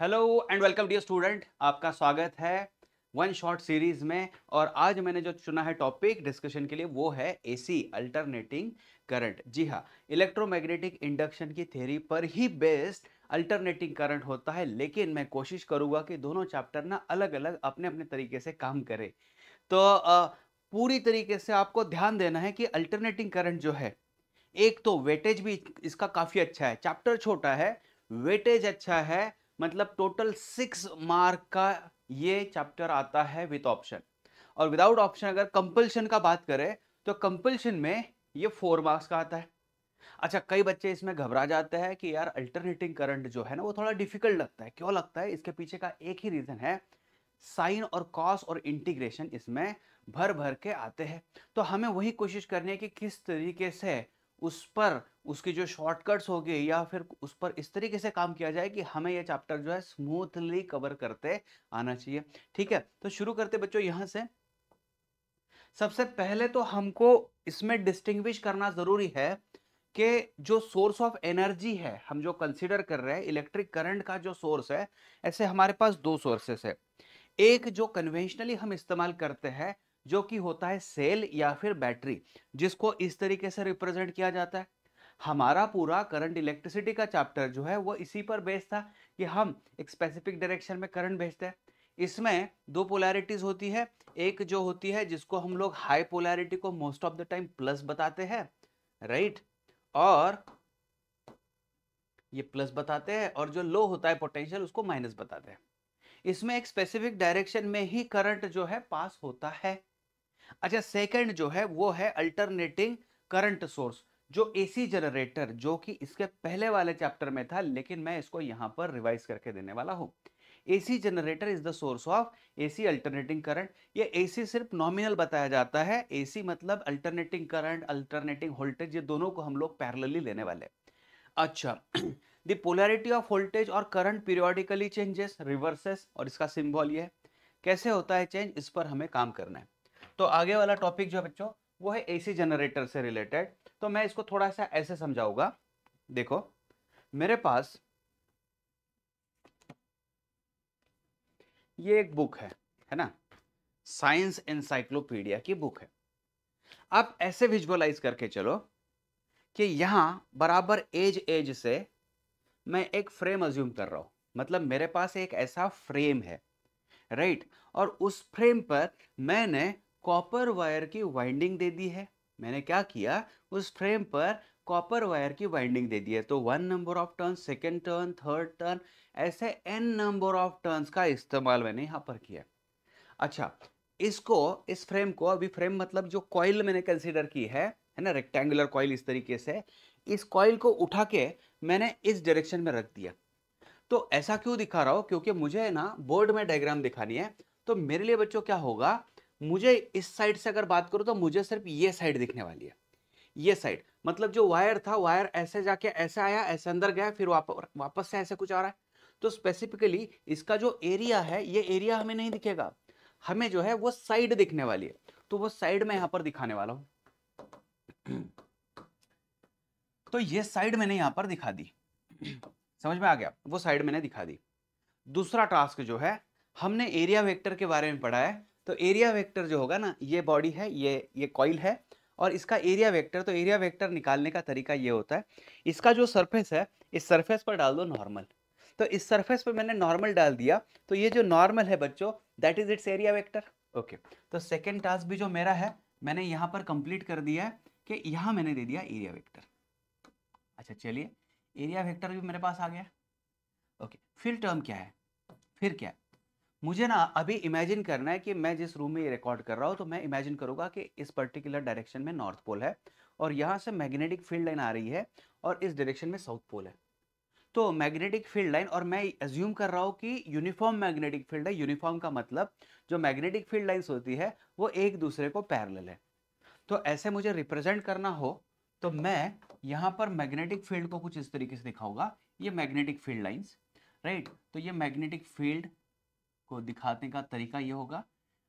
Hello and welcome dear student आपका स्वागत है वन शॉट सीरीज में और आज मैंने जो चुना है टॉपिक डिस्कशन के लिए वो है एसी अल्टरनेटिंग करंट जी हाँ इलेक्ट्रोमैग्नेटिक इंडक्शन की थ्योरी पर ही बेस्ड अल्टरनेटिंग करंट होता है लेकिन मैं कोशिश करूँगा कि दोनों चैप्टर ना अलग अलग अपने अपने तरीके से काम करें तो आ, पूरी तरीके से आपको ध्यान देना है कि अल्टरनेटिंग करंट जो है एक तो वेटेज भी इसका काफ़ी अच्छा है चैप्टर छोटा है वेटेज अच्छा है मतलब टोटल सिक्स मार्क का ये चैप्टर आता है विथ ऑप्शन और विदाउट ऑप्शन अगर कंपल्शन का बात करें तो कंपल्शन में ये फोर मार्क्स का आता है अच्छा कई बच्चे इसमें घबरा जाते हैं कि यार अल्टरनेटिंग करंट जो है ना वो थोड़ा डिफिकल्ट लगता है क्यों लगता है इसके पीछे का एक ही रीज़न है साइन और कॉस और इंटीग्रेशन इसमें भर भर के आते हैं तो हमें वही कोशिश करनी है कि किस तरीके से उस पर उसकी जो शॉर्टकट्स होगी या फिर उस पर इस तरीके से काम किया जाए कि हमें यह चैप्टर जो है स्मूथली कवर करते आना चाहिए ठीक है तो शुरू करते बच्चों यहां से सबसे पहले तो हमको इसमें डिस्टिंग्विश करना ज़रूरी है कि जो सोर्स ऑफ एनर्जी है हम जो कंसिडर कर रहे हैं इलेक्ट्रिक करंट का जो सोर्स है ऐसे हमारे पास दो सोर्सेस है एक जो कन्वेंशनली हम इस्तेमाल करते हैं जो कि होता है सेल या फिर बैटरी जिसको इस तरीके से रिप्रेजेंट किया जाता है हमारा पूरा करंट इलेक्ट्रिसिटी का चैप्टर जो है वो इसी पर बेस्ड था कि हम एक स्पेसिफिक डायरेक्शन में करंट भेजते हैं इसमें दो पोलैरिटीज होती है एक जो होती है जिसको हम लोग हाई पोलैरिटी को most of the time plus बताते हैं राइट और ये प्लस बताते हैं और जो लो होता है पोटेंशियल उसको माइनस बताते हैं इसमें एक स्पेसिफिक डायरेक्शन में ही करंट जो है पास होता है अच्छा सेकंड जो है वो है अल्टरनेटिंग करंट सोर्स जो एसी जनरेटर जो कि इसके पहले वाले चैप्टर में था लेकिन मैं इसको यहां पर रिवाइज करके देने वाला हूं AC generator is the source of AC alternating current ये एसी सिर्फ नॉमिनल बताया जाता है एसी मतलब अल्टरनेटिंग करंट अल्टरनेटिंग वोल्टेज ये दोनों को हम लोग पैरेलली लेने वाले अच्छा द पोलैरिटी ऑफ वोल्टेज और करंट पीरियोडिकली चेंजेस रिवर्सेस और इसका सिंबल ये है कैसे होता है चेंज इस पर हमें काम करना है तो आगे वाला टॉपिक जो है बच्चों वो है एसी जनरेटर से रिलेटेड तो मैं इसको थोड़ा सा ऐसे समझाऊंगा देखो मेरे पास ये एक बुक है है ना साइंस एनसाइक्लोपीडिया की बुक है आप ऐसे विजुअलाइज करके चलो कि यहां बराबर एज एज से मैं एक फ्रेम अज्यूम कर रहा हूं मतलब मेरे पास एक ऐसा फ्रेम है राइट right? और उस फ्रेम पर मैंने कॉपर वायर की वाइंडिंग दे दी है मैंने क्या किया उस फ्रेम पर कॉपर वायर की वाइंडिंग दे दी है तो one number of turn second turn third turn ऐसे एन नंबर ऑफ टर्न्स का इस्तेमाल मैंने यहाँ पर किया अच्छा इसको इस फ्रेम को अभी फ्रेम मतलब जो कॉइल मैंने कंसिडर की है है ना रेक्टेंगुलर कॉइल इस तरीके से इस कॉइल को उठा के मैंने इस डायरेक्शन में रख दिया तो ऐसा क्यों दिखा रहा हूँ क्योंकि मुझे ना बोर्ड में डायग्राम दिखानी है तो मेरे लिए बच्चों क्या होगा मुझे इस साइड से अगर बात करूँ तो मुझे सिर्फ ये साइड दिखने वाली है ये साइड मतलब जो वायर था वायर ऐसे जाके ऐसे आया ऐसे अंदर गया फिर वाप, वापस से ऐसे कुछ आ रहा है तो स्पेसिफिकली इसका जो एरिया है ये एरिया हमें नहीं दिखेगा हमें जो है वो साइड दिखने वाली है तो वो साइड में यहां पर दिखाने वाला हूं तो ये साइड मैंने यहां पर दिखा दी समझ में आ गया वो साइड मैंने दिखा दी दूसरा टास्क जो है हमने एरिया वेक्टर के बारे में पढ़ा है तो एरिया वेक्टर जो होगा ना ये बॉडी है ये ये कॉइल है और इसका एरिया वेक्टर तो एरिया वेक्टर निकालने का तरीका ये होता है इसका जो सरफेस है इस सरफेस पर डाल दो नॉर्मल तो इस सरफेस पर मैंने नॉर्मल डाल दिया तो ये जो नॉर्मल है बच्चों that is its area vector okay तो सेकेंड टास्क भी जो मेरा है मैंने यहाँ पर कंप्लीट कर दिया है कि यहाँ मैंने दे दिया एरिया वेक्टर अच्छा चलिए एरिया वेक्टर भी मेरे पास आ गया ओके फिर टर्म क्या है फिर क्या है मुझे ना अभी इमेजिन करना है कि मैं जिस रूम में ये रिकॉर्ड कर रहा हूँ तो मैं इमेजिन करूँगा कि इस पर्टिकुलर डायरेक्शन में नॉर्थ पोल है और यहाँ से मैग्नेटिक फील्ड लाइन आ रही है और इस डायरेक्शन में साउथ पोल है तो मैग्नेटिक फील्ड लाइन और मैं एज्यूम कर रहा हूँ कि यूनिफॉर्म मैग्नेटिक फील्ड है यूनिफॉर्म का मतलब जो मैग्नेटिक फील्ड लाइन्स होती है वो एक दूसरे को पैरल है तो ऐसे मुझे रिप्रेजेंट करना हो तो मैं यहाँ पर मैग्नेटिक फील्ड को कुछ इस तरीके से दिखाऊंगा ये मैग्नेटिक फील्ड लाइन्स राइट तो ये मैग्नेटिक फील्ड को दिखाने का तरीका ये होगा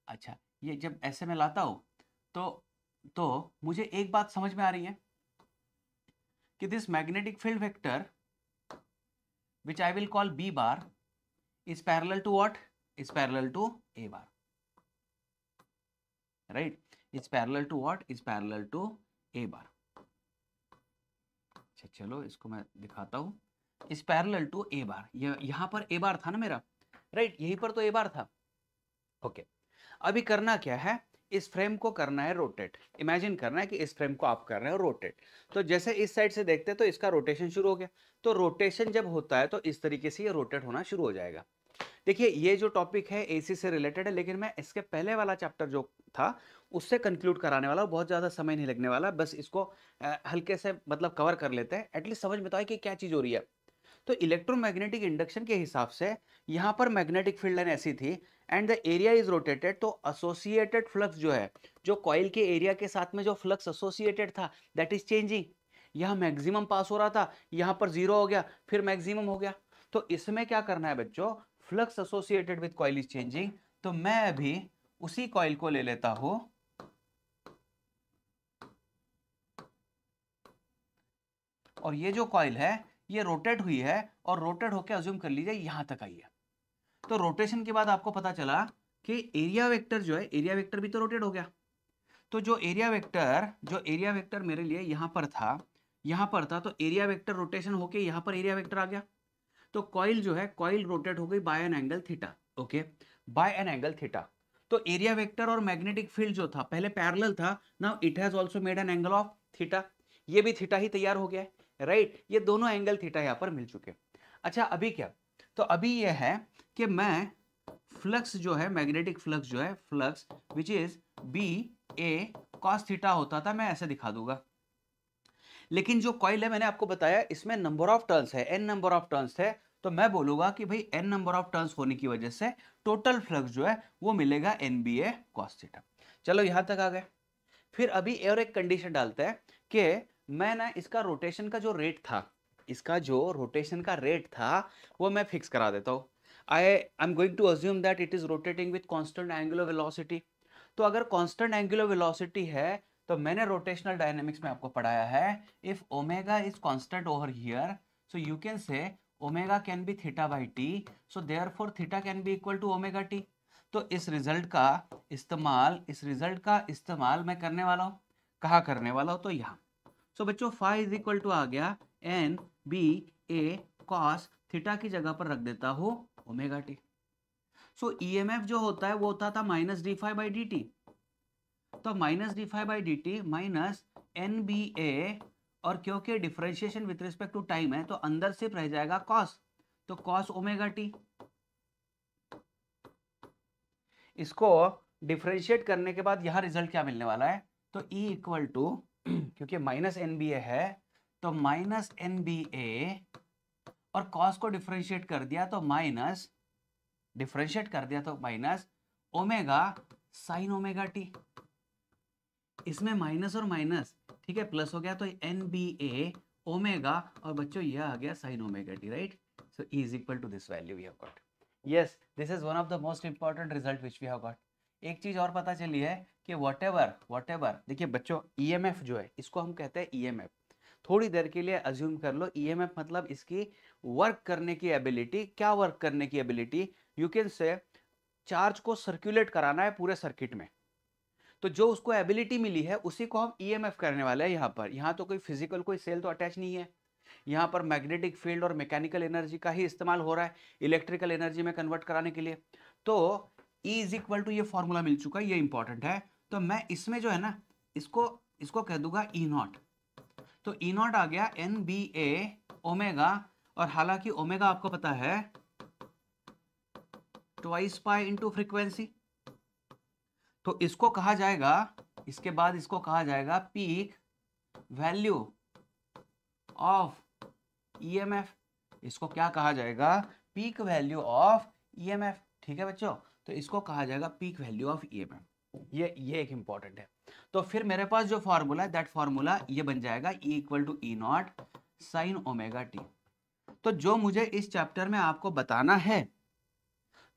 अच्छा ये जब ऐसे में लाता हो तो तो मुझे एक बात समझ में आ रही है कि this magnetic field vector which I will call B bar is parallel to what? Is parallel to a bar right is parallel to what? Is parallel to a bar अच्छा चलो इसको मैं दिखाता हूँ is parallel to a bar यह यहाँ पर ए बार था ना मेरा राइट यही पर तो ये बार था ओके अभी करना क्या है इस फ्रेम को करना है रोटेट इमेजिन करना है कि इस फ्रेम को आप कर रहे हो रोटेट तो जैसे इस साइड से देखते हैं तो इसका रोटेशन शुरू हो गया तो रोटेशन जब होता है तो इस तरीके से ये रोटेट होना शुरू हो जाएगा देखिए ये जो टॉपिक है एसी से रिलेटेड है लेकिन मैं इसके पहले वाला चैप्टर जो था उससे कंक्लूड कराने वाला बहुत ज़्यादा समय नहीं लगने वाला बस इसको हल्के से मतलब कवर कर लेते हैं एटलीस्ट समझ में तो आए कि क्या चीज़ हो रही है तो इलेक्ट्रोमैग्नेटिक इंडक्शन के हिसाब से यहाँ पर मैग्नेटिक फील्ड लाइन ऐसी थी and the area is rotated तो एसोसिएटेड फ्लक्स जो है जो कॉइल के एरिया के साथ में जो फ्लक्स एसोसिएटेड था दैट इज चेंजिंग यहाँ मैक्सिमम पास हो रहा था यहाँ पर जीरो हो गया फिर मैक्सिमम हो गया तो इसमें क्या करना है बच्चों flux associated with coil is changing तो मैं अभी उसी कॉइल को ले लेता हूं और ये जो कॉइल है ये रोटेट हुई है और रोटेट होकर अज्यूम कर लीजिए यहां तक आई है तो रोटेशन के बाद आपको पता चला कि एरिया वेक्टर जो है एरिया वेक्टर भी तो रोटेट हो गया तो जो एरिया वेक्टर जो एरिया वेक्टर मेरे लिए यहां पर था यहां पर था तो एरिया वेक्टर रोटेशन होके यहां पर एरिया वेक्टर आ गया तो कॉइल जो है कॉइल रोटेट हो गई by an angle theta okay by an angle theta तो एरिया वेक्टर और मैग्नेटिक फील्ड जो था पहले पैरेलल था now it has also made an angle of theta ये भी थीटा ही तैयार हो गया है राइट ये दोनों एंगल थीटा यहाँ पर मिल चुके अच्छा अभी क्या तो अभी ये है कि मैं फ्लक्स जो है मैग्नेटिक फ्लक्स जो है flux which is B A cos theta होता था मैं ऐसे दिखा दूंगा लेकिन जो कॉइल है मैंने आपको बताया इसमें नंबर ऑफ टर्न्स है एन नंबर ऑफ टर्न्स है तो मैं बोलूंगा कि भाई एन नंबर ऑफ टर्न्स होने की वजह से टोटल फ्लक्स जो है वो मिलेगा N B A cos theta चलो यहां तक आ गए फिर अभी और एक कंडीशन डालते हैं कि मैं ना इसका रोटेशन का जो रेट था इसका जो रोटेशन का रेट था वो मैं फिक्स करा देता हूँ I I am going to assume that it is rotating with constant angular velocity तो अगर कॉन्स्टेंट एंगुलर वेलोसिटी है तो मैंने रोटेशनल डायनेमिक्स में आपको पढ़ाया है if omega is constant over here so you can say omega can be theta by T so therefore theta can be equal to omega T तो इस result का इस्तेमाल इस रिजल्ट का इस्तेमाल मैं करने वाला हूँ कहाँ करने वाला हूँ तो यहाँ सो so, बच्चों फाइव इज इक्वल टू आ गया N B A cos theta की जगह पर रख देता हो ओमेगा टी सो एफ जो होता है वो होता था minus D phi by D T तो minus D phi by D T minus N B A और क्योंकि differentiation with respect to time है तो अंदर सिर्फ रह जाएगा कॉस तो कॉस ओमेगा टी इसको डिफ्रेंशिएट करने के बाद यहां रिजल्ट क्या मिलने वाला है तो ई इक्वल टू क्योंकि माइनस एन है तो माइनस एन और कॉस को डिफ्रेंशिएट कर दिया तो माइनस डिफ्रेंशिएट कर दिया तो minus omega sine omega T इसमें माइनस और माइनस ठीक है प्लस हो गया तो एन बी ए ओमेगा और बच्चों यह आ गया sine omega T right so E is equal to this value we have got yes this is one of the most important result which we have got एक चीज और पता चली है कि वट एवर वट एवर देखिए बच्चों ई e जो है इसको हम कहते हैं ई e थोड़ी देर के लिए अज्यूम कर लो ई e मतलब इसकी वर्क करने की एबिलिटी क्या वर्क करने की ability you can say charge को सर्कुलेट कराना है पूरे सर्किट में तो जो उसको एबिलिटी मिली है उसी को हम ई करने वाले हैं यहाँ पर यहाँ तो कोई फिजिकल कोई सेल तो अटैच नहीं है यहाँ पर मैग्नेटिक फील्ड और मैकेनिकल एनर्जी का ही इस्तेमाल हो रहा है इलेक्ट्रिकल एनर्जी में कन्वर्ट कराने के लिए तो ई इज इक्वल टू ये फॉर्मूला मिल चुका है ये इंपॉर्टेंट है तो मैं इसमें जो है ना इसको इसको कह दूंगा ई e नॉट तो ई e नॉट आ गया एन बी ए ओमेगा और हालांकि ओमेगा आपको पता है ट्वाइस पाई इंटू फ्रीक्वेंसी तो इसको कहा जाएगा इसके बाद इसको कहा जाएगा पीक वैल्यू ऑफ ईएमएफ इसको क्या कहा जाएगा पीक वैल्यू ऑफ ईएमएफ ठीक है बच्चों तो इसको कहा जाएगा पीक वैल्यू ऑफ ईएमएफ ये ये एक इंपॉर्टेंट है तो फिर मेरे पास जो फॉर्मूला है दैट फॉर्मूला ये बन जाएगा equal to E naught sine omega T तो जो मुझे इस चैप्टर में आपको बताना है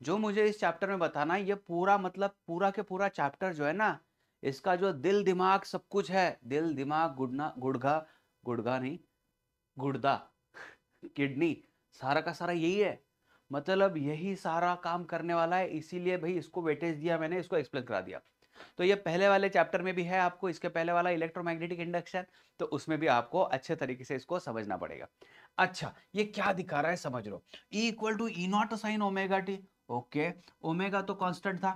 जो मुझे इस चैप्टर में बताना है ये पूरा मतलब पूरा के पूरा चैप्टर जो है ना इसका जो दिल दिमाग सब कुछ है दिल दिमाग गुड़ना गुड़गा गुड़गा नहीं गुड़दा किडनी सारा का सारा यही है मतलब यही सारा काम करने वाला है इसीलिए भाई इसको वेटेज दिया मैंने इसको एक्सप्लेन करा दिया तो ये पहले वाले चैप्टर में भी है आपको इसके पहले वाला इलेक्ट्रोमैग्नेटिक इंडक्शन तो उसमें भी आपको अच्छे तरीके से इसको समझना पड़ेगा अच्छा ये क्या दिखा रहा है समझ लो equal to E naught sine omega T okay omega तो कांस्टेंट था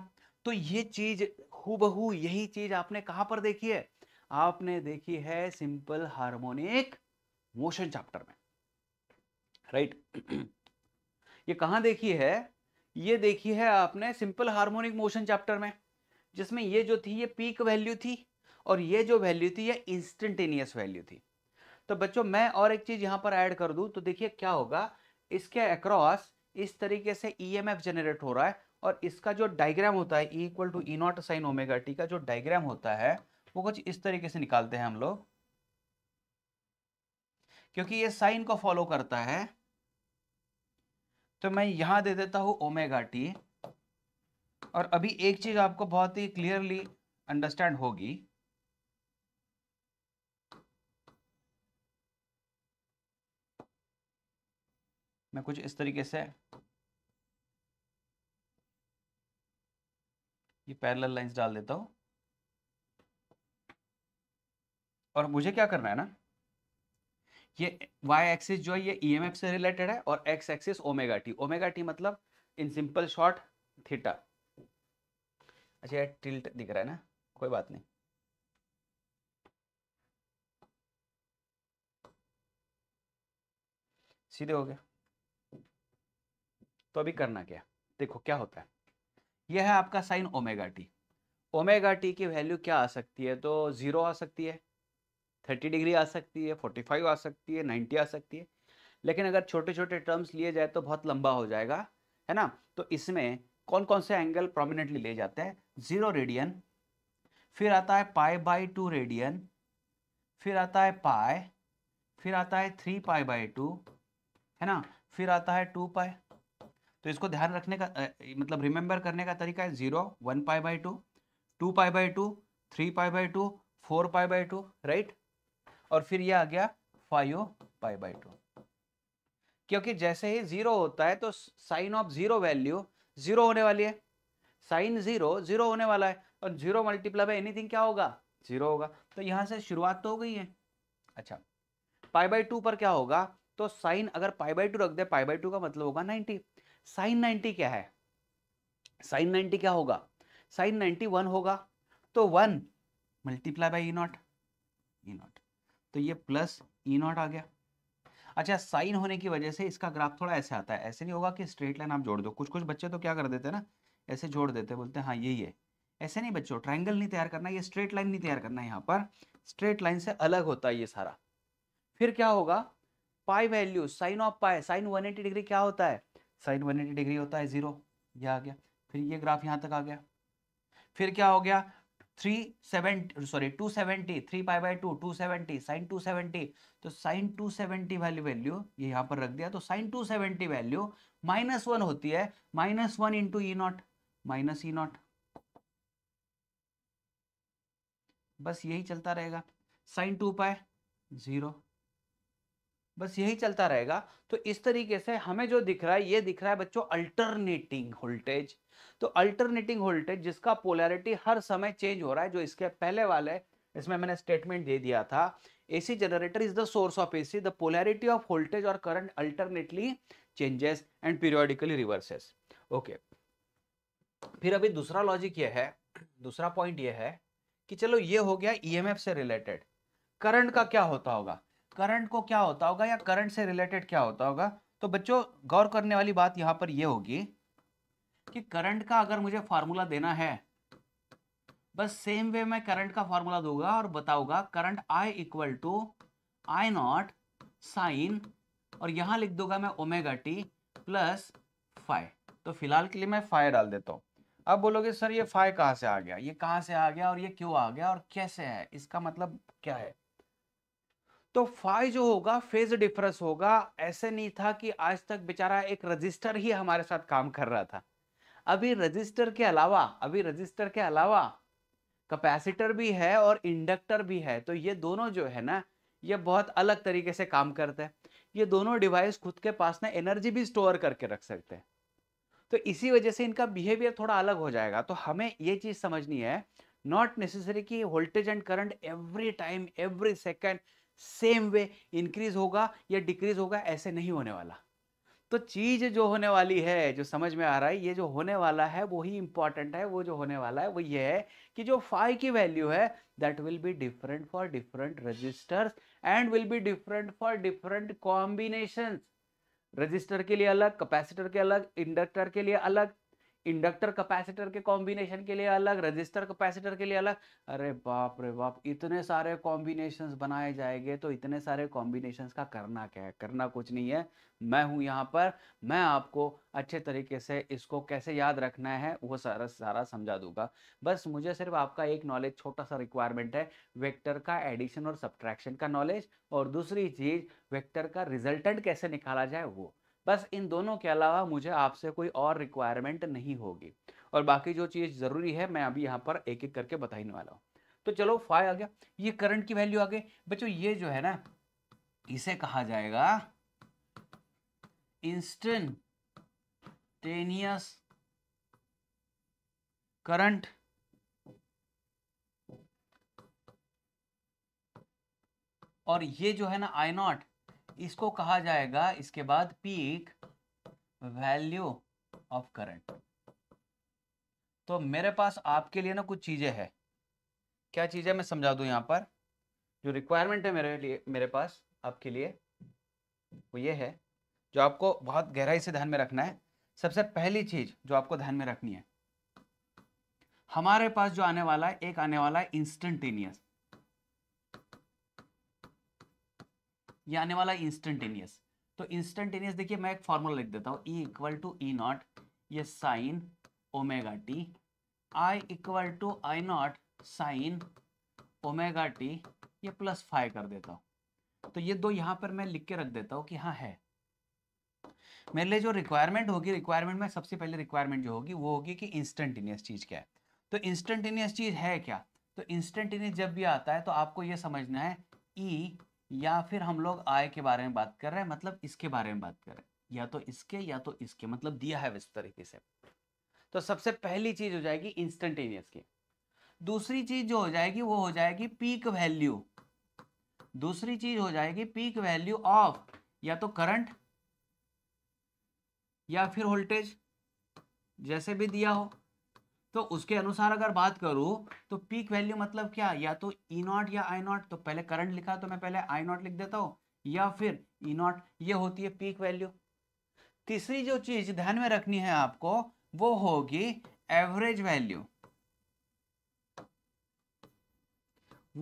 तो ये चीज हु यही चीज आपने कहां पर देखी है आपने देखी है सिंपल हार्मोनिक मोशन चैप्टर में राइट right? ये कहाँ देखी है ये देखी है आपने सिंपल हार्मोनिक मोशन चैप्टर में जिसमें ये जो थी ये पीक वैल्यू थी और ये जो वैल्यू थी ये इंस्टेंटेनियस वैल्यू थी तो बच्चों मैं और एक चीज़ यहाँ पर ऐड कर दूँ तो देखिए क्या होगा इसके अक्रॉस इस तरीके से एफ e जनरेट हो रहा है और इसका जो डायग्राम होता है E equal to E naught sine omega T का जो डायग्राम होता है वो कुछ इस तरीके से निकालते हैं हम लोग क्योंकि ये साइन को फॉलो करता है तो मैं यहाँ दे देता हूँ ओमेगा टी और अभी एक चीज़ आपको बहुत ही क्लियरली अंडरस्टैंड होगी मैं कुछ इस तरीके से ये पैरेलल लाइंस डाल देता हूँ और मुझे क्या करना है ना ये वाई एक्सिस जो है ये ई e से रिलेटेड है और X axis omega T omega T मतलब इन सिंपल शॉर्ट थीटा अच्छा ये टिल्ट दिख रहा है ना कोई बात नहीं सीधे हो गया तो अभी करना क्या देखो क्या होता है यह है आपका sine omega T omega T की वैल्यू क्या आ सकती है तो ज़ीरो आ सकती है थर्टी डिग्री आ सकती है फोर्टी फाइव आ सकती है नाइन्टी आ सकती है लेकिन अगर छोटे छोटे टर्म्स लिए जाए तो बहुत लंबा हो जाएगा है ना तो इसमें कौन कौन से एंगल प्रोमिनेंटली ले जाते हैं जीरो रेडियन फिर आता है पाए बाई टू रेडियन फिर आता है पाए फिर आता है थ्री पाए बाई टू है ना फिर आता है टू पाए तो इसको ध्यान रखने का आ, मतलब रिमेंबर करने का तरीका है zero one pi by two two pi by two three pi by two four pi by two right और फिर यह आ गया फाइव पाई बाई टू क्योंकि जैसे ही जीरो होता है तो sine of zero value zero होने वाली है साइन जीरो जीरो होने वाला है और जीरो मल्टीप्लाई बाई एनीथिंग क्या होगा जीरो होगा तो यहां से शुरुआत तो हो गई है अच्छा पाई बाई टू पर क्या होगा तो साइन अगर पाई बाई टू रख दे पाई बाई टू का मतलब होगा नाइनटी साइन नाइनटी क्या है साइन नाइनटी क्या होगा साइन नाइनटी वन होगा तो one multiply by E naught E naught तो ये प्लस ई नॉट आ गया अच्छा साइन होने की वजह से इसका ग्राफ थोड़ा ऐसे आता है ऐसे नहीं होगा कि स्ट्रेट लाइन आप जोड़ दो कुछ कुछ बच्चे तो क्या कर देते हैं ना ऐसे जोड़ देते बोलते हैं हाँ यही है ऐसे नहीं बच्चों ट्राइंगल नहीं तैयार करना ये स्ट्रेट लाइन नहीं तैयार करना यहाँ पर स्ट्रेट लाइन से अलग होता है ये सारा फिर क्या होगा pi value sine of pi sine 180 degree क्या होता है साइन 180 डिग्री होता है जीरो ये आ गया फिर ये ग्राफ यहाँ तक आ गया फिर क्या हो गया three seventy sorry two seventy three pi by two two seventy sine two seventy तो साइन टू सेवेंटी वाली वैल्यू ये यहाँ पर रख दिया तो sine two seventy value minus one होती है minus one into E naught minus E naught बस यही चलता रहेगा साइन टू पाए जीरो बस यही चलता रहेगा तो इस तरीके से हमें जो दिख रहा है ये दिख रहा है बच्चों अल्टरनेटिंग वोल्टेज तो अल्टरनेटिंग वोल्टेज जिसका पोलैरिटी हर समय चेंज हो रहा है जो इसके पहले वाले इसमें मैंने स्टेटमेंट दे दिया था AC generator is the source of AC the polarity of voltage और current alternately changes and periodically reverses okay फिर अभी दूसरा लॉजिक ये है दूसरा पॉइंट यह है कि चलो ये हो गया ईएमएफ e से रिलेटेड करंट का क्या होता होगा करंट को क्या होता होगा या करंट से रिलेटेड क्या होता होगा तो बच्चों गौर करने वाली बात यहाँ पर यह होगी कि करंट का अगर मुझे फार्मूला देना है बस सेम वे मैं करंट का फार्मूला दूंगा और बताऊंगा current I equal to I naught sine और यहां लिख दूंगा मैं ओमेगा टी प्लस फाइव तो फिलहाल के लिए मैं फाइव डाल देता हूँ अब बोलोगे सर ये फाइव कहां से आ गया ये कहां से आ गया और ये क्यों आ गया और कैसे है इसका मतलब क्या है तो फाइव जो होगा फेज डिफरेंस होगा ऐसे नहीं था कि आज तक बेचारा एक रजिस्टर ही हमारे साथ काम कर रहा था अभी रजिस्टर के अलावा अभी रजिस्टर के अलावा कैपेसिटर भी है और इंडक्टर भी है तो ये दोनों जो है ना ये बहुत अलग तरीके से काम करते हैं ये दोनों डिवाइस खुद के पास ना एनर्जी भी स्टोर करके रख सकते हैं तो इसी वजह से इनका बिहेवियर थोड़ा अलग हो जाएगा तो हमें ये चीज़ समझनी है नॉट नेसेसरी कि voltage and current every time every second same way increase होगा या डिक्रीज होगा ऐसे नहीं होने वाला तो चीज़ जो होने वाली है जो समझ में आ रहा है ये जो होने वाला है वो ही इंपॉर्टेंट है वो जो होने वाला है वो ये है कि जो फाइव की वैल्यू है that will be different for different resistors and will be different for different combination resistor के लिए अलग कैपेसिटर के अलग इंडक्टर के लिए अलग इंडक्टर कैपेसिटर के कॉम्बिनेशन के लिए अलग रजिस्टर कैपेसिटर के लिए अलग अरे बाप रे बाप इतने सारे कॉम्बिनेशन बनाए जाएंगे तो इतने सारे कॉम्बिनेशन का करना क्या है करना कुछ नहीं है मैं हूँ यहाँ पर मैं आपको अच्छे तरीके से इसको कैसे याद रखना है वो सारा सारा समझा दूंगा बस मुझे सिर्फ आपका एक नॉलेज छोटा सा रिक्वायरमेंट है वेक्टर का एडिशन और सब्ट्रैक्शन का नॉलेज और दूसरी चीज़ वेक्टर का रिजल्टेंट कैसे निकाला जाए वो बस इन दोनों के अलावा मुझे आपसे कोई और रिक्वायरमेंट नहीं होगी और बाकी जो चीज़ ज़रूरी है मैं अभी यहाँ पर एक एक करके बताने वाला हूँ तो चलो फाइव आ गया ये करंट की वैल्यू आ गई बच्चों ये जो है ना इसे कहा जाएगा इंस्टेंटेनियस करंट और ये जो है ना आई नॉट इसको कहा जाएगा इसके बाद पीक वैल्यू ऑफ करंट तो मेरे पास आपके लिए ना कुछ चीजें हैं क्या चीजें मैं समझा दू यहां पर जो रिक्वायरमेंट है मेरे लिए मेरे पास आपके लिए वो ये है जो आपको बहुत गहराई से ध्यान में रखना है सबसे पहली चीज जो आपको ध्यान में रखनी है हमारे पास जो आने वाला है एक आने वाला है इंस्टेंटेनियस ये आने वाला इंस्टेंटेनियस तो इंस्टेंटेनियस देखिए मैं एक फॉर्मूला लिख देता हूँ E equal to E naught ये sine omega T I equal to I naught sine omega T ये प्लस फाइव कर देता हूँ तो ये दो यहाँ पर मैं लिख के रख देता हूँ कि हाँ है मेरे लिए जो रिक्वायरमेंट होगी रिक्वायरमेंट में सबसे पहले रिक्वायरमेंट जो होगी वो होगी कि इंस्टेंटेनियस चीज़ क्या है तो इंस्टेंटेनियस चीज़ है क्या तो इंस्टेंटेनियस जब भी आता है तो आपको ये समझना है ई e या फिर हम लोग आय के बारे में बात कर रहे हैं मतलब इसके बारे में बात कर रहे हैं या तो इसके या तो इसके मतलब दिया है इस तरीके से तो सबसे पहली चीज हो जाएगी इंस्टेंटेनियस की दूसरी चीज जो हो जाएगी वो हो जाएगी पीक वैल्यू दूसरी चीज हो जाएगी पीक वैल्यू ऑफ या तो करंट या फिर वोल्टेज जैसे भी दिया हो तो उसके अनुसार अगर बात करूं तो पीक वैल्यू मतलब क्या या तो ई e नॉट या आई नॉट तो पहले करंट लिखा तो मैं पहले आई नॉट लिख देता हूं या फिर ई e नॉट ये होती है पीक वैल्यू तीसरी जो चीज ध्यान में रखनी है आपको वो होगी एवरेज वैल्यू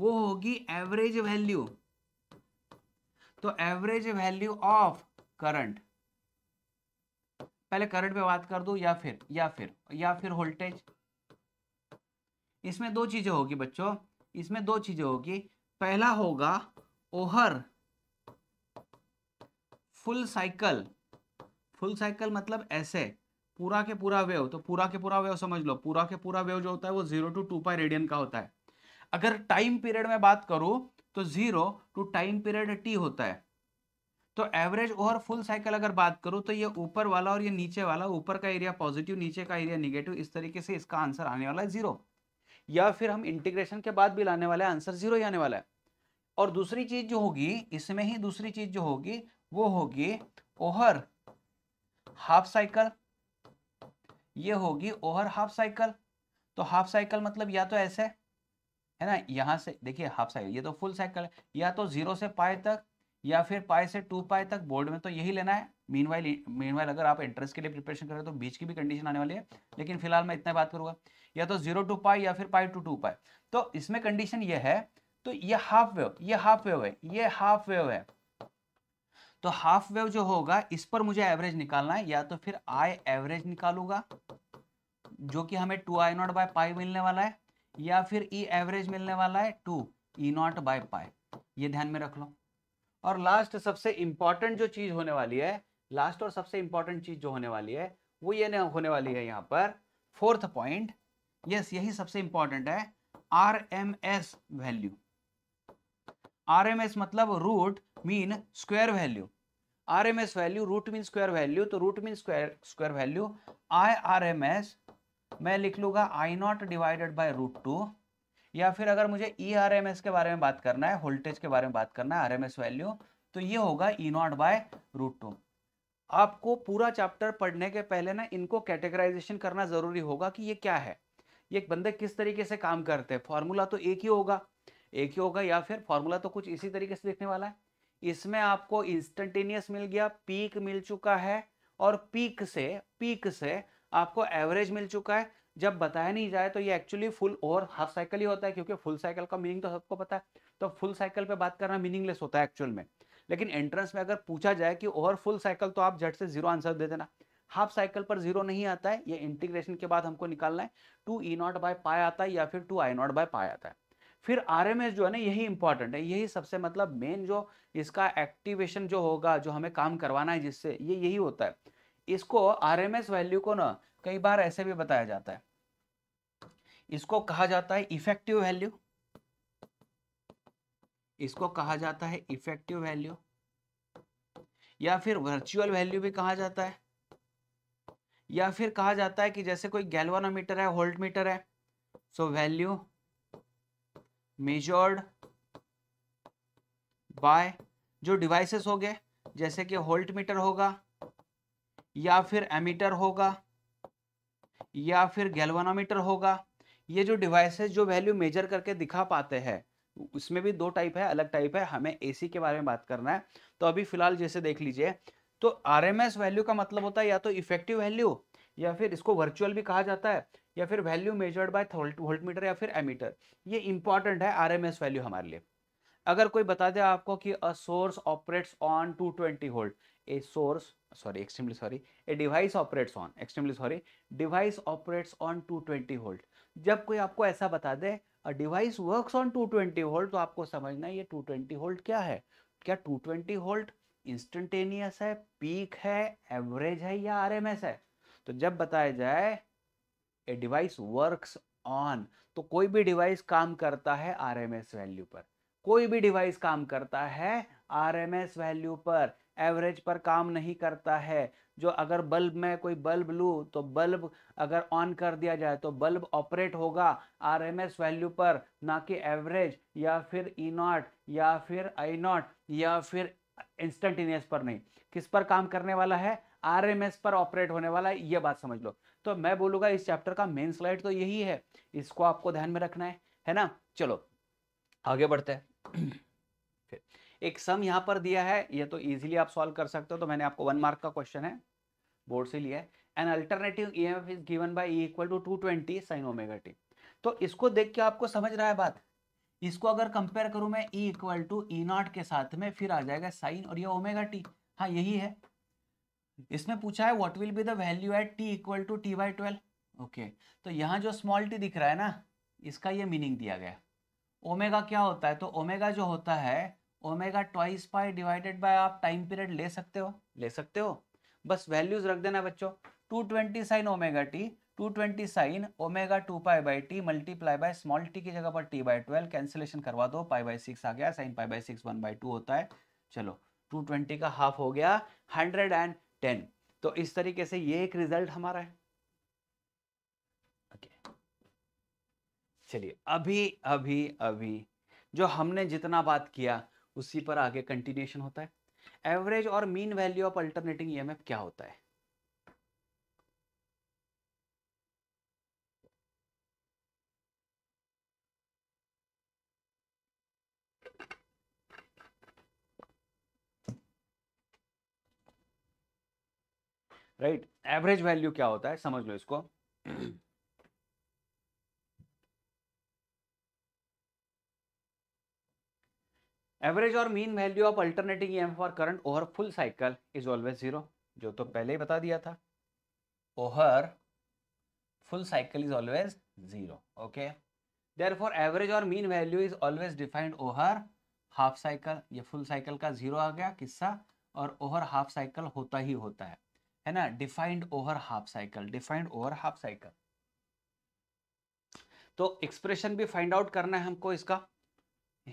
वो होगी एवरेज वैल्यू तो एवरेज वैल्यू ऑफ करंट पहले करंट पे बात कर दो या फिर या फिर या फिर वोल्टेज इसमें दो चीज़ें होगी बच्चों इसमें दो चीज़ें होगी पहला होगा ओहर फुल साइकिल फुल साइकिल मतलब ऐसे पूरा के पूरा वेव तो पूरा के पूरा वेव समझ लो पूरा के पूरा वेव जो होता है वो zero to two pi radian का होता है अगर टाइम पीरियड में बात करूं तो zero to time period T होता है तो एवरेज ओवर फुल साइकिल अगर बात करूं तो ये ऊपर वाला और ये नीचे वाला ऊपर का एरिया पॉजिटिव नीचे का एरिया निगेटिव इस तरीके से इसका आंसर आने वाला है जीरो या फिर हम इंटीग्रेशन के बाद भी लाने वाला है आंसर जीरो ही आने वाला है और दूसरी चीज जो होगी इसमें ही दूसरी चीज जो होगी वो होगी ओहर हाफ साइकिल ये होगी ओहर हाफ साइकिल तो हाफ साइकिल मतलब या तो ऐसे है ना यहां से देखिए हाफ साइकिल ये तो फुल साइकिल है या तो जीरो से पाए तक या फिर पाए से टू पाए तक बोर्ड में तो यही लेना है मीनवाइल मीनवाइल अगर आप इंटरेस्ट के लिए प्रिपरेशन कर रहे हो तो बीच की भी कंडीशन आने वाली है लेकिन फिलहाल मैं इतना बात करूंगा या तो जीरो टू पाई या फिर पाई टू टू पाई तो इसमें कंडीशन ये है तो ये हाफ वेव ये हाफ वेव है ये हाफ वेव है तो हाफ वेव जो होगा इस पर मुझे एवरेज निकालना है या तो फिर आई एवरेज निकालूंगा जो कि हमें two I naught by pi मिलने वाला है या फिर ई e एवरेज मिलने वाला है two E naught by pi ये ध्यान में रख लो और लास्ट सबसे इंपॉर्टेंट जो चीज होने वाली है लास्ट और सबसे इंपॉर्टेंट चीज जो होने वाली है वो ये होने वाली है यहाँ पर फोर्थ पॉइंट यस यही सबसे इंपॉर्टेंट है R M S value R M S मतलब root mean square value R M S value root mean square value तो root mean square square value I R M S मैं लिख लूंगा I naught divided by root two या फिर अगर मुझे ई R M S के बारे में बात करना है वोल्टेज के बारे में बात करना है आर एम एस वैल्यू तो ये होगा E naught by root two आपको पूरा चैप्टर पढ़ने के पहले ना इनको कैटेगराइजेशन करना ज़रूरी होगा कि ये क्या है ये बंदे किस तरीके से काम करते हैं फॉर्मूला तो एक ही होगा एक ही होगा या फिर फॉर्मूला तो कुछ इसी तरीके से दिखने वाला है इसमें आपको इंस्टेंटेनियस मिल गया पीक मिल चुका है और पीक से पीक से आपको एवरेज मिल चुका है जब बताया नहीं जाए तो ये एक्चुअली फुल और हाफ साइकिल ही होता है क्योंकि फुल साइकिल का मीनिंग तो सबको पता है तो फुल साइकिल पे बात करना मीनिंगलेस होता है एक्चुअल में लेकिन एंट्रेंस में अगर पूछा जाए कि ओवर फुल साइकिल तो आप झट से जीरो आंसर दे देना हाफ साइकिल पर जीरो नहीं आता है ये इंटीग्रेशन के बाद हमको निकालना है two E naught by pi आता है या फिर to I naught by pi आता है फिर आर जो है ना यही इंपॉर्टेंट है यही सबसे मतलब मेन जो इसका एक्टिवेशन जो होगा जो हमें काम करवाना है जिससे ये यही होता है इसको आर वैल्यू को ना कई बार ऐसे भी बताया जाता है इसको कहा जाता है इफेक्टिव वैल्यू इसको कहा जाता है इफेक्टिव वैल्यू या फिर वर्चुअल वैल्यू भी कहा जाता है या फिर कहा जाता है कि जैसे कोई गैल्वानोमीटर है होल्ट मीटर है सो वैल्यू मेजर्ड बाय जो डिवाइसेस हो गए जैसे कि होल्ट मीटर होगा या फिर एमीटर होगा या फिर गैल्वानोमीटर होगा ये जो डिवाइसेस जो वैल्यू मेजर करके दिखा पाते हैं उसमें भी दो टाइप है अलग टाइप है हमें एसी के बारे में बात करना है तो अभी फिलहाल जैसे देख लीजिए तो आर वैल्यू का मतलब होता है या तो इफेक्टिव वैल्यू या फिर इसको वर्चुअल भी कहा जाता है या फिर वैल्यू मेजर्ड बाय वोल्टमीटर या फिर एमीटर ये इंपॉर्टेंट है आर वैल्यू हमारे लिए अगर कोई बता दे आपको कि a source operates on 220 twenty volt a source sorry extremely sorry a device operates on extremely sorry device operates on 220 twenty volt जब कोई आपको ऐसा बता दे डिवाइस वर्क्स ऑन 220 वोल्ट तो आपको समझना है ये 220 वोल्ट क्या है क्या 220 होल्ट इंस्टेंटेनियस है पीक है एवरेज है या आरएमएस है तो जब बताया जाए ए डिवाइस वर्क्स ऑन तो कोई भी डिवाइस काम करता है आरएमएस वैल्यू पर कोई भी डिवाइस काम करता है आरएमएस वैल्यू पर एवरेज पर काम नहीं करता है जो अगर बल्ब में कोई बल्ब लूँ तो बल्ब अगर ऑन कर दिया जाए तो बल्ब ऑपरेट होगा आरएमएस वैल्यू पर ना कि एवरेज या फिर ई e नॉट या फिर आई नॉट या फिर इंस्टेंटेनियस पर नहीं किस पर काम करने वाला है आरएमएस पर ऑपरेट होने वाला है ये बात समझ लो तो मैं बोलूँगा इस चैप्टर का मेन स्लाइड तो यही है इसको आपको ध्यान में रखना है है ना चलो आगे बढ़ते हैं एक सम यहां पर दिया है ये तो इजीली आप सॉल्व कर सकते हो तो मैंने आपको वन मार्क का क्वेश्चन है बोर्ड से लिया है an alternative E M F is given by equal to two twenty sine omega T तो इसको देख के आपको समझ रहा है बात इसको अगर कंपेयर करूं मैं E equal to E naught के साथ में फिर आ जाएगा साइन और यह ओमेगा टी हाँ यही है इसमें पूछा है what will be the value at T equal to T by twelve okay तो यहाँ जो स्मॉल टी दिख रहा है ना इसका ये मीनिंग दिया गया ओमेगा क्या होता है तो ओमेगा जो होता है omega twice pi divided by आप टाइम पीरियड ले सकते हो ले सकते हो बस वैल्यूज रख देना बच्चों two twenty sine omega T two twenty sine omega two pi by T multiply by small T की जगह पर टी बाई ट्वेल्व कैंसिलेशन करवा दो पाई बाई सिक्स आ गया sine pi by six one by two होता है चलो टू ट्वेंटी का हाफ हो गया हंड्रेड एंड टेन तो इस तरीके से ये एक रिजल्ट हमारा है चलिए अभी अभी अभी जो हमने जितना बात किया उसी पर आगे कंटिन्यूशन होता है एवरेज और mean value of alternating EMF क्या होता है राइट एवरेज वैल्यू क्या होता है समझ लो इसको एवरेज और mean value of alternating E for current over full cycle is always zero जो तो पहले ही बता दिया था over full cycle is always zero okay therefore average और mean value is always defined over half cycle ये full cycle का जीरो आ गया किस्सा और ओवर हाफ साइकिल होता ही होता है है ना defined over half cycle defined over half cycle तो एक्सप्रेशन भी फाइंड आउट करना है हमको इसका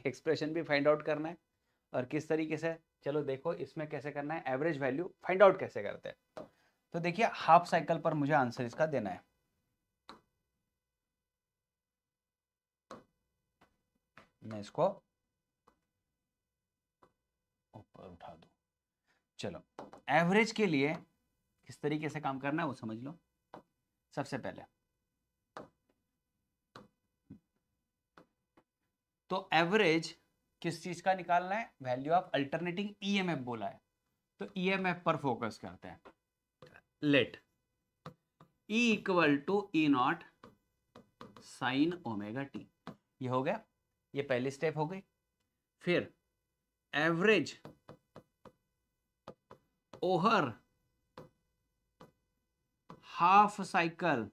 एक्सप्रेशन भी फाइंड आउट करना है और किस तरीके से चलो देखो इसमें कैसे करना है एवरेज वैल्यू फाइंड आउट कैसे करते हैं तो देखिए हाफ साइकिल पर मुझे आंसर इसका देना है मैं इसको ऊपर उठा दू चलो एवरेज के लिए किस तरीके से काम करना है वो समझ लो सबसे पहले तो एवरेज किस चीज का निकालना है वैल्यू ऑफ अल्टरनेटिंग ईएमएफ बोला है तो ईएमएफ e पर फोकस करते हैं let E equal to E naught sine omega T ये हो गया ये पहली स्टेप हो गई फिर average over half cycle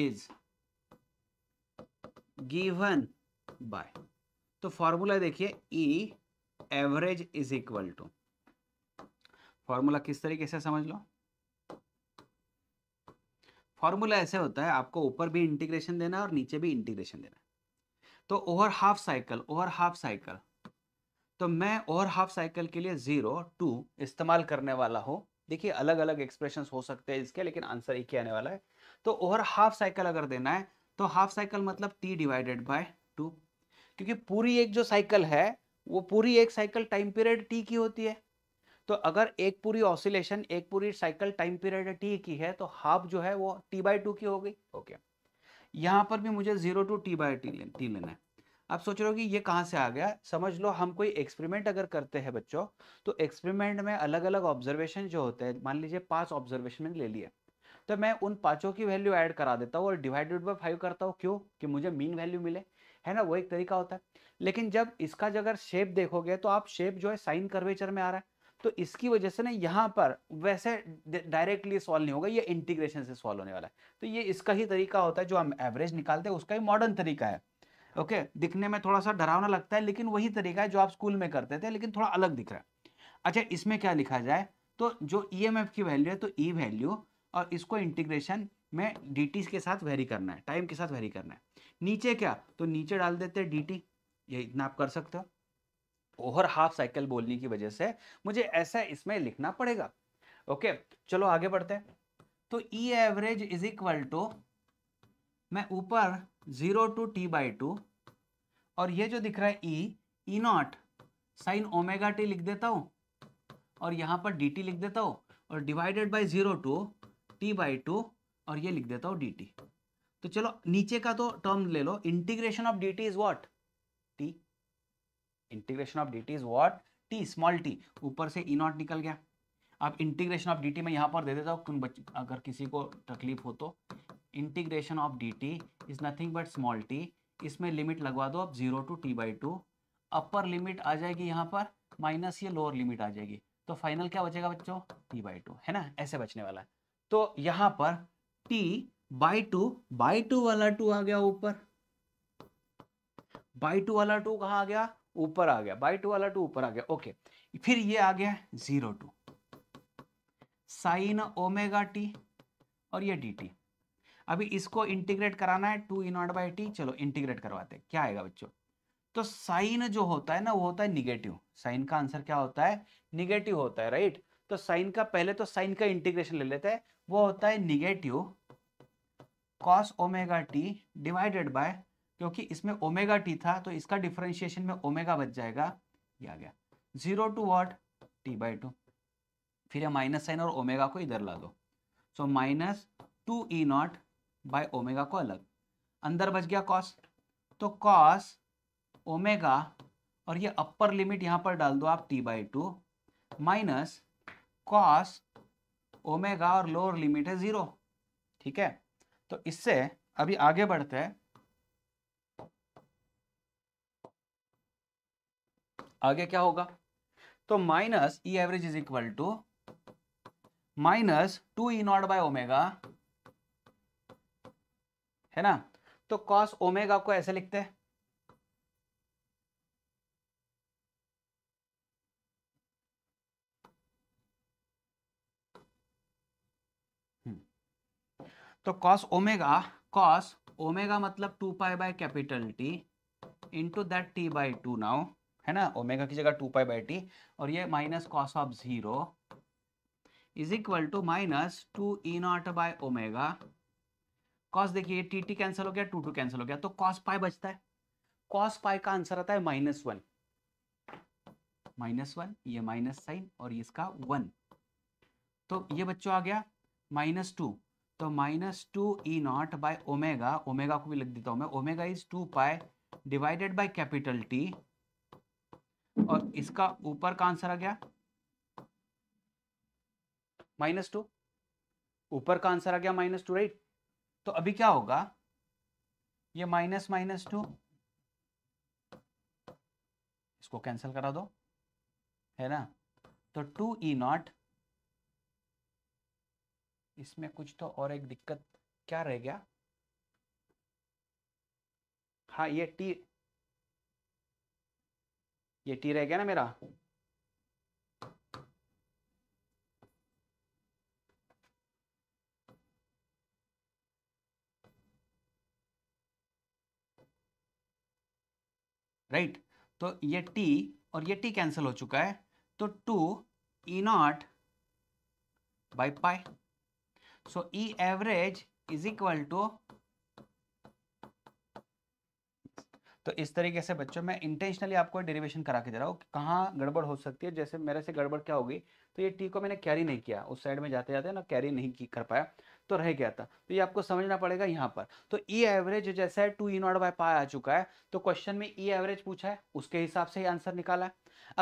is given by तो फॉर्मूला देखिए E average is equal to formula किस तरीके से समझ लो फॉर्मूला ऐसे होता है आपको ऊपर भी इंटीग्रेशन देना है और नीचे भी इंटीग्रेशन देना तो over half cycle over half cycle तो मैं ओवर हाफ साइकिल के लिए जीरो टू इस्तेमाल करने वाला हूं देखिए अलग अलग एक्सप्रेशन हो सकते हैं इसके लेकिन आंसर एक ही आने वाला है तो ओवर हाफ साइकिल अगर देना है तो हाफ साइकिल मतलब टी डिवाइडेड बाय टू क्योंकि पूरी एक जो साइकिल है वो पूरी एक साइकिल टाइम पीरियड टी की होती है तो अगर एक पूरी ऑसिलेशन एक पूरी साइकिल टाइम पीरियड टी की है तो हाफ जो है वो टी बाई टू की हो गई ओके okay. यहाँ पर भी मुझे zero to T by T लेना टी लेना है आप सोच रहे हो कि ये कहाँ से आ गया समझ लो हम कोई एक्सपेरिमेंट अगर करते हैं बच्चों तो एक्सपेरिमेंट में अलग अलग ऑब्जर्वेशन जो होते हैं मान लीजिए पांच ऑब्जर्वेशन ले लिया तो मैं उन पाँचों की वैल्यू ऐड करा देता हूँ और डिवाइडेड बाई फाइव करता हूँ क्यों कि मुझे मीन वैल्यू मिले है ना वो एक तरीका होता है लेकिन जब इसका अगर शेप देखोगे तो आप शेप जो है साइन कर्वेचर में आ रहा है तो इसकी वजह से ना यहाँ पर वैसे डायरेक्टली सॉल्व नहीं होगा ये इंटीग्रेशन से सॉल्व होने वाला है तो ये इसका ही तरीका होता है जो हम एवरेज निकालते हैं उसका ही मॉडर्न तरीका है ओके दिखने में थोड़ा सा डरावना लगता है लेकिन वही तरीका है जो आप स्कूल में करते थे लेकिन थोड़ा अलग दिख रहा है अच्छा इसमें क्या लिखा जाए तो जो ई e की वैल्यू है तो ई e वैल्यू और इसको इंटीग्रेशन में डी के साथ वेरी करना है टाइम के साथ वेरी करना है नीचे क्या तो नीचे डाल देते हैं डी ये इतना आप कर सकते हो ओवर हाफ साइकिल बोलने की वजह से मुझे ऐसा इसमें लिखना पड़ेगा ओके चलो आगे बढ़ते हैं तो E average is equal to मैं ऊपर zero to T by two और ये जो दिख रहा है E E naught sine omega T लिख देता हूँ और यहाँ पर डी टी लिख देता हूँ और divided by zero to T by two और ये लिख देता हूँ डी टी तो चलो नीचे का तो टर्म ले लो integration of D T is what T integration of D T is what T small T ऊपर से ई e नॉट निकल गया आप इंटीग्रेशन ऑफ डी टी में यहाँ पर दे देता हूँ अगर किसी को तकलीफ हो तो integration of D T is nothing but small T इसमें लिमिट लगवा दो आप zero to T by two upper limit आ जाएगी यहाँ पर माइनस ये लोअर लिमिट आ जाएगी तो फाइनल क्या बचेगा बच्चों टी बाई टू है ना ऐसे बचने वाला है तो यहां पर t by two by two वाला टू आ गया ऊपर बाई टू वाला टू कहा आ गया ऊपर आ गया बाई टू वाला टू ऊपर आ गया ओके फिर ये आ गया zero to sine omega T और ये डी अभी इसको इंटीग्रेट कराना है टू इनॉट बाई टी चलो इंटीग्रेट करवाते हैं क्या आएगा बच्चों तो साइन जो होता है ना वो होता है निगेटिव साइन का आंसर क्या होता है निगेटिव होता है राइट तो साइन का पहले तो साइन का इंटीग्रेशन ले लेते हैं वो होता है negative cos omega T divided by क्योंकि इसमें ओमेगा टी था तो इसका डिफ्रेंशिएशन में ओमेगा बच जाएगा ये आ गया zero to what T by two फिर यह माइनस साइन और ओमेगा को इधर ला दो so minus two E naught by omega को अलग अंदर बच गया कॉस तो कॉस ओमेगा और ये अपर लिमिट यहाँ पर डाल दो आप T by two minus cos omega और लोअर लिमिट है जीरो ठीक है तो इससे अभी आगे बढ़ते हैं आगे क्या होगा तो minus E average is equal to minus two E naught by omega है ना तो कॉस ओमेगा को ऐसे लिखते हैं तो कॉस ओमेगा कॉस ओमेगा मतलब two pi by capital T into that T by two now है ना ओमेगा की जगह टू पाई बाई टी और ये minus cos of zero is equal to minus two E naught by omega cos देखिए T T cancel हो गया to to cancel हो गया तो कॉस पाई बचता है कॉस पाई का आंसर आता है माइनस वन माइनस वन ये माइनस साइन और इसका वन तो ये बच्चों आ गया माइनस टू तो minus two E e naught by omega omega को भी लिख देता हूं मैं omega is two pi divided by capital T और इसका ऊपर का आंसर आ गया माइनस टू ऊपर का आंसर आ गया माइनस टू राइट तो अभी क्या होगा ये माइनस माइनस टू इसको कैंसिल करा दो है ना तो टू ई e नॉट इसमें कुछ तो और एक दिक्कत क्या रह गया हाँ ये टी ये टी रह गया ना मेरा राइट right. तो ये टी और ये टी कैंसिल हो चुका है तो two E naught by pi so E average is equal to तो इस तरीके से बच्चों मैं इंटेंशनली आपको डेरिवेशन करा के दे रहा हूँ कहाँ गड़बड़ हो सकती है जैसे मेरे से गड़बड़ क्या होगी तो ये टी को मैंने कैरी नहीं किया उस साइड में जाते जाते ना कैरी नहीं की कर पाया तो रह गया था तो ये आपको समझना पड़ेगा यहाँ पर तो ई e एवरेज जैसा है two E naught by pi आ चुका है तो क्वेश्चन में ई e एवरेज पूछा है उसके हिसाब से ही आंसर निकाला है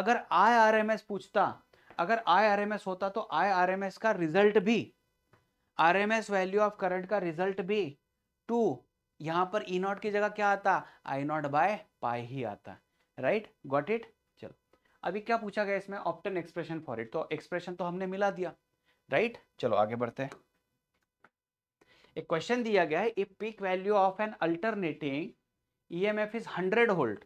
अगर आई आर एम एस पूछता अगर आई आर एम एस होता तो आई आर एम एस का रिजल्ट भी R M S value of current का रिजल्ट भी टू यहां पर ई e नॉट की जगह क्या आता आई नॉट बाय पाई ही आता राइट गॉट इट चलो अभी क्या पूछा गया इसमें ऑप्टन एक्सप्रेशन फॉर इट तो एक्सप्रेशन तो हमने मिला दिया राइट right? चलो आगे बढ़ते हैं एक क्वेश्चन दिया गया है if peak value of an alternating E M F is hundred hold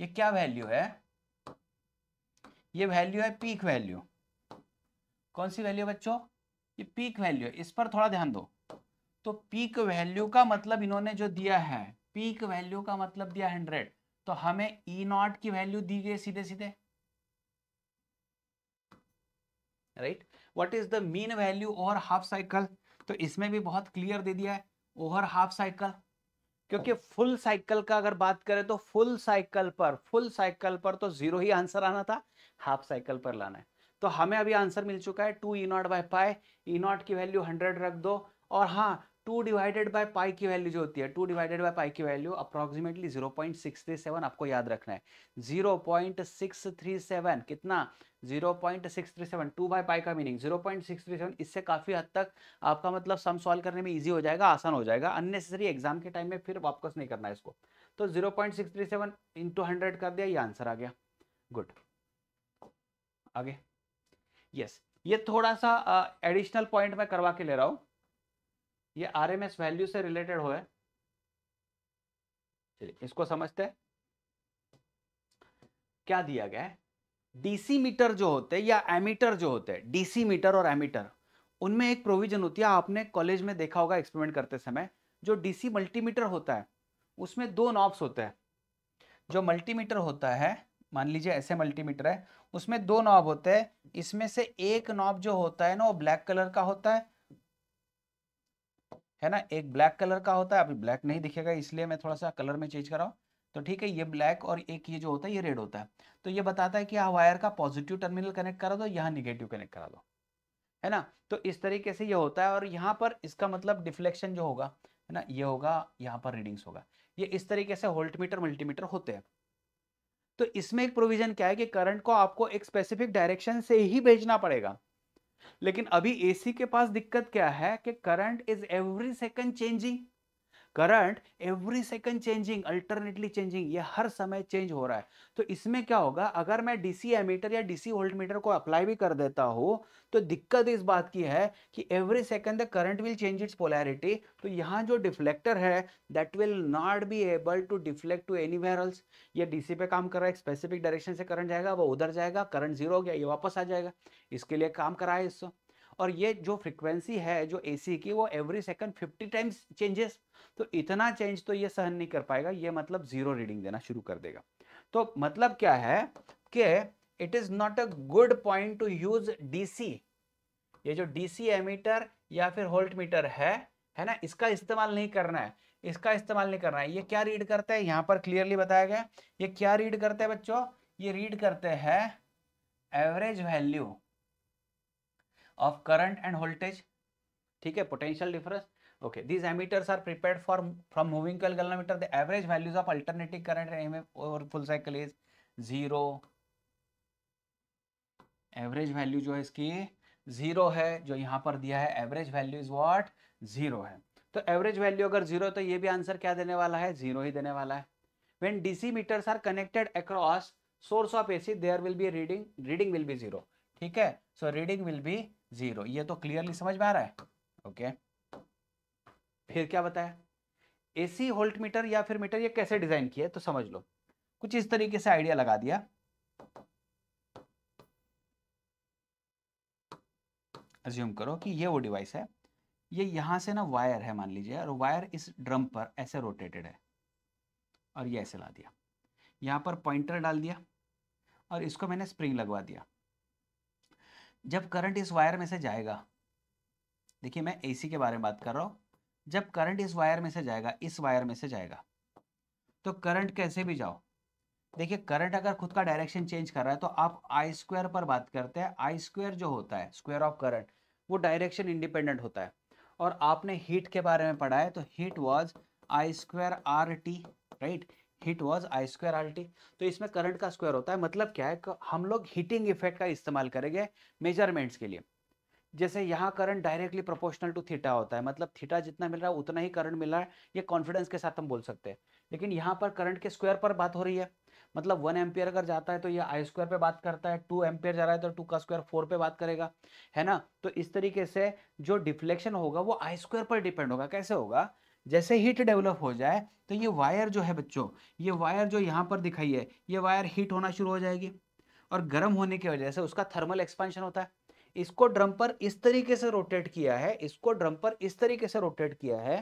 ये क्या वैल्यू है ये वैल्यू है पीक वैल्यू कौन सी वैल्यू बच्चों ये पीक वैल्यू इस पर थोड़ा ध्यान दो तो पीक वैल्यू का मतलब इन्होंने जो दिया है पीक वैल्यू का मतलब दिया हंड्रेड तो हमें ई e नॉट की वैल्यू दी गई सीधे सीधे right what is the mean value over half cycle तो इसमें भी बहुत क्लियर दे दिया है ओवर हाफ साइकिल क्योंकि फुल साइकिल का अगर बात करें तो फुल साइकिल पर फुल साइकिल पर तो जीरो ही आंसर आना था हाफ साइकिल पर लाना है तो हमें अभी आंसर मिल चुका है two E naught by pi E naught की वैल्यू हंड्रेड रख दो और हाँ टू डिवाइडेड बाई पाई की वैल्यू जो होती है टू डिवाइडेड बाई पाई की value approximately zero point six three seven आपको याद रखना है zero point six three seven कितना zero point six three seven two by pi का meaning zero point six three seven इससे काफ़ी हद तक आपका मतलब सम सॉल्व करने में ईजी हो जाएगा आसान हो जाएगा अननेसेसरी एग्जाम के टाइम में फिर वापस नहीं करना है इसको तो zero point six three seven into hundred कर दिया ये आंसर आ गया गुड आगे यस ये थोड़ा सा एडिशनल uh, पॉइंट मैं करवा के ले रहा हूं ये आर एम एस वैल्यू से रिलेटेड हो है चलिए इसको समझते हैं क्या दिया गया है डीसी मीटर जो होते हैं या एमीटर जो होते हैं डीसी मीटर और एमीटर उनमें एक प्रोविजन होती है आपने कॉलेज में देखा होगा एक्सपेरिमेंट करते समय जो डीसी मल्टीमीटर होता है उसमें दो नॉब्स होते हैं जो मल्टीमीटर होता है मान लीजिए ऐसे मल्टीमीटर है उसमें दो नॉब होते हैं इसमें से एक नॉब जो होता है ना वो ब्लैक कलर का होता है है ना एक ब्लैक कलर का होता है अभी ब्लैक नहीं दिखेगा इसलिए मैं थोड़ा सा कलर में चेंज कर रहा हूँ तो ठीक है ये ब्लैक और एक ये जो होता है ये रेड होता है तो ये बताता है कि यहाँ वायर का पॉजिटिव टर्मिनल कनेक्ट करा दो यहाँ निगेटिव कनेक्ट करा दो है ना तो इस तरीके से ये होता है और यहाँ पर इसका मतलब डिफ्लेक्शन जो होगा है ना ये होगा यहाँ पर रीडिंग्स होगा ये इस तरीके से होल्टमीटर मल्टीमीटर होते हैं तो इसमें एक प्रोविजन क्या है कि करंट को आपको एक स्पेसिफिक डायरेक्शन से ही भेजना पड़ेगा लेकिन अभी एसी के पास दिक्कत क्या है कि current is every second changing current every second changing alternately changing ये हर समय चेंज हो रहा है तो इसमें क्या होगा अगर मैं डीसी एमीटर या डीसी वोल्ट मीटर को अप्लाई भी कर देता हूँ तो दिक्कत इस बात की है कि every second the current will change its polarity तो यहाँ जो डिफ्लेक्टर है that will not be able to deflect to any levels ये डीसी पे काम कर रहा है स्पेसिफिक डायरेक्शन से करंट जाएगा वो उधर जाएगा करंट जीरो हो गया ये वापस आ जाएगा इसके लिए काम कराए इस और ये जो फ्रिक्वेंसी है जो एसी की वो एवरी सेकंड 50 टाइम्स चेंजेस तो इतना चेंज तो ये सहन नहीं कर पाएगा ये मतलब जीरो रीडिंग देना शुरू कर देगा तो मतलब क्या है कि it is not a good point to use DC ये जो डीसी एमीटर या फिर होल्ट मीटर है है ना इसका इस्तेमाल नहीं करना है इसका इस्तेमाल नहीं करना है ये क्या रीड करते हैं यहां पर क्लियरली बताया गया ये क्या रीड करते हैं बच्चों ये रीड करते हैं average value of current and voltage ठीक है potential difference okay these ammeters are prepared for from moving coil galvanometer the average values of alternating current and mf over full cycle is zero average value जो है इसकी zero है जो यहाँ पर दिया है average value is what zero है तो एवरेज वैल्यू अगर जीरो तो ये भी आंसर क्या देने वाला है जीरो ही देने वाला है when dc meters are connected across source of ac there will be a reading reading will be zero ठीक है so reading will be zero ये तो क्लियरली समझ में आ रहा है ओके फिर क्या बताया एसी होल्ट मीटर या फिर मीटर ये कैसे डिजाइन किया है तो समझ लो कुछ इस तरीके से आइडिया लगा दिया अज्यूम करो कि ये वो डिवाइस है ये यहां से ना वायर है मान लीजिए और वायर इस ड्रम पर ऐसे रोटेटेड है और ये ऐसे ला दिया यहाँ पर पॉइंटर डाल दिया और इसको मैंने स्प्रिंग लगवा दिया जब करंट इस वायर में से जाएगा देखिए मैं एसी के बारे में बात कर रहा हूँ जब करंट इस वायर में से जाएगा इस वायर में से जाएगा तो करंट कैसे भी जाओ देखिए करंट अगर खुद का डायरेक्शन चेंज कर रहा है तो आप आई स्क्वायर पर बात करते हैं आई स्क्वायर जो होता है स्क्वायर ऑफ करंट वो डायरेक्शन इंडिपेंडेंट होता है और आपने हीट के बारे में पढ़ा है तो heat was I square R T right heat was I square R T तो इसमें करंट का स्क्वायर होता है मतलब क्या है हम लोग हीटिंग इफेक्ट का इस्तेमाल करेंगे मेजरमेंट्स के लिए जैसे यहाँ current directly proportional to theta होता है मतलब थीटा जितना मिल रहा है उतना ही करंट मिल रहा है ये कॉन्फिडेंस के साथ हम बोल सकते हैं लेकिन यहाँ पर करंट के स्क्वायर पर बात हो रही है मतलब वन एम्पियर अगर जाता है तो ये आई स्क्वायर पे बात करता है टू एम्पियर जा रहा है तो टू का स्क्वायर फोर पे बात करेगा है ना तो इस तरीके से जो डिफ्लेक्शन होगा वो आई स्क्वायर पर डिपेंड होगा कैसे होगा जैसे हीट डेवलप हो जाए तो ये वायर जो है बच्चों ये वायर जो यहाँ पर दिखाई है ये वायर हीट होना शुरू हो जाएगी और गर्म होने की वजह से उसका थर्मल एक्सपेंशन होता है इसको ड्रम पर इस तरीके से रोटेट किया है इसको ड्रम पर इस तरीके से रोटेट किया है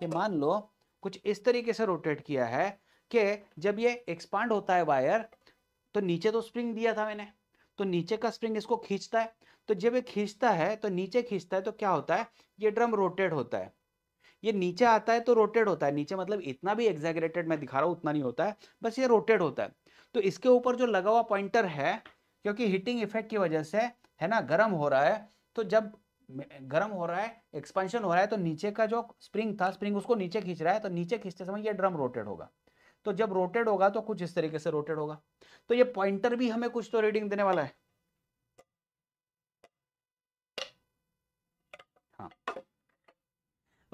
कि मान लो कुछ इस तरीके से रोटेट किया है कि जब ये एक्सपांड होता है वायर तो नीचे तो स्प्रिंग दिया था मैंने तो नीचे का स्प्रिंग इसको खींचता है तो जब ये खींचता है तो नीचे खींचता है तो क्या होता है ये ड्रम रोटेट होता है ये नीचे आता है तो रोटेट होता है नीचे मतलब इतना भी एग्जैगरेटेड मैं दिखा रहा हूँ उतना नहीं होता है बस ये रोटेट होता है तो इसके ऊपर जो लगा हुआ पॉइंटर है क्योंकि हीटिंग इफेक्ट की वजह से है ना गर्म हो रहा है तो जब गर्म हो रहा है एक्सपेंशन हो रहा है तो नीचे का जो स्प्रिंग था स्प्रिंग उसको नीचे खींच रहा है तो नीचे खींचते समय ये ड्रम रोटेट होगा तो जब रोटेट होगा तो कुछ इस तरीके से रोटेट होगा तो ये पॉइंटर भी हमें कुछ तो रीडिंग देने वाला है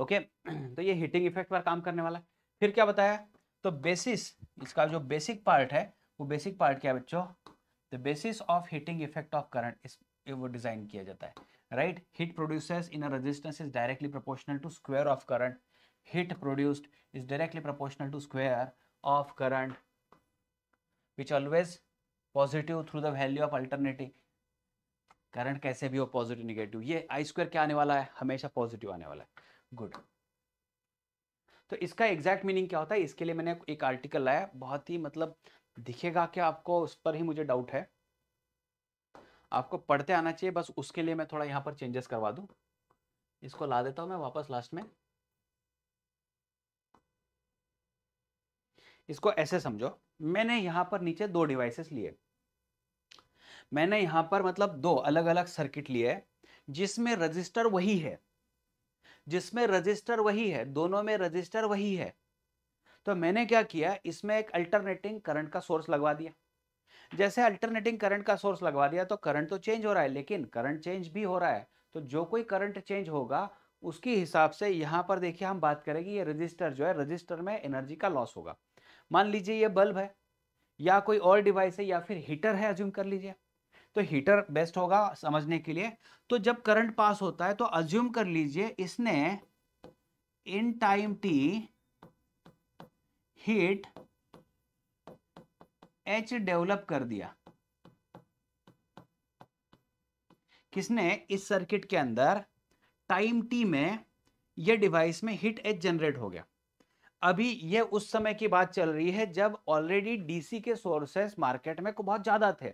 ओके तो ये हीटिंग इफेक्ट पर काम करने वाला है फिर क्या बताया तो बेसिस इसका जो बेसिक पार्ट है वो बेसिक पार्ट क्या है बच्चों the basis of heating effect of current इस वो डिजाइन किया जाता है right heat producers in resistance is directly proportional to square of current heat produced is directly proportional to square of current which always positive through the value of alternative current कैसे भी हो positive negative ये आई square क्या आने वाला है हमेशा positive आने वाला है गुड तो इसका एग्जैक्ट मीनिंग क्या होता है इसके लिए मैंने एक आर्टिकल लाया बहुत ही मतलब दिखेगा क्या आपको उस पर ही मुझे डाउट है आपको पढ़ते आना चाहिए बस उसके लिए मैं थोड़ा यहाँ पर चेंजेस करवा दू इसको ला देता हूं मैं वापस लास्ट में इसको ऐसे समझो मैंने यहाँ पर नीचे दो डिवाइसेस लिए मैंने यहाँ पर मतलब दो अलग अलग सर्किट लिए जिसमें रजिस्टर वही है जिसमें रजिस्टर वही है दोनों में रजिस्टर वही है तो मैंने क्या किया इसमें एक अल्टरनेटिंग करंट का सोर्स लगवा दिया जैसे अल्टरनेटिंग करंट का सोर्स लगवा दिया तो करंट तो चेंज हो रहा है लेकिन करंट चेंज भी हो रहा है तो जो कोई करंट चेंज होगा उसके हिसाब से यहाँ पर देखिए हम बात करेंगे ये रजिस्टर जो है रजिस्टर में एनर्जी का लॉस होगा मान लीजिए ये बल्ब है या कोई और डिवाइस है या फिर हीटर है अज्यूम कर लीजिए तो हीटर बेस्ट होगा समझने के लिए तो जब करंट पास होता है तो अज्यूम कर लीजिए इसने in time T heat H develop कर दिया किसने इस सर्किट के अंदर टाइम टी में यह डिवाइस में हीट एच जनरेट हो गया अभी यह उस समय की बात चल रही है जब ऑलरेडी डीसी के सोर्सेस मार्केट में को बहुत ज़्यादा थे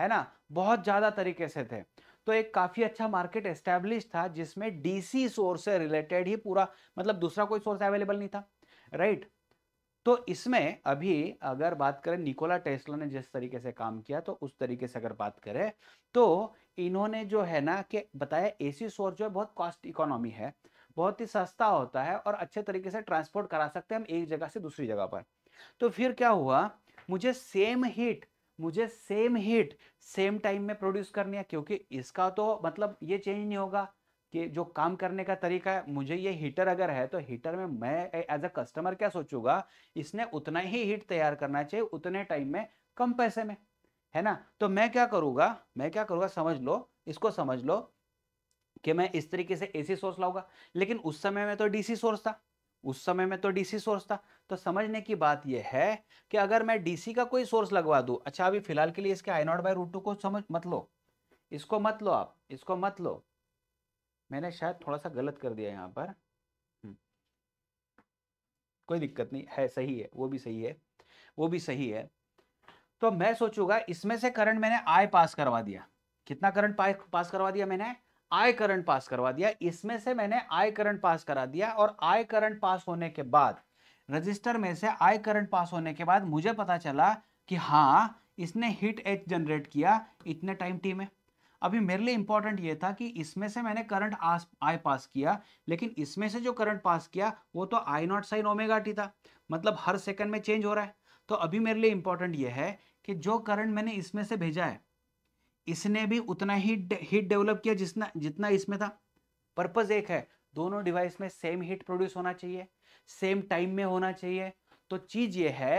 है ना बहुत ज़्यादा तरीके से थे तो एक काफ़ी अच्छा मार्केट एस्टेब्लिश था जिसमें डीसी सोर्स से रिलेटेड ही पूरा मतलब दूसरा कोई सोर्स अवेलेबल नहीं था राइट तो इसमें अभी अगर बात करें निकोला टेस्ला ने जिस तरीके से काम किया तो उस तरीके से अगर बात करें तो इन्होंने जो है ना कि बताया एसी सोर्स जो है बहुत कॉस्ट इकोनॉमी है बहुत ही सस्ता होता है और अच्छे तरीके से ट्रांसपोर्ट करा सकते हैं हम एक जगह से दूसरी जगह पर तो फिर क्या हुआ मुझे सेम हीट मुझे सेम हीट सेम टाइम में प्रोड्यूस करनी है क्योंकि इसका तो मतलब ये चेंज नहीं होगा कि जो काम करने का तरीका है मुझे ये हीटर अगर है तो हीटर में मैं एज अ कस्टमर क्या सोचूंगा इसने उतना ही हीट तैयार करना चाहिए उतने टाइम में कम पैसे में है ना तो मैं क्या करूँगा मैं क्या करूँगा समझ लो इसको समझ लो कि मैं इस तरीके से एसी सोर्स लाऊंगा लेकिन उस समय में तो डीसी सोर्स था उस समय में तो डीसी सोर्स था तो समझने की बात यह है कि अगर मैं डीसी का कोई सोर्स लगवा दूं अच्छा अभी फिलहाल के लिए इसके I naught by root two को समझ मत लो इसको मत लो आप इसको मत लो मैंने शायद थोड़ा सा गलत कर दिया यहाँ पर हम्म। कोई दिक्कत नहीं है सही है वो भी सही है वो भी सही है तो मैं सोचूंगा इसमें से करंट मैंने आई पास करवा दिया कितना करंट पास करवा दिया मैंने आय करंट पास करवा दिया इसमें से मैंने आय करंट पास करा दिया और आय करंट पास होने के बाद रजिस्टर में से आय करंट पास होने के बाद मुझे पता चला कि हाँ इसने हिट एच जनरेट किया इतने टाइम टी में अभी मेरे लिए इंपॉर्टेंट ये था कि इसमें से मैंने करंट आई पास किया लेकिन इसमें से जो करंट पास किया वो तो I naught sine omega T था मतलब हर सेकंड में चेंज हो रहा है तो अभी मेरे लिए इंपॉर्टेंट ये है कि जो करंट मैंने इसमें से भेजा है इसने भी उतना ही हीट डेवलप किया जितना जितना इसमें था पर्पज़ एक है दोनों डिवाइस में सेम हीट प्रोड्यूस होना चाहिए सेम टाइम में होना चाहिए तो चीज़ ये है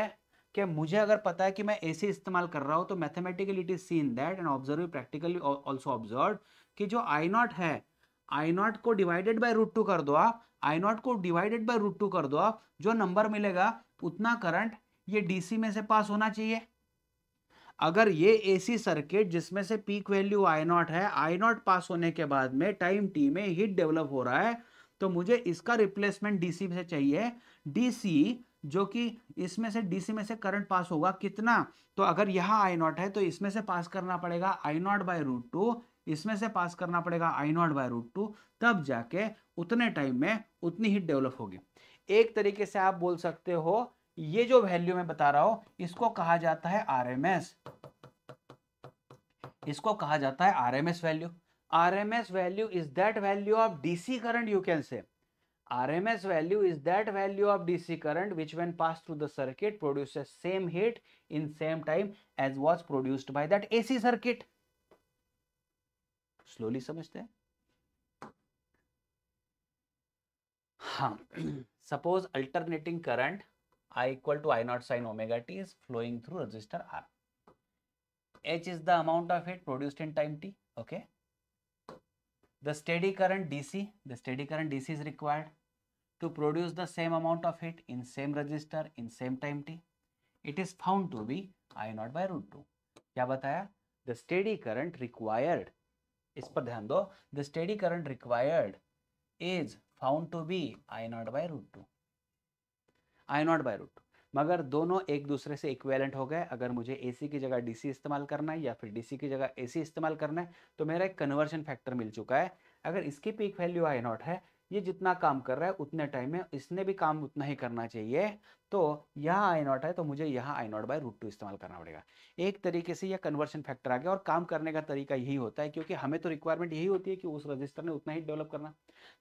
कि मुझे अगर पता है कि मैं एसी इस्तेमाल कर रहा हूँ तो mathematically it is seen that and observe practically also observe कि जो आई नॉट है आई नॉट को डिवाइडेड बाय रूट टू कर दो आप आई नॉट को डिवाइडेड बाय रूट टू कर दो आप जो नंबर मिलेगा उतना करंट ये डीसी में से पास होना चाहिए अगर ये एसी सर्किट जिसमें से पीक वैल्यू आई नॉट है आई नॉट पास होने के बाद में टाइम टी में हीट डेवलप हो रहा है तो मुझे इसका रिप्लेसमेंट डीसी से चाहिए डीसी जो कि इसमें से डीसी में से करंट पास होगा कितना तो अगर यहाँ आई नॉट है तो इसमें से पास करना पड़ेगा I naught by root two इसमें से पास करना पड़ेगा I naught by root two तब जाके उतने टाइम में उतनी हीट डेवलप होगी एक तरीके से आप बोल सकते हो ये जो वैल्यू मैं बता रहा हूं इसको कहा जाता है आर एम एस इसको कहा जाता है R M S value R M S value is that value of DC current you can say R M S value is that value of DC current which when pass through the circuit produce same heat in same time as was produced by that A C circuit slowly समझते हैं हाँ suppose alternating current I equal to I naught sine omega t is flowing through resistor R. H is the amount of heat produced in time t, okay. The steady current DC, the steady current DC is required to produce the same amount of heat in same resistor in same time t. It is found to be I naught by root 2. क्या बताया? The steady current required, इस पर ध्यान दो, the steady current required is found to be I naught by root 2. I naught by root मगर दोनों एक दूसरे से इक्वेलेंट हो गए अगर मुझे ए की जगह डी इस्तेमाल करना है या फिर डी की जगह ए इस्तेमाल करना है तो मेरा एक कन्वर्जन फैक्टर मिल चुका है अगर इसकी पीक वैल्यू आई नॉट है ये जितना काम कर रहा है उतने टाइम में इसने भी काम उतना ही करना चाहिए तो यहाँ आई नॉट है तो मुझे यहाँ I naught by root two इस्तेमाल करना पड़ेगा एक तरीके से यह कन्वर्शन फैक्टर आ गया और काम करने का तरीका यही होता है क्योंकि हमें तो रिक्वायरमेंट यही होती है कि उस रजिस्टर ने उतना ही डेवलप करना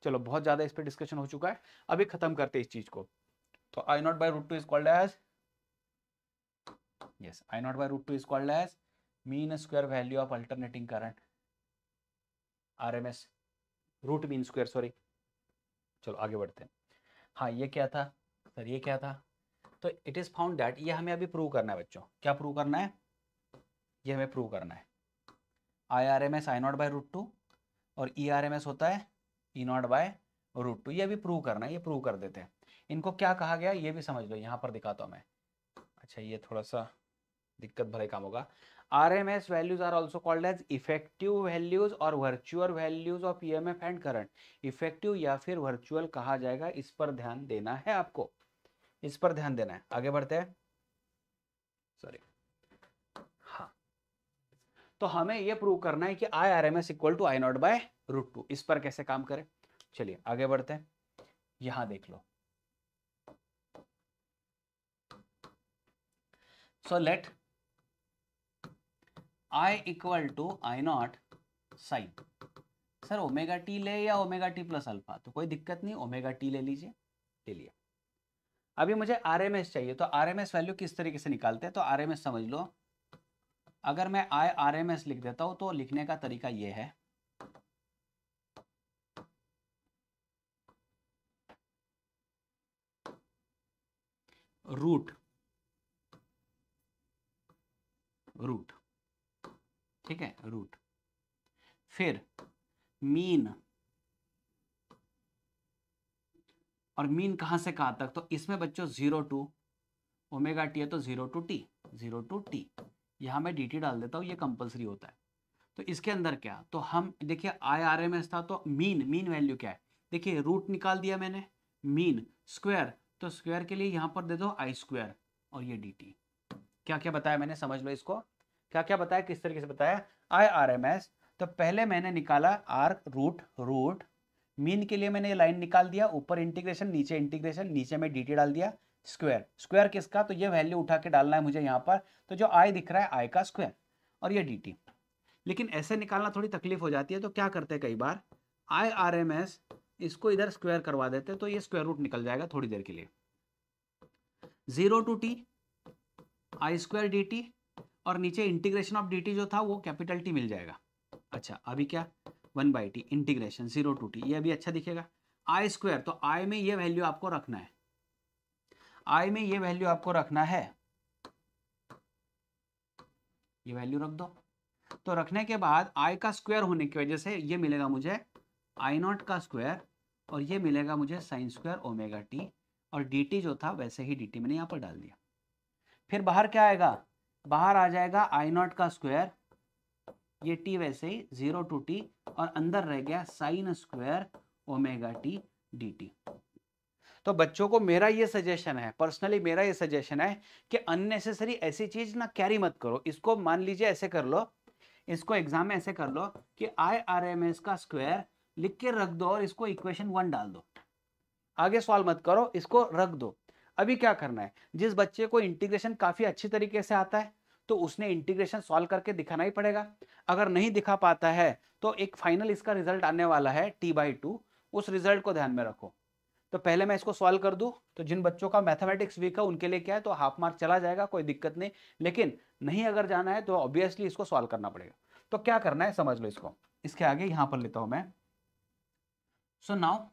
चलो बहुत ज़्यादा इस पर डिस्कशन हो चुका है अभी ख़त्म करते इस चीज़ को तो by root two is called as yes I naught by root two is called as mean as value of alternating current R M S root mean square sorry चलो आगे बढ़ते हैं हाँ ये क्या था सर ये क्या था तो इट इज फाउंड दैट ये हमें अभी प्रूव करना है बच्चों क्या प्रूव करना है ये हमें प्रूव करना है I R M S I naught by root two और ई आर एम एस होता है E naught by root two ये अभी प्रूव करना है ये प्रूव कर देते हैं इनको क्या कहा गया ये भी समझ लो यहाँ पर दिखाता हूँ मैं अच्छा ये थोड़ा सा दिक्कत भरे काम होगा R M S values are also called as effective values और virtual values of E M F and current effective या फिर वर्चुअल कहा जाएगा इस पर ध्यान देना है आपको इस पर ध्यान देना है आगे बढ़ते हैं सॉरी हाँ तो हमें यह प्रूव करना है कि I R M S equal to I naught by root two इस पर कैसे काम करें चलिए आगे बढ़ते हैं यहां देख लो so let i equal to i naught sine sir omega T ले या ओमेगा टी प्लस अल्फा तो कोई दिक्कत नहीं ओमेगा टी ले लीजिए ले लिया अभी मुझे आरएमएस चाहिए तो आरएमएस वैल्यू किस तरीके से निकालते हैं तो आरएमएस समझ लो अगर मैं आई आरएमएस लिख देता हूं तो लिखने का तरीका यह है रूट रूट ठीक है रूट फिर मीन और मीन कहां से कहां तक तो इसमें बच्चों जीरो टू ओमेगा टी है तो zero to T zero to T यहां मैं डी डाल देता हूं ये कंपलसरी होता है तो इसके अंदर क्या तो हम देखिए आई आर एम एस था तो मीन मीन वैल्यू क्या है देखिए रूट निकाल दिया मैंने मीन स्क्वायर तो स्क्वायर के लिए यहां पर दे दो आई स्क्वायर और ये डी टी क्या क्या बताया मैंने समझ लो इसको क्या क्या बताया किस तरीके से बताया आई आर एम एस तो पहले मैंने निकाला आर रूट रूट मीन के लिए मैंने लाइन निकाल दिया ऊपर इंटीग्रेशन नीचे इंटीग्रेशन नीचे में डी डाल दिया स्क्वायर स्क्वायर किसका तो ये वैल्यू उठा के डालना है मुझे यहाँ पर तो जो आई दिख रहा है आई का स्क्वायर और ये डी लेकिन ऐसे निकालना थोड़ी तकलीफ हो जाती है तो क्या करते हैं कई बार आई आर एम एस इसको इधर स्क्वायर करवा देते हैं तो ये स्क्वायर रूट निकल जाएगा थोड़ी देर के लिए zero to T I square D T और नीचे इंटीग्रेशन ऑफ डी टी जो था वो कैपिटल टी मिल जाएगा अच्छा अभी क्या one by T integration zero to T ये अभी अच्छा दिखेगा आई स्क्वायर तो आई में ये वैल्यू आपको रखना है आई में ये वैल्यू आपको रखना है ये वैल्यू रख दो तो रखने के बाद आई का स्क्वायर होने की वजह से ये मिलेगा मुझे आई नॉट का स्क्वायर और ये मिलेगा मुझे साइन स्क्वायर ओमेगा टी और डी टी जो था वैसे ही डी टी मैंने यहाँ पर डाल दिया फिर बाहर क्या आएगा बाहर आ जाएगा आई नॉट का स्क्वायर ये टी वैसे ही जीरो टू टी और अंदर रह गया sine square omega T D T तो बच्चों को मेरा ये सजेशन है पर्सनली मेरा ये सजेशन है कि अननेसेसरी ऐसी चीज ना कैरी मत करो इसको मान लीजिए ऐसे कर लो इसको एग्जाम में ऐसे कर लो कि आई आर एम एस का स्क्वायर लिख के रख दो और इसको इक्वेशन वन डाल दो आगे सॉल्व मत करो इसको रख दो अभी क्या करना है जिस बच्चे को इंटीग्रेशन काफ़ी अच्छे तरीके से आता है तो उसने इंटीग्रेशन सॉल्व करके दिखाना ही पड़ेगा अगर नहीं दिखा पाता है तो एक फाइनल इसका रिजल्ट आने वाला है टी बाई टू उस रिजल्ट को ध्यान में रखो तो पहले मैं इसको सॉल्व कर दूं तो जिन बच्चों का मैथमेटिक्स वीक है उनके लिए क्या है तो हाफ मार्क चला जाएगा कोई दिक्कत नहीं लेकिन नहीं अगर जाना है तो ऑब्वियसली इसको सॉल्व करना पड़ेगा तो क्या करना है समझ लो इसको इसके आगे यहां पर लेता हूं मैं so now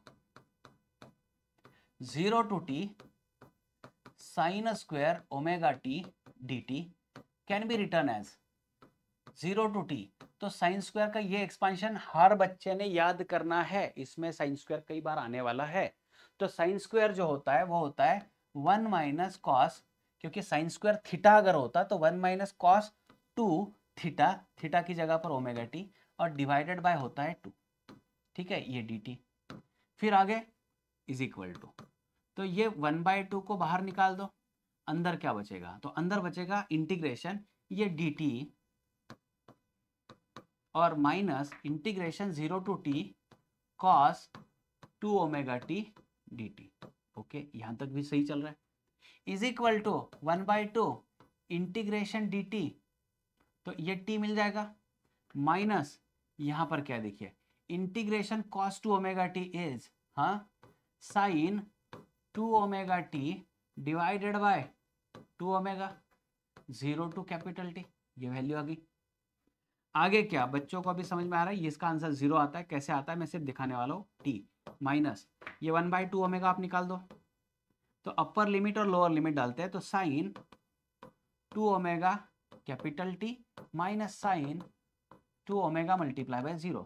zero to T sine square omega t dt can be written as zero to T तो साइन स्क्वायर का ये एक्सपांशन हर बच्चे ने याद करना है इसमें साइन स्क्वायर कई बार आने वाला है तो साइन स्क्वायर जो होता है वो होता है वन माइनस कॉस क्योंकि साइन स्क्वायर थीटा अगर होता तो one minus cos two theta theta की जगह पर ओमेगा टी और डिवाइडेड बाय होता है टू ठीक है ये डी टी फिर आगे इज इक्वल टू तो ये वन बाय टू को बाहर निकाल दो अंदर क्या बचेगा तो अंदर बचेगा इंटीग्रेशन ये डी टी और minus integration zero to T cos two omega T D T okay यहां तक भी सही चल रहा है is equal to one by two integration D T तो ये टी मिल जाएगा माइनस यहां पर क्या देखिए integration cos two omega T is हाँ sine two omega T divided by two omega zero to capital T ये वैल्यू आ गई आगे क्या बच्चों को अभी समझ में आ रहा है ये इसका आंसर जीरो आता है कैसे आता है मैं सिर्फ दिखाने वाला हूँ टी माइनस ये वन बाई टू ओमेगा आप निकाल दो तो अपर लिमिट और लोअर लिमिट डालते हैं तो sine two omega capital T minus sine two omega multiply by zero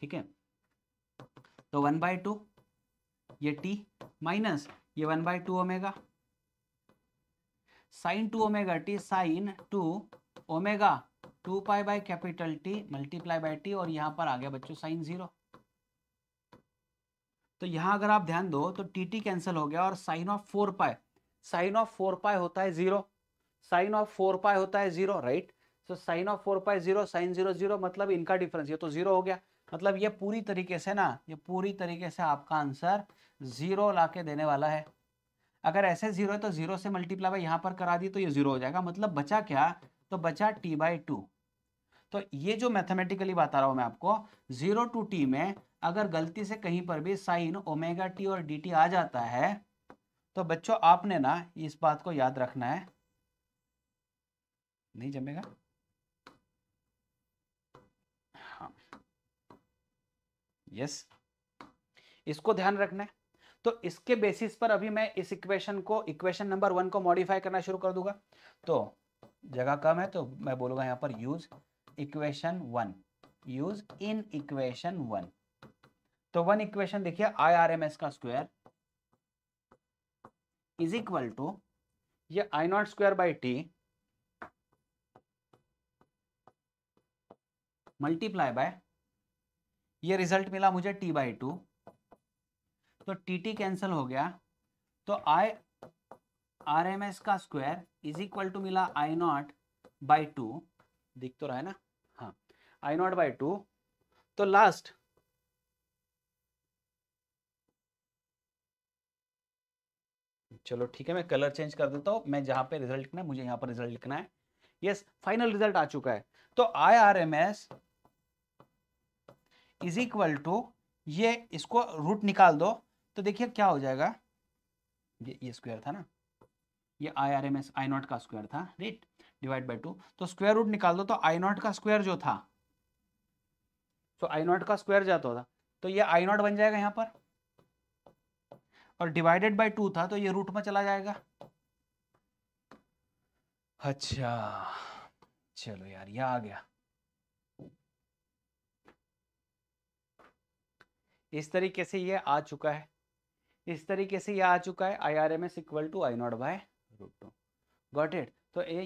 ठीक है तो वन बाय टू ये टी माइनस ये one by two omega sine two omega T sine two omega two pi by capital T multiply by T और यहां पर आ गया बच्चों साइन जीरो तो यहां अगर आप ध्यान दो तो टी टी कैंसिल हो गया और sine of four pi sine of four pi होता है zero sine of four pi होता है zero right so sine of four pi zero sine zero zero मतलब इनका डिफरेंस ये तो जीरो हो गया मतलब ये पूरी तरीके से ना ये पूरी तरीके से आपका आंसर ज़ीरो ला के देने वाला है अगर ऐसे ज़ीरो है तो ज़ीरो से मल्टीप्लाई बाई यहाँ पर करा दी तो ये ज़ीरो हो जाएगा मतलब बचा क्या तो बचा टी बाई टू तो ये जो मैथमेटिकली बता रहा हूँ मैं आपको ज़ीरो टू टी में अगर गलती से कहीं पर भी साइन ओमेगा टी और डी टी आ जाता है तो बच्चों आपने ना इस बात को याद रखना है नहीं जमेगा यस yes. इसको ध्यान रखना है तो इसके बेसिस पर अभी मैं इस इक्वेशन को इक्वेशन नंबर वन को मॉडिफाई करना शुरू कर दूंगा तो जगह कम है तो मैं बोलूंगा यहां पर use equation one use in equation one तो वन इक्वेशन देखिए आई आर एम एस का स्क्वायर इज इक्वल टू ये I naught square by T multiply by ये रिजल्ट मिला मुझे टी बाई टू तो टी टी कैंसिल हो गया तो आई आर एम एस का स्क्वायर इज इक्वल टू मिला आई नॉट बाई टू दिख तो रहा है ना हाँ आई नॉट बाई टू तो लास्ट चलो ठीक है मैं कलर चेंज कर देता हूँ मैं जहां पे रिजल्ट लिखना है मुझे यहाँ पर रिजल्ट लिखना है यस फाइनल रिजल्ट आ चुका है तो I R M S is equal to ये इसको रूट निकाल दो तो देखिए क्या हो जाएगा ये ये स्क्वायर था ना ये I R M S I naught का स्क्वायर था राइट डिवाइड बाई टू तो स्क्वायर रूट निकाल दो तो आई नॉट का स्क्वायर जो था तो आई नॉट का स्क्वायर जाता था तो ये आई नॉट बन जाएगा यहां पर और डिवाइडेड बाई टू था तो ये रूट में चला जाएगा अच्छा चलो यार ये आ गया इस तरीके से ये आ चुका है इस तरीके से ये आ चुका है I R M S equal to I naught by root two got it तो ये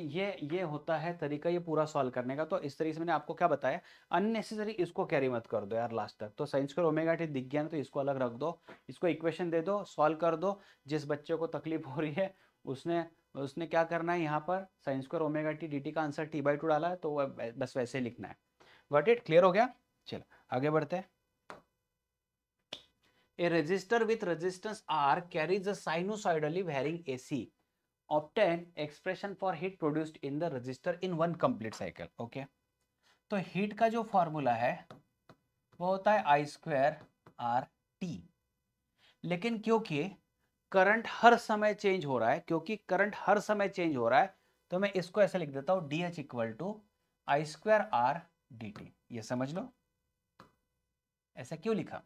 ये होता है तरीका ये पूरा सॉल्व करने का तो इस तरीके से मैंने आपको क्या बताया अननेसेसरी इसको कैरी मत कर दो यार लास्ट तक तो साइंस स्क्वायर ओमेगा टी दिख गया ना तो इसको अलग रख दो इसको इक्वेशन दे दो सॉल्व कर दो जिस बच्चे को तकलीफ हो रही है उसने उसने क्या करना है यहाँ पर sine square omega T D का आंसर टी बाई टू डाला है तो बस वैसे लिखना है वट इट क्लियर हो गया चलो आगे बढ़ते हैं A resistor with resistance R carries a sinusoidally varying AC. Obtain expression for heat produced in the resistor in one complete cycle. Okay. तो हीट का जो फॉर्मूला है वो होता है आई स्क्वायर आर टी लेकिन क्योंकि करंट हर समय चेंज हो रहा है क्योंकि करंट हर समय चेंज हो रहा है तो मैं इसको ऐसे लिख देता हूँ D H equal to I square R D T ये समझ लो ऐसा क्यों लिखा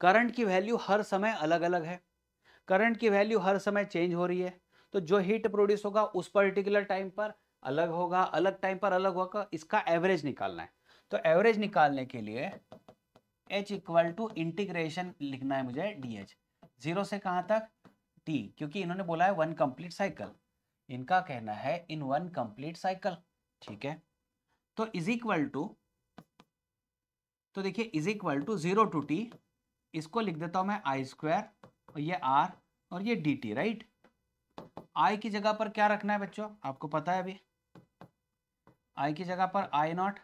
करंट की वैल्यू हर समय अलग अलग है करंट की वैल्यू हर समय चेंज हो रही है तो जो हीट प्रोड्यूस होगा उस पर्टिकुलर टाइम पर अलग होगा अलग टाइम पर अलग होगा इसका एवरेज निकालना है तो एवरेज निकालने के लिए एच इक्वल टू इंटीग्रेशन लिखना है मुझे डी एच जीरो से कहाँ तक टी क्योंकि इन्होंने बोला है वन कंप्लीट साइकिल इनका कहना है इन वन कंप्लीट साइकिल ठीक है तो इज इक्वल टू तो देखिए is equal to zero to T इसको लिख देता हूं मैं आई स्क्वायर और ये आर और ये डी टी राइट आई की जगह पर क्या रखना है बच्चों आपको पता है अभी आई की जगह पर I naught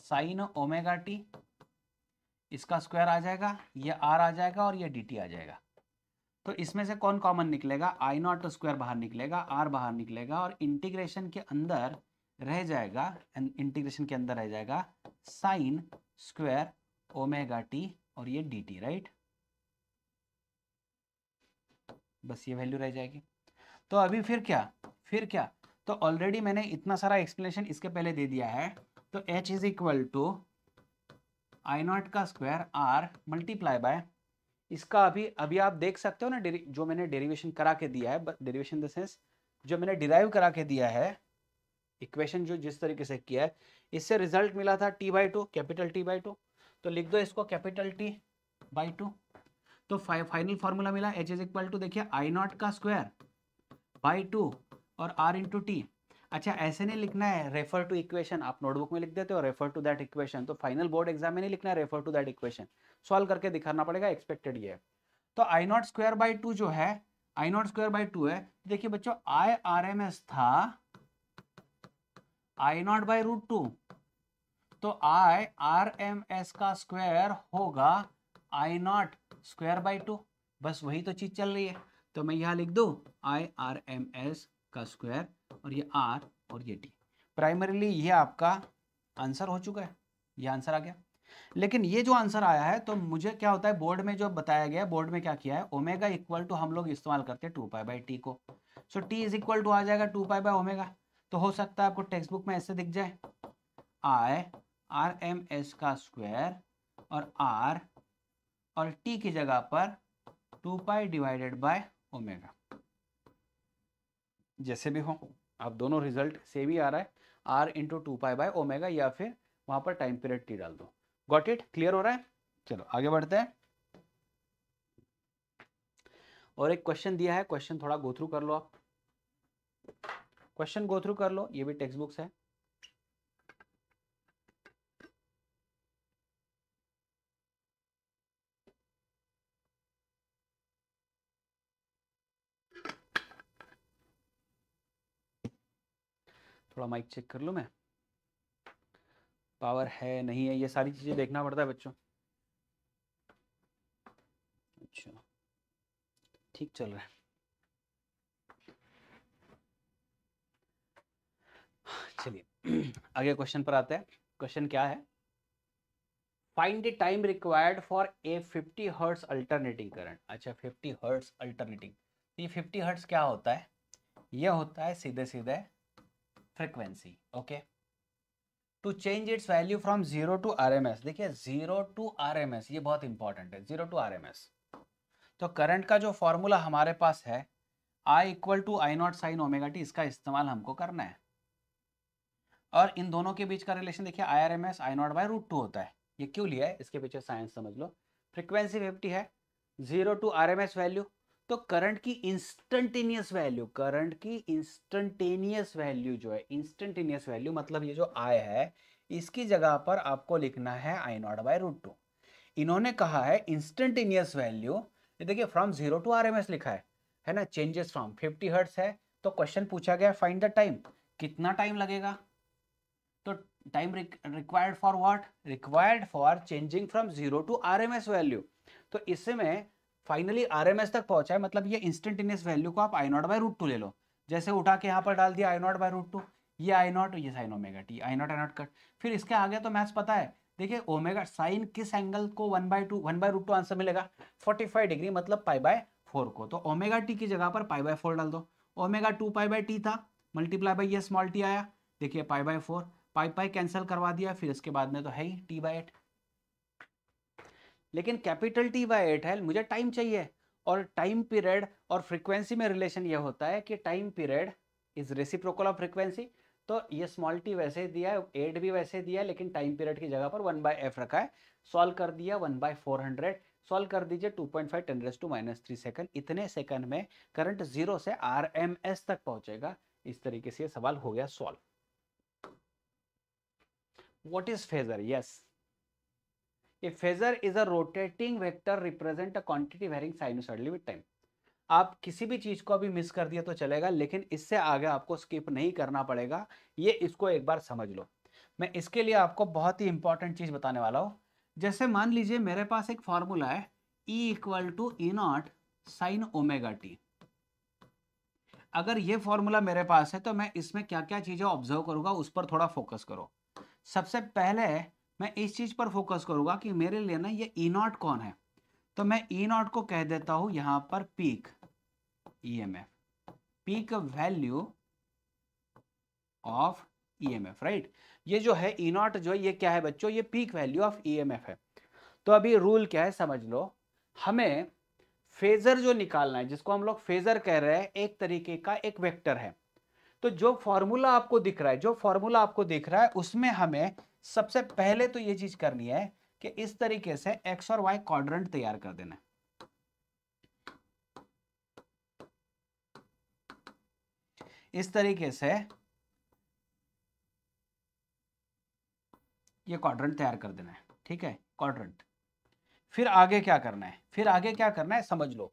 sine omega T इसका स्क्वायर आ जाएगा ये आर आ जाएगा और ये डी टी आ जाएगा तो इसमें से कौन कॉमन निकलेगा आई नॉट स्क्वायर बाहर निकलेगा आर बाहर निकलेगा और इंटीग्रेशन के अंदर रह जाएगा इंटीग्रेशन के अंदर रह जाएगा साइन स्क्वायर ओमेगा टी और ये डी टी राइट बस ये वैल्यू रह जाएगी तो अभी फिर क्या फिर क्या तो ऑलरेडी मैंने इतना सारा एक्सप्लेनेशन इसके पहले दे दिया है तो h is equal to I naught का स्क्वायर r मल्टीप्लाई बाय इसका अभी अभी आप देख सकते हो ना जो मैंने डेरिवेशन करा के दिया है डेरिवेशन द सेंस जो मैंने डिराइव करा के दिया है इक्वेशन जो जिस तरीके से किया है इससे रिजल्ट मिला था T by two capital T by two तो लिख दो इसको कैपिटल टी बाई टू तो फाइनल फॉर्मूला मिला एच इज इक्वल टू देखिए आई नॉट का स्क्वायर बाई टू और आर इंटू टी अच्छा ऐसे नहीं लिखना है रेफर टू इक्वेशन आप नोटबुक में लिख देते हो रेफर टू दैट इक्वेशन तो फाइनल बोर्ड एग्जाम में नहीं लिखना है refer to that equation solve करके दिखाना पड़ेगा एक्सपेक्टेड ये तो I naught square by two जो है I naught square by two है तो देखिए बच्चों आई आर एम एस था I naught by root two तो आई आर एम एस का स्क्वायर होगा I naught square by two बस वही तो चीज चल रही है तो मैं यहां लिख दू आई आर एम एस का स्क्वायर और ये आर और ये टी प्राइमरीली ये आपका आंसर हो चुका है ये आंसर आ गया लेकिन ये जो आंसर आया है तो मुझे क्या होता है बोर्ड में जो बताया गया बोर्ड में क्या किया है ओमेगा इक्वल टू हम लोग इस्तेमाल करते हैं टू पाई बाई टी को so T is equal to आ जाएगा टू पाई बाई ओमेगा तो हो सकता है आपको टेक्स्ट बुक में ऐसे दिख जाए आई आर एम एस का स्क्वायर और आर और टी की जगह पर two pi divided by omega जैसे भी हो आप दोनों रिजल्ट सेम ही आ रहा है R into two pi by omega या फिर वहां पर टाइम पीरियड टी डाल दो गॉट इट क्लियर हो रहा है चलो आगे बढ़ते हैं और एक क्वेश्चन दिया है क्वेश्चन थोड़ा गो थ्रू कर लो आप क्वेश्चन गो थ्रू कर लो ये भी टेक्स्ट बुक्स है थोड़ा माइक चेक कर लूँ मैं पावर है नहीं है ये सारी चीज़ें देखना पड़ता है बच्चों अच्छा ठीक चल रहा है चलिए आगे क्वेश्चन पर आते हैं क्वेश्चन क्या है find the time required for a 50 hertz alternating current अच्छा 50 हर्ट्स अल्टरनेटिंग ये 50 हर्ट्स क्या होता है ये होता है सीधे सीधे frequency okay to change its value from zero to R M S देखिए zero to R M S ये बहुत इंपॉर्टेंट है zero to R M S तो करंट का जो to हमारे पास है I equal to I naught sine hai इसका इस्तेमाल हमको करना है और इन दोनों के बीच का रिलेशन देखिए I R M S I naught by root two होता है ये क्यों लिया है इसके पीछे साइंस समझ लो फ्रिक्वेंसी फिफ्टी है zero to R M S value तो करंट की इंस्टेंटेनियस वैल्यू करंट की इंस्टेंटेनियस वैल्यू जो है इंस्टेंटेनियस वैल्यू मतलब ये जो आय है इसकी जगह पर आपको लिखना है I naught by root two इन्होंने कहा है इंस्टेंटेनियस वैल्यू ये देखिए फ्रॉम जीरो टू आर लिखा है है ना चेंजेस फ्रॉम फिफ्टी हर्ट्स है तो क्वेश्चन पूछा गया फाइंड द टाइम कितना टाइम लगेगा तो time required for what required for changing from zero to R value तो इसमें फाइनली आरएमएस तक पहुंचा है मतलब ये इंस्टेंटेनियस वैल्यू को आप I naught by root two ले लो जैसे उठा के यहाँ पर डाल दिया I naught by root two ये आई नॉट ये sine omega T I naught I naught cut फिर इसके आगे तो मैथ्स पता है देखिए ओमेगा साइन किस एंगल को one by two one by root two answer मिलेगा फोर्टी फाइव डिग्री मतलब पाई बाय फोर को तो ओमेगा टी की जगह पर पाई बाय फोर डाल दो omega two pi by T था मल्टीप्लाई बाई ये स्मॉल टी आया देखिए pi by four pi pi cancel करवा दिया फिर इसके बाद में तो है ही टी बाई एट लेकिन कैपिटल टी बाय है मुझे टाइम चाहिए और टाइम पीरियड और फ्रीक्वेंसी में रिलेशन ये होता है कि time period is reciprocal of frequency तो ये स्मॉल टी वैसे दिया है एट भी वैसे दिया है लेकिन टाइम पीरियड की जगह पर वन बाय एफ रखा है सॉल्व कर दिया one by four hundred solve कर दीजिए two point five ten raise to minus three second इतने सेकंड में करंट जीरो से आर एम एस तक पहुंचेगा इस तरीके से ये सवाल हो गया solve what is phasor yes A phasor is a rotating vector represent a quantity varying sinusoidal with time आप किसी भी चीज को अभी मिस कर दिया तो चलेगा लेकिन इससे आगे आपको स्किप नहीं करना पड़ेगा ये इसको एक बार समझ लो मैं इसके लिए आपको बहुत ही इंपॉर्टेंट चीज बताने वाला हूं जैसे मान लीजिए मेरे पास एक फॉर्मूला है E equal to E naught sine omega T अगर ये फॉर्मूला मेरे पास है तो मैं इसमें क्या क्या चीज़ें ऑब्जर्व करूंगा उस पर थोड़ा फोकस करो सबसे पहले मैं इस चीज़ पर फोकस करूंगा कि मेरे लिए ना ये ई नॉट कौन है तो मैं ई नॉट को कह देता हूं यहाँ पर peak E M F peak value of E M F right ये जो है ई नॉट जो है ये क्या है बच्चों ये peak value of E M F है तो अभी रूल क्या है समझ लो हमें फेजर जो निकालना है जिसको हम लोग फेजर कह रहे हैं एक तरीके का एक वेक्टर है तो जो फॉर्मूला आपको दिख रहा है जो फॉर्मूला आपको दिख रहा है उसमें हमें सबसे पहले तो ये चीज करनी है कि इस तरीके से एक्स और वाई क्वाड्रेंट तैयार कर देना इस तरीके से ये क्वाड्रेंट तैयार कर देना है ठीक है क्वाड्रेंट फिर आगे क्या करना है फिर आगे क्या करना है समझ लो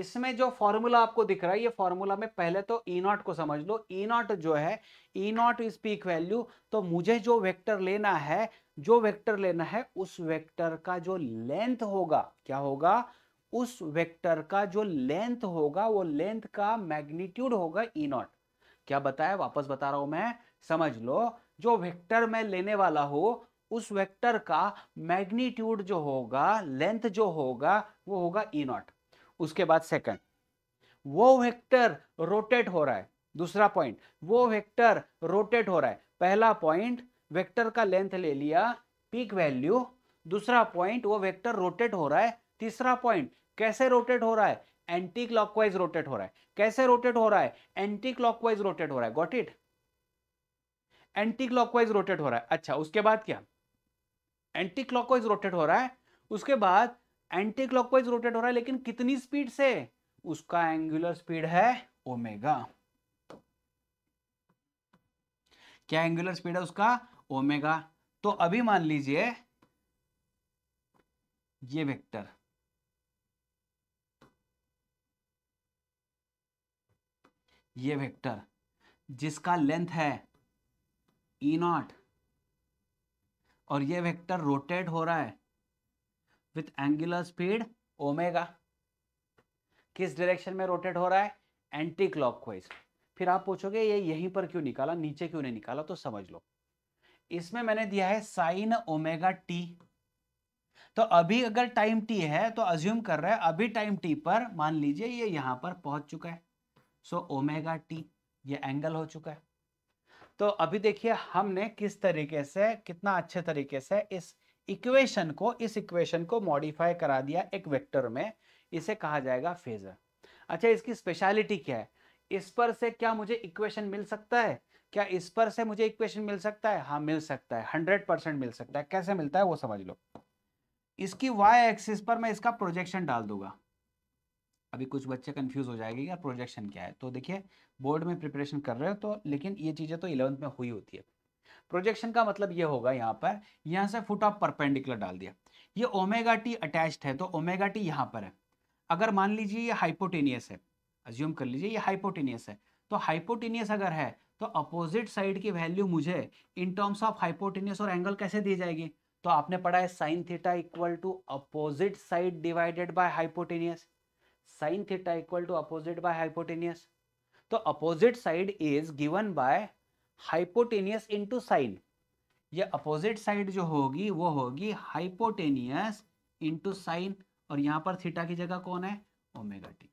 इसमें जो फॉर्मूला आपको दिख रहा है ये फॉर्मूला में पहले तो ई नॉट को समझ लो ई नॉट जो है E naught is peak value तो मुझे जो वेक्टर लेना है जो वेक्टर लेना है उस वेक्टर का जो लेंथ होगा क्या होगा उस वेक्टर का जो लेंथ होगा वो लेंथ का मैग्नीट्यूड होगा ई नॉट क्या बताया वापस बता रहा हूं मैं समझ लो जो वेक्टर मैं लेने वाला हूं उस वेक्टर का मैग्नीट्यूड जो होगा लेंथ जो होगा वो होगा ई नॉट उसके बाद सेकंड वो वेक्टर रोटेट हो रहा है दूसरा पॉइंट वो वेक्टर रोटेट हो रहा है पहला पॉइंट वेक्टर का लेंथ ले लिया पीक वैल्यू दूसरा पॉइंट वो वेक्टर रोटेट हो रहा है तीसरा पॉइंट कैसे रोटेट हो रहा है एंटी क्लॉकवाइज रोटेट हो रहा है कैसे रोटेट हो रहा है एंटी क्लॉकवाइज रोटेट हो रहा है got it anti clockwise rotate हो रहा है अच्छा उसके बाद क्या एंटी क्लॉकवाइज रोटेट हो रहा है उसके बाद एंटी क्लॉकवाइज रोटेट हो रहा है लेकिन कितनी स्पीड से उसका एंगुलर स्पीड है ओमेगा क्या एंगुलर स्पीड है उसका ओमेगा तो अभी मान लीजिए ये वेक्टर ये वेक्टर जिसका लेंथ है ई e नॉट और ये वेक्टर रोटेट हो रहा है विथ एंगुलर स्पीड ओमेगा किस डायरेक्शन में रोटेट हो रहा है एंटी क्लॉक फिर आप पूछोगे ये यहीं पर क्यों निकाला नीचे क्यों नहीं निकाला तो समझ लो इसमें मैंने दिया है साइन ओमेगा टी तो अभी अगर टाइम टी है तो अज्यूम कर रहे हैं अभी टाइम टी पर मान लीजिए ये यहां पर पहुंच चुका है सो ओमेगा टी ये एंगल हो चुका है तो अभी देखिए हमने किस तरीके से कितना अच्छे तरीके से इस इक्वेशन को इस इक्वेशन को मॉडिफाई करा दिया एक वेक्टर में इसे कहा जाएगा फेजर अच्छा इसकी स्पेशलिटी क्या है इस पर से क्या मुझे इक्वेशन मिल सकता है क्या इस पर से मुझे इक्वेशन मिल सकता है हाँ मिल सकता है हंड्रेड परसेंट मिल सकता है कैसे मिलता है वो समझ लो इसकी वाई एक्सिस पर मैं इसका प्रोजेक्शन डाल दूंगा अभी कुछ बच्चे कंफ्यूज हो जाएंगे यार प्रोजेक्शन क्या है तो देखिए बोर्ड में प्रिपरेशन कर रहे हो तो लेकिन ये चीज़ें तो इलेवंथ में हुई होती है प्रोजेक्शन का मतलब ये होगा यहाँ पर यहाँ से फुट ऑफ परपेंडिकुलर डाल दिया ये ओमेगा टी अटैच्ड है तो ओमेगा टी यहाँ पर है अगर मान लीजिए ये हाइपोटेनियस है अज्यूम कर लीजिए ये हाइपोटेनियस है तो हाइपोटेनियस अगर है तो अपोजिट साइड की वैल्यू मुझे इन टर्म्स ऑफ हाइपोटेनियस और एंगल कैसे दी जाएगी तो आपने पढ़ा है sine theta equal to opposite side divided by hypotenuse sine theta equal to opposite by hypotenuse तो opposite side is given by hypotenuse into sine ये अपोजिट साइड जो होगी वो होगी हाइपोटेनियस इनटू साइन और यहां पर थीटा की जगह कौन है ओमेगा टी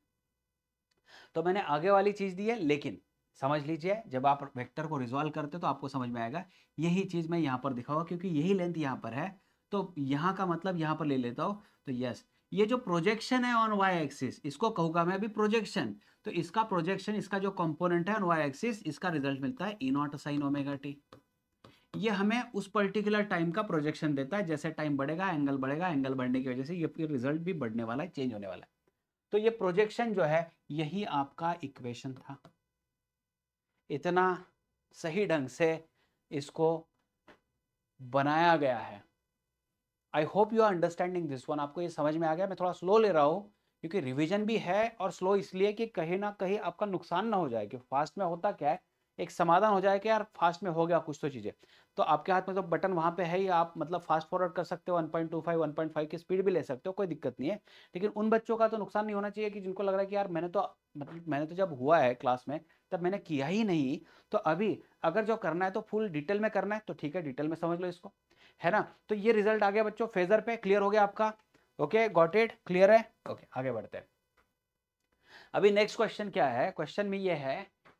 तो मैंने आगे वाली चीज़ दी है लेकिन समझ लीजिए जब आप वेक्टर को रिजॉल्व करते हो तो आपको समझ में आएगा यही चीज़ मैं यहां पर दिखाऊंगा क्योंकि यही लेंथ यहां पर है तो यहां का मतलब यहां पर ले लेता हूं तो यस ये जो प्रोजेक्शन है ऑन वाई एक्सिस इसको कहूंगा मैं अभी प्रोजेक्शन तो इसका प्रोजेक्शन इसका जो कंपोनेंट है वाई एक्सिस इसका रिजल्ट मिलता है E naught sine omega T ये हमें उस पर्टिकुलर टाइम का प्रोजेक्शन देता है जैसे टाइम बढ़ेगा एंगल बढ़ेगा एंगल बढ़ने की वजह से ये रिजल्ट भी बढ़ने वाला है चेंज होने वाला है तो ये प्रोजेक्शन जो है यही आपका इक्वेशन था इतना सही ढंग से इसको बनाया गया है I hope you are understanding this one आपको ये समझ में आ गया मैं थोड़ा स्लो ले रहा हूँ क्योंकि रिवीजन भी है और स्लो इसलिए कि कहीं ना कहीं आपका नुकसान ना हो जाए कि फास्ट में होता क्या है एक समाधान हो जाए कि यार फास्ट में हो गया कुछ तो चीज़ें तो आपके हाथ में तो बटन वहाँ पे है ही आप मतलब फास्ट फॉरवर्ड कर सकते हो 1.25 1.5 की स्पीड भी ले सकते हो कोई दिक्कत नहीं है लेकिन उन बच्चों का तो नुकसान नहीं होना चाहिए कि जिनको लग रहा है कि यार मैंने तो मतलब मैंने तो जब हुआ है क्लास में तब मैंने किया ही नहीं तो अभी अगर जो करना है तो फुल डिटेल में करना है तो ठीक है डिटेल में समझ लो इसको है ना तो ये रिजल्ट आ गया बच्चों फेजर पे क्लियर हो गया आपका ओके गॉट इट क्लियर है ओके okay, आगे बढ़ते हैं अभी नेक्स्ट क्वेश्चन क्या है क्वेश्चन में ये है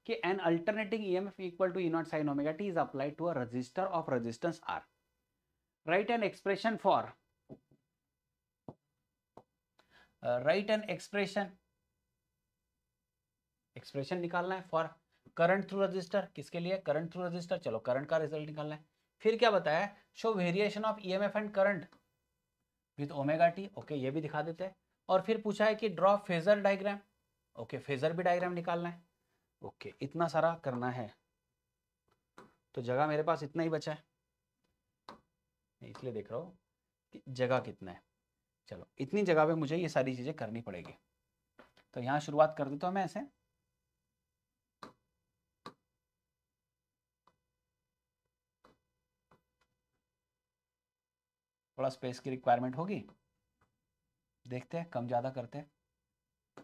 कि an alternating E M F equal to E naught sine omega T is applied to a resistor of resistance R right an expression for right an expression expression निकालना है for current through resistor किसके लिए current through resistor चलो current का result निकालना है फिर क्या बताया show variation of E M F and current with omega T okay ये भी दिखा देते हैं और फिर पूछा है कि draw phasor diagram okay phasor भी डायग्राम निकालना है ओके इतना सारा करना है तो जगह मेरे पास इतना ही बचा है इसलिए देख रहा हूँ कि जगह कितना है चलो इतनी जगह पे मुझे ये सारी चीज़ें करनी पड़ेगी तो यहाँ शुरुआत कर देता हूँ मैं ऐसे थोड़ा स्पेस की रिक्वायरमेंट होगी देखते हैं कम ज़्यादा करते हैं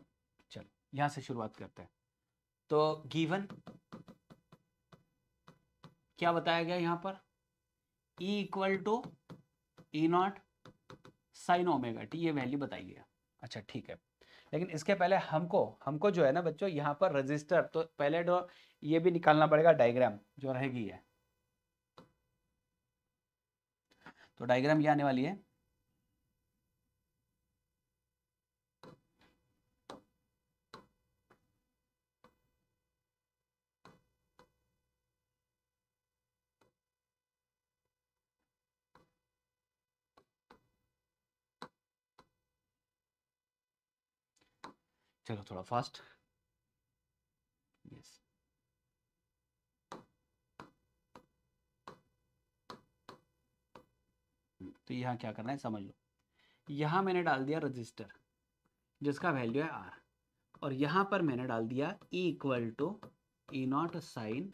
चलो यहां से शुरुआत करते हैं तो गिवन क्या बताया गया यहां पर E equal to E naught sine omega T ये वैल्यू बताई गया अच्छा ठीक है लेकिन इसके पहले हमको हमको जो है ना बच्चों यहां पर रजिस्टर तो पहले जो तो ये भी निकालना पड़ेगा डायग्राम जो रहेगी है तो डायग्राम ये आने वाली है चलो थोड़ा फास्ट तो यहाँ क्या करना है समझ लो यहाँ मैंने डाल दिया रजिस्टर जिसका वैल्यू है आर और यहाँ पर मैंने डाल दिया equal to E naught sine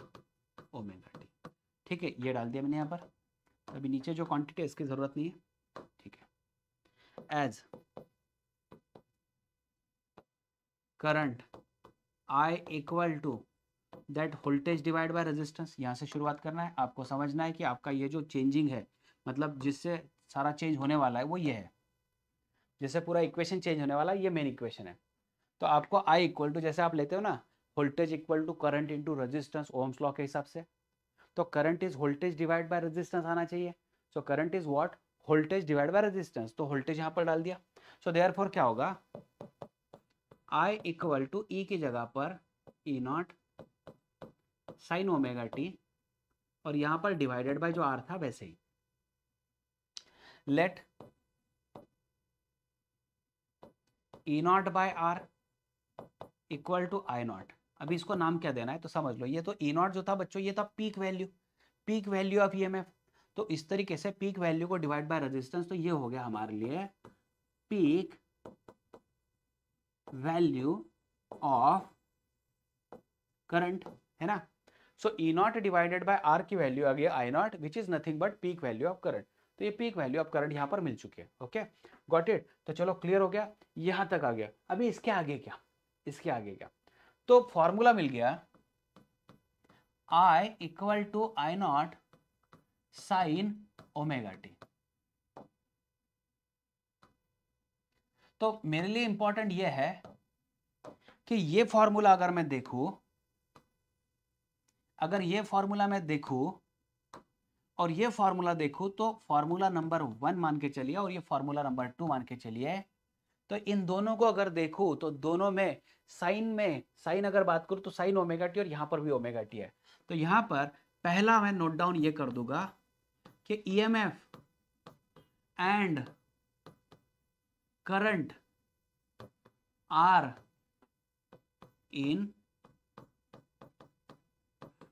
omega T ठीक है ये डाल दिया मैंने यहाँ पर अभी नीचे जो क्वांटिटी है इसकी ज़रूरत नहीं है ठीक है as current I equal to that voltage divide by resistance यहाँ से शुरुआत करना है आपको समझना है कि आपका ये जो चेंजिंग है मतलब जिससे सारा चेंज होने वाला है वो ये है जैसे पूरा इक्वेशन चेंज होने वाला है ये मेन इक्वेशन है तो आपको आई इक्वल टू जैसे आप लेते हो ना voltage equal to current into resistance Ohm's law के हिसाब से तो current is voltage divide by resistance आना चाहिए so current is what voltage divide by resistance तो वोल्टेज यहाँ पर डाल दिया सो so, देयर क्या होगा आई इक्वल टू ई की जगह पर E naught sine omega T और यहाँ पर डिवाइडेड बाय जो आर था वैसे ही let E naught by R equal to I naught अभी इसको नाम क्या देना है तो समझ लो ये तो ई e नॉट जो था बच्चों ये था peak value peak value of EMF तो इस तरीके से पीक वैल्यू को डिवाइड बाय रेजिस्टेंस तो ये हो गया हमारे लिए पीक वैल्यू ऑफ करंट है ना so E naught divided by R की वैल्यू आ गई I naught which is nothing but peak value of current तो ये पीक वैल्यू अब करंट यहाँ पर मिल चुकी है ओके गॉट इट तो चलो क्लियर हो गया यहाँ तक आ गया अभी इसके आगे क्या इसके आगे क्या तो फॉर्मूला मिल गया I equal to I naught sine omega T तो मेरे लिए इंपॉर्टेंट यह है कि ये फॉर्मूला अगर मैं देखू अगर ये फॉर्मूला मैं देखू और ये फार्मूला देखो तो फार्मूला नंबर वन मान के चलिए और ये फार्मूला नंबर टू मान के चलिए तो इन दोनों को अगर देखो तो दोनों में साइन में साइन अगर बात करूँ तो साइन ओमेगा टी और यहाँ पर भी ओमेगा टी है तो यहाँ पर पहला मैं नोट डाउन ये कर दूंगा कि E M F and current are in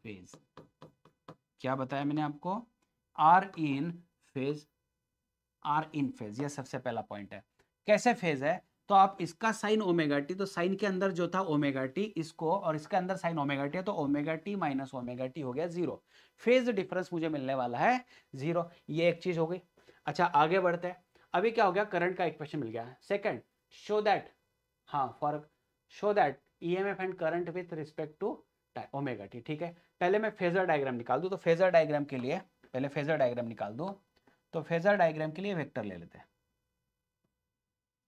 phase क्या बताया मैंने आपको are in phase are in phase यह सबसे पहला पॉइंट है कैसे फेज है तो आप इसका साइन ओमेगा टी तो साइन के अंदर जो था ओमेगा टी इसको और इसके अंदर साइन ओमेगा टी है तो omega T minus omega T हो गया जीरो फेज डिफरेंस मुझे मिलने वाला है जीरो ये एक चीज हो गई अच्छा आगे बढ़ते हैं अभी क्या हो गया करंट का इक्वेशन मिल गया सेकंड शो दैट हाँ four show that E M F and current with respect to omega T ठीक है पहले मैं फेजर डायग्राम निकाल दू तो फेजर डायग्राम के लिए पहले फेजर डायग्राम निकाल दो तो फेजर डायग्राम के लिए वेक्टर ले लेते हैं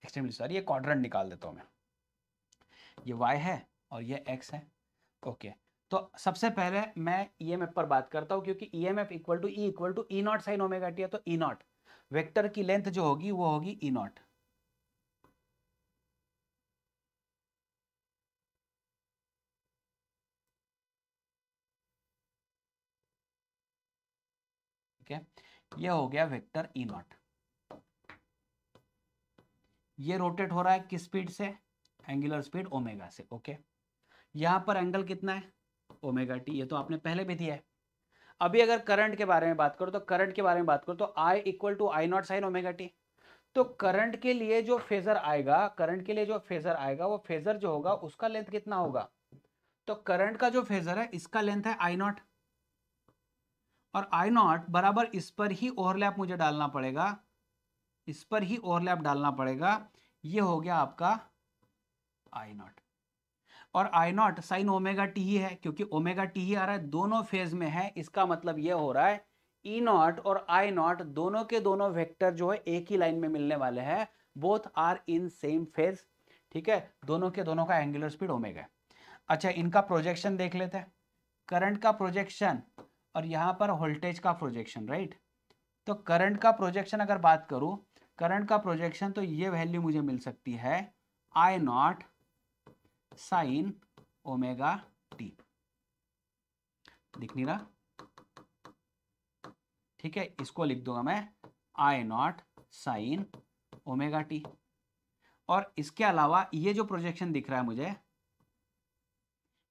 एक्सट्रीमली सॉरी ये क्वाड्रेंट निकाल देता हूँ मैं ये वाई है और ये एक्स है ओके तो सबसे पहले मैं ई e पर बात करता हूँ क्योंकि E M F equal to E equal to E naught sine omega T है तो ई नॉट वेक्टर की लेंथ जो होगी वो होगी ई e नॉट ये हो गया वेक्टर ई e नॉट ये रोटेट हो रहा है किस स्पीड से एंगुलर स्पीड ओमेगा से ओके यहां पर एंगल कितना है ओमेगा टी ये तो आपने पहले भी दिया है अभी अगर करंट के बारे में बात करो तो करंट के बारे में बात करो तो I equal to I naught sine omega T तो करंट के लिए जो फेजर आएगा करंट के लिए जो फेजर आएगा वो फेजर जो होगा उसका लेंथ कितना होगा तो करंट का जो फेजर है इसका लेंथ है आई नॉट और आई नॉट बराबर इस पर ही ओवरलैप मुझे डालना पड़ेगा इस पर ही ओवरलैप डालना पड़ेगा ये हो गया आपका आई नॉट और I naught sine omega T ही है क्योंकि ओमेगा टी ही आ रहा है दोनों फेज में है इसका मतलब ये हो रहा है ई e नॉट और आई नॉट दोनों के दोनों वेक्टर जो है एक ही लाइन में मिलने वाले हैं both are in same phase ठीक है दोनों के दोनों का एंगुलर स्पीड ओमेगा अच्छा इनका प्रोजेक्शन देख लेते हैं करंट का प्रोजेक्शन और यहाँ पर वोल्टेज का प्रोजेक्शन राइट तो करंट का प्रोजेक्शन अगर बात करूँ करंट का प्रोजेक्शन तो ये वैल्यू मुझे मिल सकती है I naught sine omega T दिख नहीं रहा ठीक है इसको लिख दूंगा मैं I naught sine omega T और इसके अलावा ये जो प्रोजेक्शन दिख रहा है मुझे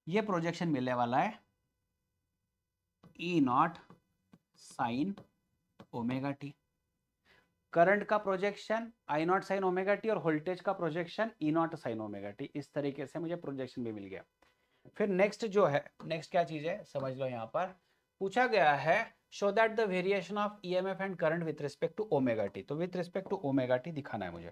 ये प्रोजेक्शन मिलने वाला है E naught sine omega T current का projection I naught sine omega T और वोल्टेज का projection E naught sine omega T इस तरीके से मुझे प्रोजेक्शन भी मिल गया फिर नेक्स्ट जो है नेक्स्ट क्या चीज है समझ लो यहाँ पर पूछा गया है show that the variation of E M F and current with respect to omega T तो with respect to omega T दिखाना है मुझे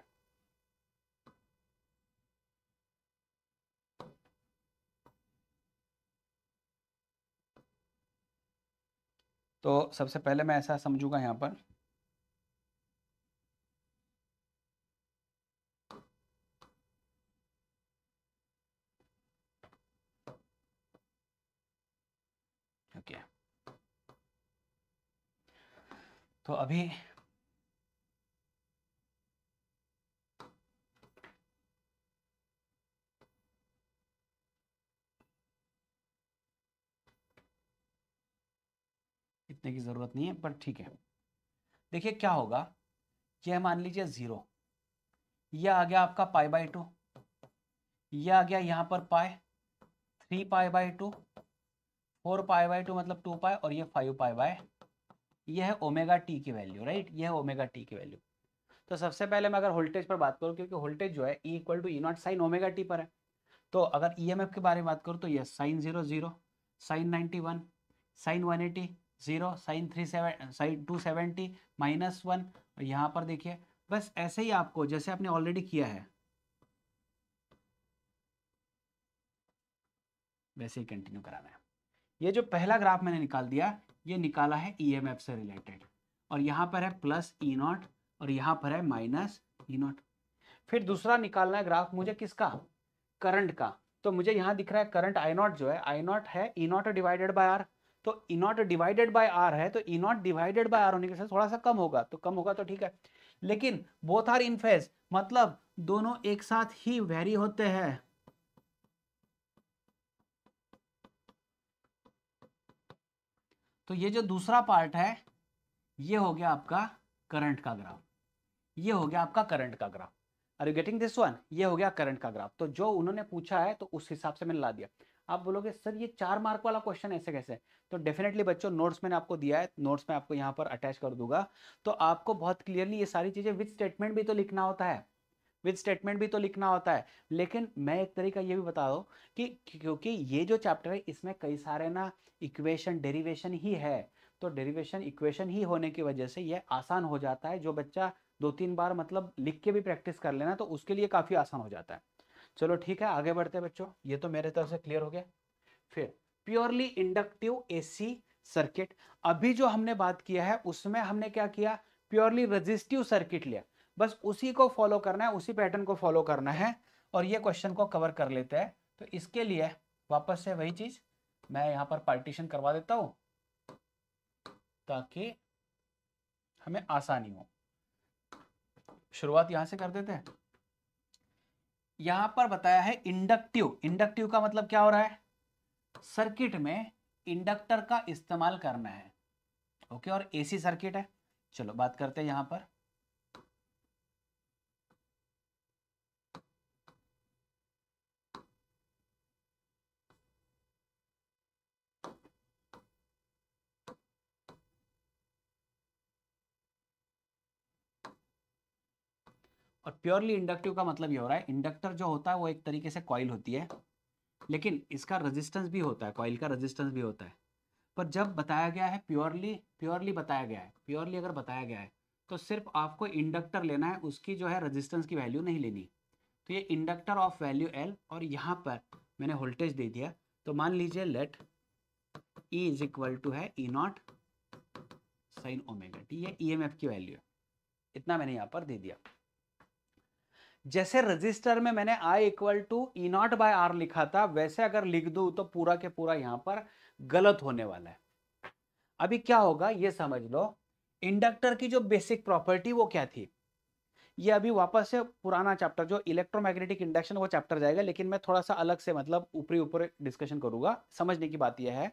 तो सबसे पहले मैं ऐसा समझूंगा यहाँ पर ओके okay. तो अभी लिखने की ज़रूरत नहीं है पर ठीक है देखिए क्या होगा यह मान लीजिए ज़ीरो यह आ गया आपका पाई बाई टू यह आ गया यहां पर pi three pi by two four pi by two मतलब टू पाई और यह फाइव पाई बाय यह है ओमेगा टी की वैल्यू राइट यह है ओमेगा टी की वैल्यू तो सबसे पहले मैं अगर वोल्टेज पर बात करूं क्योंकि वोल्टेज जो है E equal to E naught sine omega T पर है तो अगर ई e के बारे में बात करूँ तो यह sine zero zero sine ninety one sine one eighty zero sine three seven sine two seventy minus one और यहाँ पर देखिए बस ऐसे ही आपको जैसे आपने ऑलरेडी किया है वैसे ही कंटिन्यू कराना है ये जो पहला ग्राफ मैंने निकाल दिया ये निकाला है ईएमएफ e से रिलेटेड और यहाँ पर है प्लस ई नॉट और यहाँ पर है माइनस ई नॉट फिर दूसरा निकालना है ग्राफ मुझे किसका करंट का तो मुझे यहाँ दिख रहा है करंट आई नॉट जो है आई नॉट है E naught divided by R तो E naught divided by R है तो E naught divided by R होने के साथ थोड़ा सा कम होगा तो कम होगा तो ठीक है लेकिन बोथ आर इन फेज मतलब दोनों एक साथ ही वेरी होते हैं तो ये जो दूसरा पार्ट है ये हो गया आपका करंट का ग्राफ ये हो गया आपका करंट का graph are you getting this one ये हो गया करंट का ग्राफ तो जो उन्होंने पूछा है तो उस हिसाब से मैंने ला दिया आप बोलोगे सर ये चार मार्क वाला क्वेश्चन ऐसे कैसे तो डेफिनेटली बच्चों नोट्स मैंने आपको दिया है नोट्स में आपको यहाँ पर अटैच कर दूंगा तो आपको बहुत क्लियरली ये सारी चीज़ें विथ स्टेटमेंट भी तो लिखना होता है विद स्टेटमेंट भी तो लिखना होता है लेकिन मैं एक तरीका ये भी बता दो कि क्योंकि ये जो चैप्टर है इसमें कई सारे ना इक्वेशन डेरिवेशन ही है तो डेरिवेशन इक्वेशन ही होने की वजह से यह आसान हो जाता है जो बच्चा दो तीन बार मतलब लिख के भी प्रैक्टिस कर लेना तो उसके लिए काफ़ी आसान हो जाता है चलो ठीक है आगे बढ़ते हैं बच्चों ये तो मेरे तरफ से क्लियर हो गया फिर प्योरली इंडक्टिव एसी सर्किट अभी जो हमने बात किया है उसमें हमने क्या किया प्योरली रजिस्टिव सर्किट लिया बस उसी को फॉलो करना है उसी पैटर्न को फॉलो करना है और ये क्वेश्चन को कवर कर लेते हैं तो इसके लिए वापस से वही चीज मैं यहाँ पर पार्टीशन करवा देता हूं ताकि हमें आसानी हो शुरुआत यहां से कर देते हैं यहां पर बताया है इंडक्टिव इंडक्टिव का मतलब क्या हो रहा है सर्किट में इंडक्टर का इस्तेमाल करना है ओके और एसी सर्किट है चलो बात करते हैं यहां पर और प्योरली इंडक्टिव का मतलब ये हो रहा है इंडक्टर जो होता है वो एक तरीके से कॉइल होती है लेकिन इसका रेजिस्टेंस भी होता है कॉइल का रेजिस्टेंस भी होता है पर जब बताया गया है प्योरली प्योरली बताया गया है प्योरली अगर बताया गया है तो सिर्फ आपको इंडक्टर लेना है उसकी जो है रजिस्टेंस की वैल्यू नहीं लेनी तो ये इंडक्टर ऑफ वैल्यू एल और यहाँ पर मैंने वोल्टेज दे दिया तो मान लीजिए let E is equal to है E naught sine omega T ये ई e की वैल्यू है इतना मैंने यहाँ पर दे दिया जैसे रजिस्टर में मैंने I equal to E naught by R लिखा था वैसे अगर लिख दू तो पूरा के पूरा यहां पर गलत होने वाला है अभी क्या होगा ये समझ लो इंडक्टर की जो बेसिक प्रॉपर्टी वो क्या थी ये अभी वापस से पुराना चैप्टर जो इलेक्ट्रोमैग्नेटिक इंडक्शन वो चैप्टर जाएगा लेकिन मैं थोड़ा सा अलग से मतलब ऊपरी ऊपर डिस्कशन करूंगा समझने की बात यह है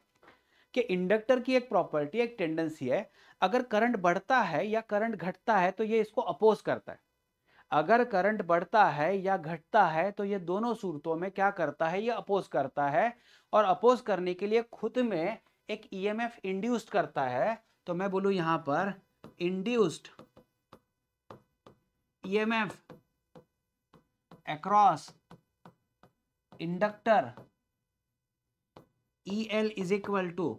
कि इंडक्टर की एक प्रॉपर्टी एक टेंडेंसी है अगर करंट बढ़ता है या करंट घटता है तो ये इसको अपोज करता है अगर करंट बढ़ता है या घटता है तो ये दोनों सूरतों में क्या करता है ये अपोज करता है और अपोज करने के लिए खुद में एक ईएमएफ e इंड्यूस्ड करता है तो मैं बोलूं यहां पर induced EMF L is equal to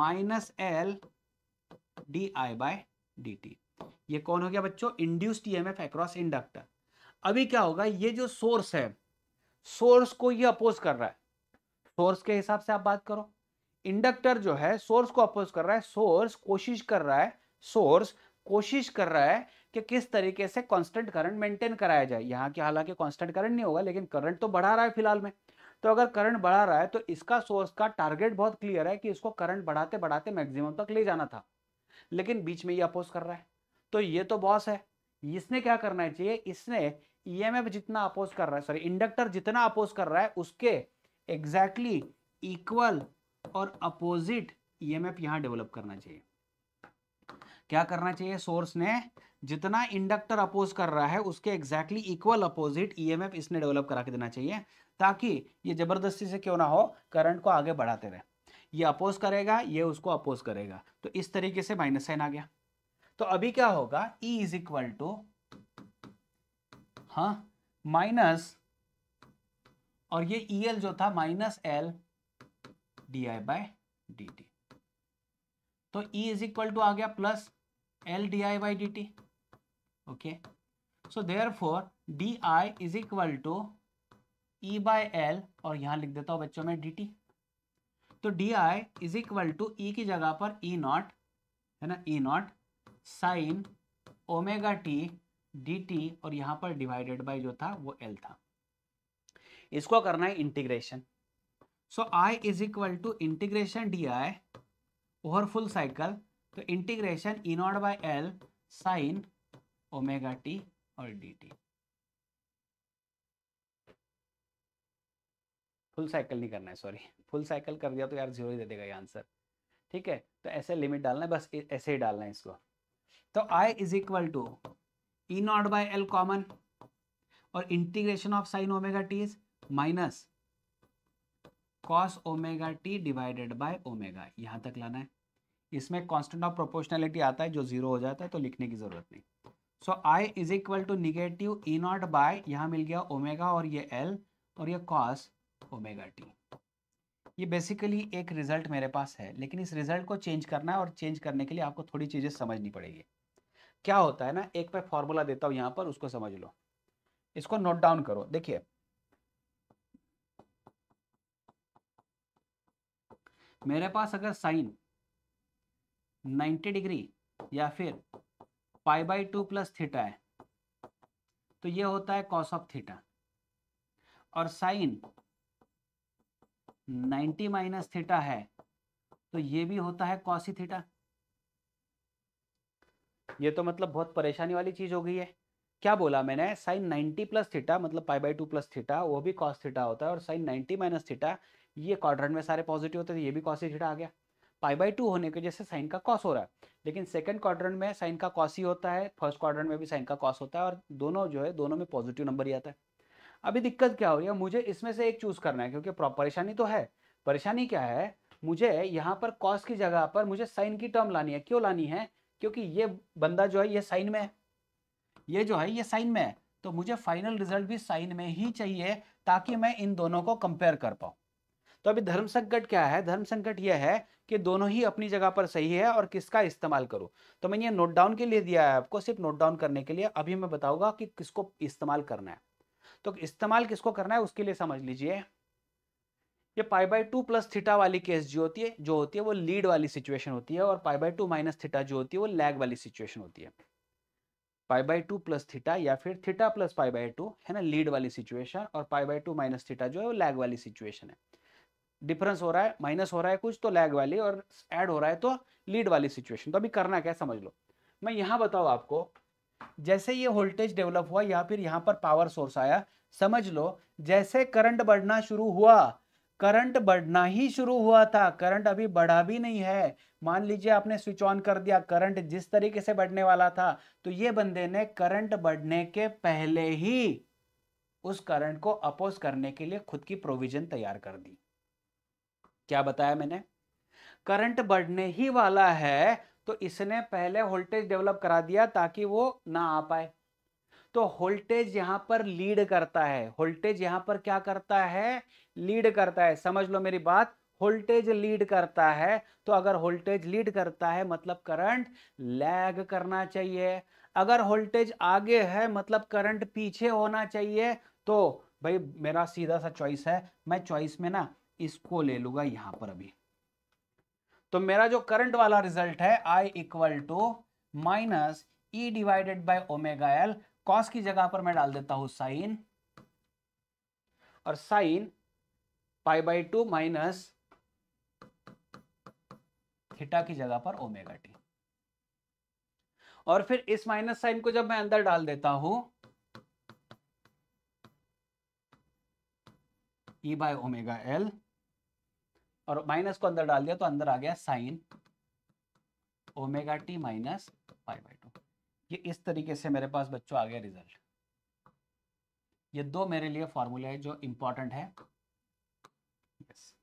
minus L D I by D T ये कौन हो गया बच्चों इंड्यूस्ड ईएमएफ अक्रॉस इंडक्टर अभी क्या होगा ये जो सोर्स है सोर्स को ये अपोज कर रहा है सोर्स के हिसाब से आप बात करो इंडक्टर जो है सोर्स को अपोज कर रहा है सोर्स कोशिश कर रहा है सोर्स कोशिश कर रहा है कि किस तरीके से कांस्टेंट करंट मेंटेन कराया जाए यहाँ के हालांकि कांस्टेंट करंट नहीं होगा लेकिन करंट तो बढ़ा रहा है फिलहाल में तो अगर करंट बढ़ा रहा है तो इसका सोर्स का टारगेट बहुत क्लियर है कि इसको करंट बढ़ाते बढ़ाते मैक्सिमम तक ले जाना था लेकिन बीच में ये अपोज कर रहा है तो ये तो बॉस है इसने क्या करना चाहिए इसने ईएमएफ e जितना अपोज कर रहा है सॉरी इंडक्टर जितना अपोज कर रहा है उसके एग्जैक्टली exactly इक्वल और अपोजिट ईएमएफ यहां डेवलप करना चाहिए क्या करना चाहिए सोर्स ने जितना इंडक्टर अपोज कर रहा है उसके एग्जैक्टली इक्वल अपोजिट ईएमएफ इसने डेवलप करा के देना चाहिए ताकि ये जबरदस्ती से क्यों ना हो करंट को आगे बढ़ाते रहे ये अपोज करेगा ये उसको अपोज करेगा तो इस तरीके से माइनस साइन आ गया तो अभी क्या होगा E इज इक्वल टू हा माइनस और ये ई e एल जो था minus L D I by D T तो E इज इक्वल टू आ गया plus L D I by D T okay so therefore D I is equal to E by L और यहां लिख देता हूं बच्चों में डी टी तो D I is equal to E की जगह पर ई e नॉट है ना E e naught sine omega T D T और यहां पर डिवाइडेड बाई जो था वो एल था इसको करना है integration so I is equal to integration D I over full cycle तो integration E naught by L sine omega T और डी टी फुल साइकिल नहीं करना है सॉरी फुल साइकिल कर दिया तो यार जीरो ही दे देगा ये आंसर ठीक है तो ऐसे लिमिट डालना है बस ऐसे ही डालना है इसको तो I is equal to E naught by L common और integration of sine omega T is minus cos omega T divided by omega यहाँ तक लाना है इसमें कांस्टेंट ऑफ प्रोपोर्शनैलिटी आता है जो जीरो हो जाता है तो लिखने की जरूरत नहीं so I is equal to negative E naught by यहां मिल गया ओमेगा और ये एल और ये कॉस ओमेगा टी ये बेसिकली एक रिजल्ट मेरे पास है लेकिन इस रिजल्ट को चेंज करना है और चेंज करने के लिए आपको थोड़ी चीज़ें समझनी पड़ेगी क्या होता है ना एक मैं फॉर्मूला देता हूं यहां पर उसको समझ लो इसको नोट डाउन करो देखिए मेरे पास अगर साइन 90 डिग्री या फिर pi by two plus theta है तो ये होता है कॉस ऑफ थीटा और साइन 90 माइनस थीटा है तो ये भी होता है कॉसी थीटा ये तो मतलब बहुत परेशानी वाली चीज हो गई है क्या बोला मैंने साइन 90 प्लस थीटा मतलब pi by two plus theta वो भी कॉस थीटा होता है और साइन 90 माइनस थीटा ये क्वाड्रेंट में सारे पॉजिटिव होते थे ये भी कॉस थीटा आ गया पाई बाई टू होने की वजह से साइन का कॉस हो रहा है लेकिन सेकंड क्वाड्रेंट में साइन का कॉस ही होता है फर्स्ट क्वाड्रेंट में भी साइन का कॉस होता है और दोनों जो है दोनों में पॉजिटिव नंबर ही आता है अभी दिक्कत क्या हो रही है मुझे इसमें से एक चूज करना है क्योंकि परेशानी तो है परेशानी क्या है मुझे यहाँ पर कॉस की जगह पर मुझे साइन की टर्म लानी है क्यों लानी है क्योंकि ये बंदा जो है ये साइन में है ये जो है ये साइन में है तो मुझे फाइनल रिजल्ट भी साइन में ही चाहिए ताकि मैं इन दोनों को कंपेयर कर पाऊं तो अभी धर्म संकट क्या है धर्म संकट यह है कि दोनों ही अपनी जगह पर सही है और किसका इस्तेमाल करूं तो मैंने ये नोट डाउन के लिए दिया है आपको सिर्फ नोट डाउन करने के लिए अभी मैं बताऊंगा कि किसको इस्तेमाल करना है तो इस्तेमाल किसको करना है उसके लिए समझ लीजिए ये pi by two plus theta वाली केस जो होती है जो होती है वो लीड वाली सिचुएशन होती है और pi by two minus theta जो होती है वो लैग वाली सिचुएशन होती है pi by two plus theta या फिर theta plus pi by two है ना लीड वाली सिचुएशन और pi by two minus theta जो है वो लैग वाली सिचुएशन है डिफरेंस हो रहा है माइनस हो रहा है कुछ तो लैग वाली और एड हो रहा है तो लीड वाली सिचुएशन तो अभी करना क्या समझ लो मैं यहाँ बताऊँ आपको जैसे ये वोल्टेज डेवलप हुआ या फिर यहाँ पर पावर सोर्स आया समझ लो जैसे करंट बढ़ना शुरू हुआ करंट बढ़ना ही शुरू हुआ था करंट अभी बढ़ा भी नहीं है मान लीजिए आपने स्विच ऑन कर दिया करंट जिस तरीके से बढ़ने वाला था तो ये बंदे ने करंट बढ़ने के पहले ही उस करंट को अपोज करने के लिए खुद की प्रोविजन तैयार कर दी क्या बताया मैंने करंट बढ़ने ही वाला है तो इसने पहले वोल्टेज डेवलप करा दिया ताकि वो ना आ पाए तो होल्टेज यहां पर लीड करता है होल्टेज यहां पर क्या करता है लीड करता है समझ लो मेरी बात वोल्टेज लीड करता है तो अगर वोल्टेज लीड करता है मतलब करंट लैग करना चाहिए अगर वोल्टेज आगे है मतलब करंट पीछे होना चाहिए तो भाई मेरा सीधा सा चॉइस है मैं चॉइस में ना इसको ले लूंगा यहां पर अभी तो मेरा जो करंट वाला रिजल्ट है I equal to minus E divided by omega L cos की जगह पर मैं डाल देता हूं साइन और sine pi by two minus theta की जगह पर ओमेगा टी और फिर इस माइनस साइन को जब मैं अंदर डाल देता हूं ई बाय ओमेगा एल और माइनस को अंदर डाल दिया तो अंदर आ गया sine omega T minus pi by two ये इस तरीके से मेरे पास बच्चों आ गया रिजल्ट ये दो मेरे लिए फॉर्मूला है जो इंपॉर्टेंट है yes.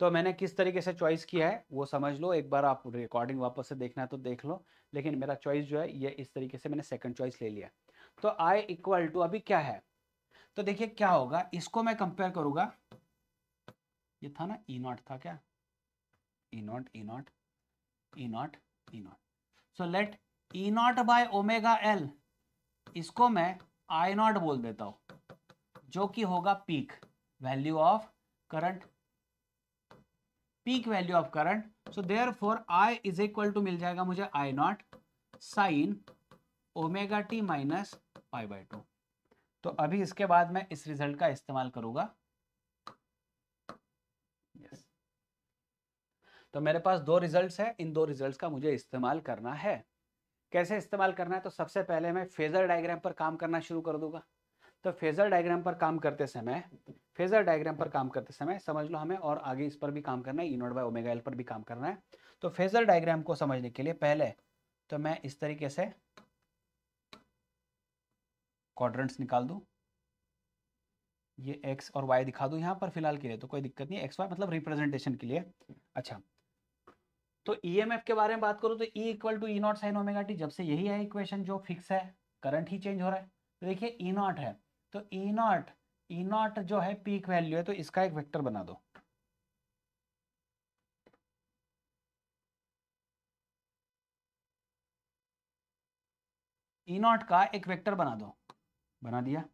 तो मैंने किस तरीके से चॉइस किया है वो समझ लो एक बार आप रिकॉर्डिंग वापस से देखना है तो देख लो लेकिन मेरा चॉइस जो है ये इस तरीके से मैंने सेकंड चॉइस ले लिया तो आई इक्वल टू अभी क्या है तो देखिए क्या होगा इसको मैं कंपेयर करूंगा ये था ना ई e नॉट था क्या E naught E naught E naught E naught so let E naught by omega L इसको मैं आई नॉट बोल देता हूं जो कि होगा peak value of current peak value of current so therefore I is equal to मिल जाएगा मुझे I naught sine omega T minus pi by two तो अभी इसके बाद मैं इस रिजल्ट का इस्तेमाल करूंगा yes. तो मेरे पास दो रिजल्ट्स हैं इन दो रिजल्ट्स का मुझे इस्तेमाल करना है कैसे इस्तेमाल करना है तो सबसे पहले मैं फेज़र डायग्राम पर काम करना शुरू कर दूंगा तो फेज़र डायग्राम पर काम करते समय फेज़र डायग्राम पर काम करते समय समझ लो हमें और आगे इस पर भी काम करना है यूनोड e बाई ओमेगा एल पर भी काम करना है तो फेज़र डायग्राम को समझने के लिए पहले तो मैं इस तरीके से क्वाड्रेंट्स निकाल दूं ये एक्स और वाई दिखा दूं यहाँ पर फिलहाल के लिए तो कोई दिक्कत नहीं एक्स वाई मतलब रिप्रेजेंटेशन के लिए अच्छा तो ईएमएफ e के बारे में बात करो तो E equal to E naught sine omega T जब से यही है इक्वेशन जो फिक्स है करंट ही चेंज हो रहा है तो देखिए ई e नॉट है तो ई नॉट ई नॉट जो है पीक वैल्यू है तो इसका एक वेक्टर बना दो ई e नॉट का एक वेक्टर बना दो बना दिया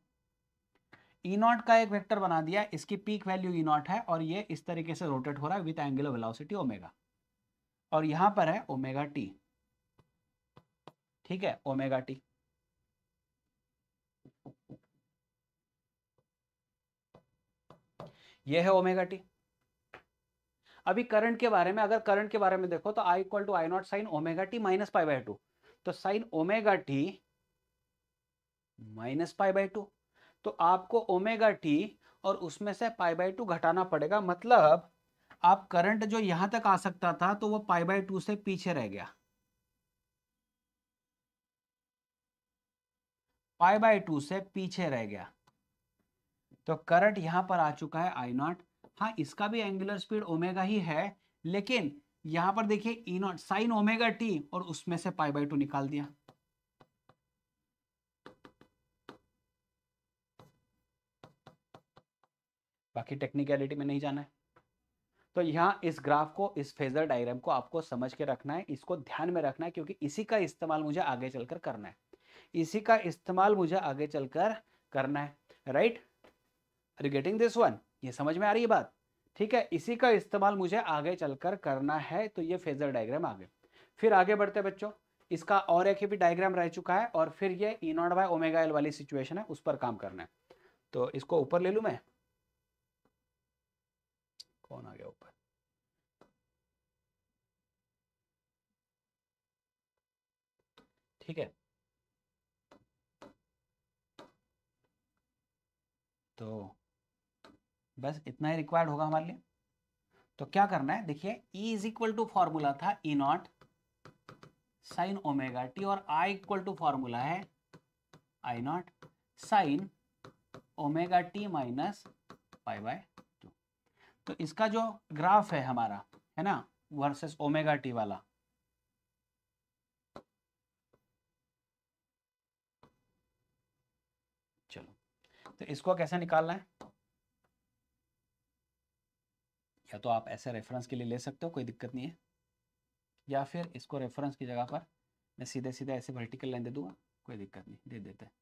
ई नॉट का एक वेक्टर बना दिया इसकी पीक वैल्यू ई नॉट है और ये इस तरीके से रोटेट हो रहा है विथ ऑफ वेलोसिटी ओमेगा और यहां पर है ओमेगा टी ठीक है ओमेगा टी ये है ओमेगा टी अभी करंट के बारे में अगर करंट के बारे में देखो तो I equal to I naught sine omega T minus pi by two तो sine omega T minus pi by two तो आपको ओमेगा टी और उसमें से पाई बाय टू घटाना पड़ेगा मतलब आप करंट जो यहां तक आ सकता था तो वो पाई बाय टू से पीछे रह गया पाई बाय टू से पीछे रह गया तो करंट यहां पर आ चुका है आई नॉट हाँ इसका भी एंगुलर स्पीड ओमेगा ही है लेकिन यहां पर देखिए E naught sine omega T और उसमें से पाई बाय टू निकाल दिया बाकी टेक्निकलिटी में नहीं जाना है तो यहाँ इस ग्राफ को इस फेजर डायग्राम को आपको समझ के रखना है इसको ध्यान में रखना है क्योंकि इसी का इस्तेमाल मुझे आगे चलकर करना है इसी का इस्तेमाल मुझे आगे चलकर करना है right are getting this one ये समझ में आ रही है बात ठीक है इसी का इस्तेमाल मुझे आगे चलकर करना है तो ये फेजर डायग्राम आगे फिर आगे बढ़ते बच्चों इसका और एक ही भी डायग्राम रह चुका है और फिर ये इनोड e बाय ओमेगा एल वाली सिचुएशन है उस पर काम करना है तो इसको ऊपर ले लूँ मैं फोन आ गया ऊपर ठीक है तो बस इतना ही रिक्वायर्ड होगा हमारे लिए तो क्या करना है देखिए E is equal to formula था E naught sine omega T और I इक्वल टू फॉर्मूला है I naught sine omega T minus pi by तो इसका जो ग्राफ है हमारा है ना वर्सेस ओमेगा टी वाला चलो तो इसको कैसे निकालना है या तो आप ऐसे रेफरेंस के लिए ले सकते हो कोई दिक्कत नहीं है या फिर इसको रेफरेंस की जगह पर मैं सीधे सीधे ऐसे वर्टिकल लाइन दे दूंगा कोई दिक्कत नहीं दे देते हैं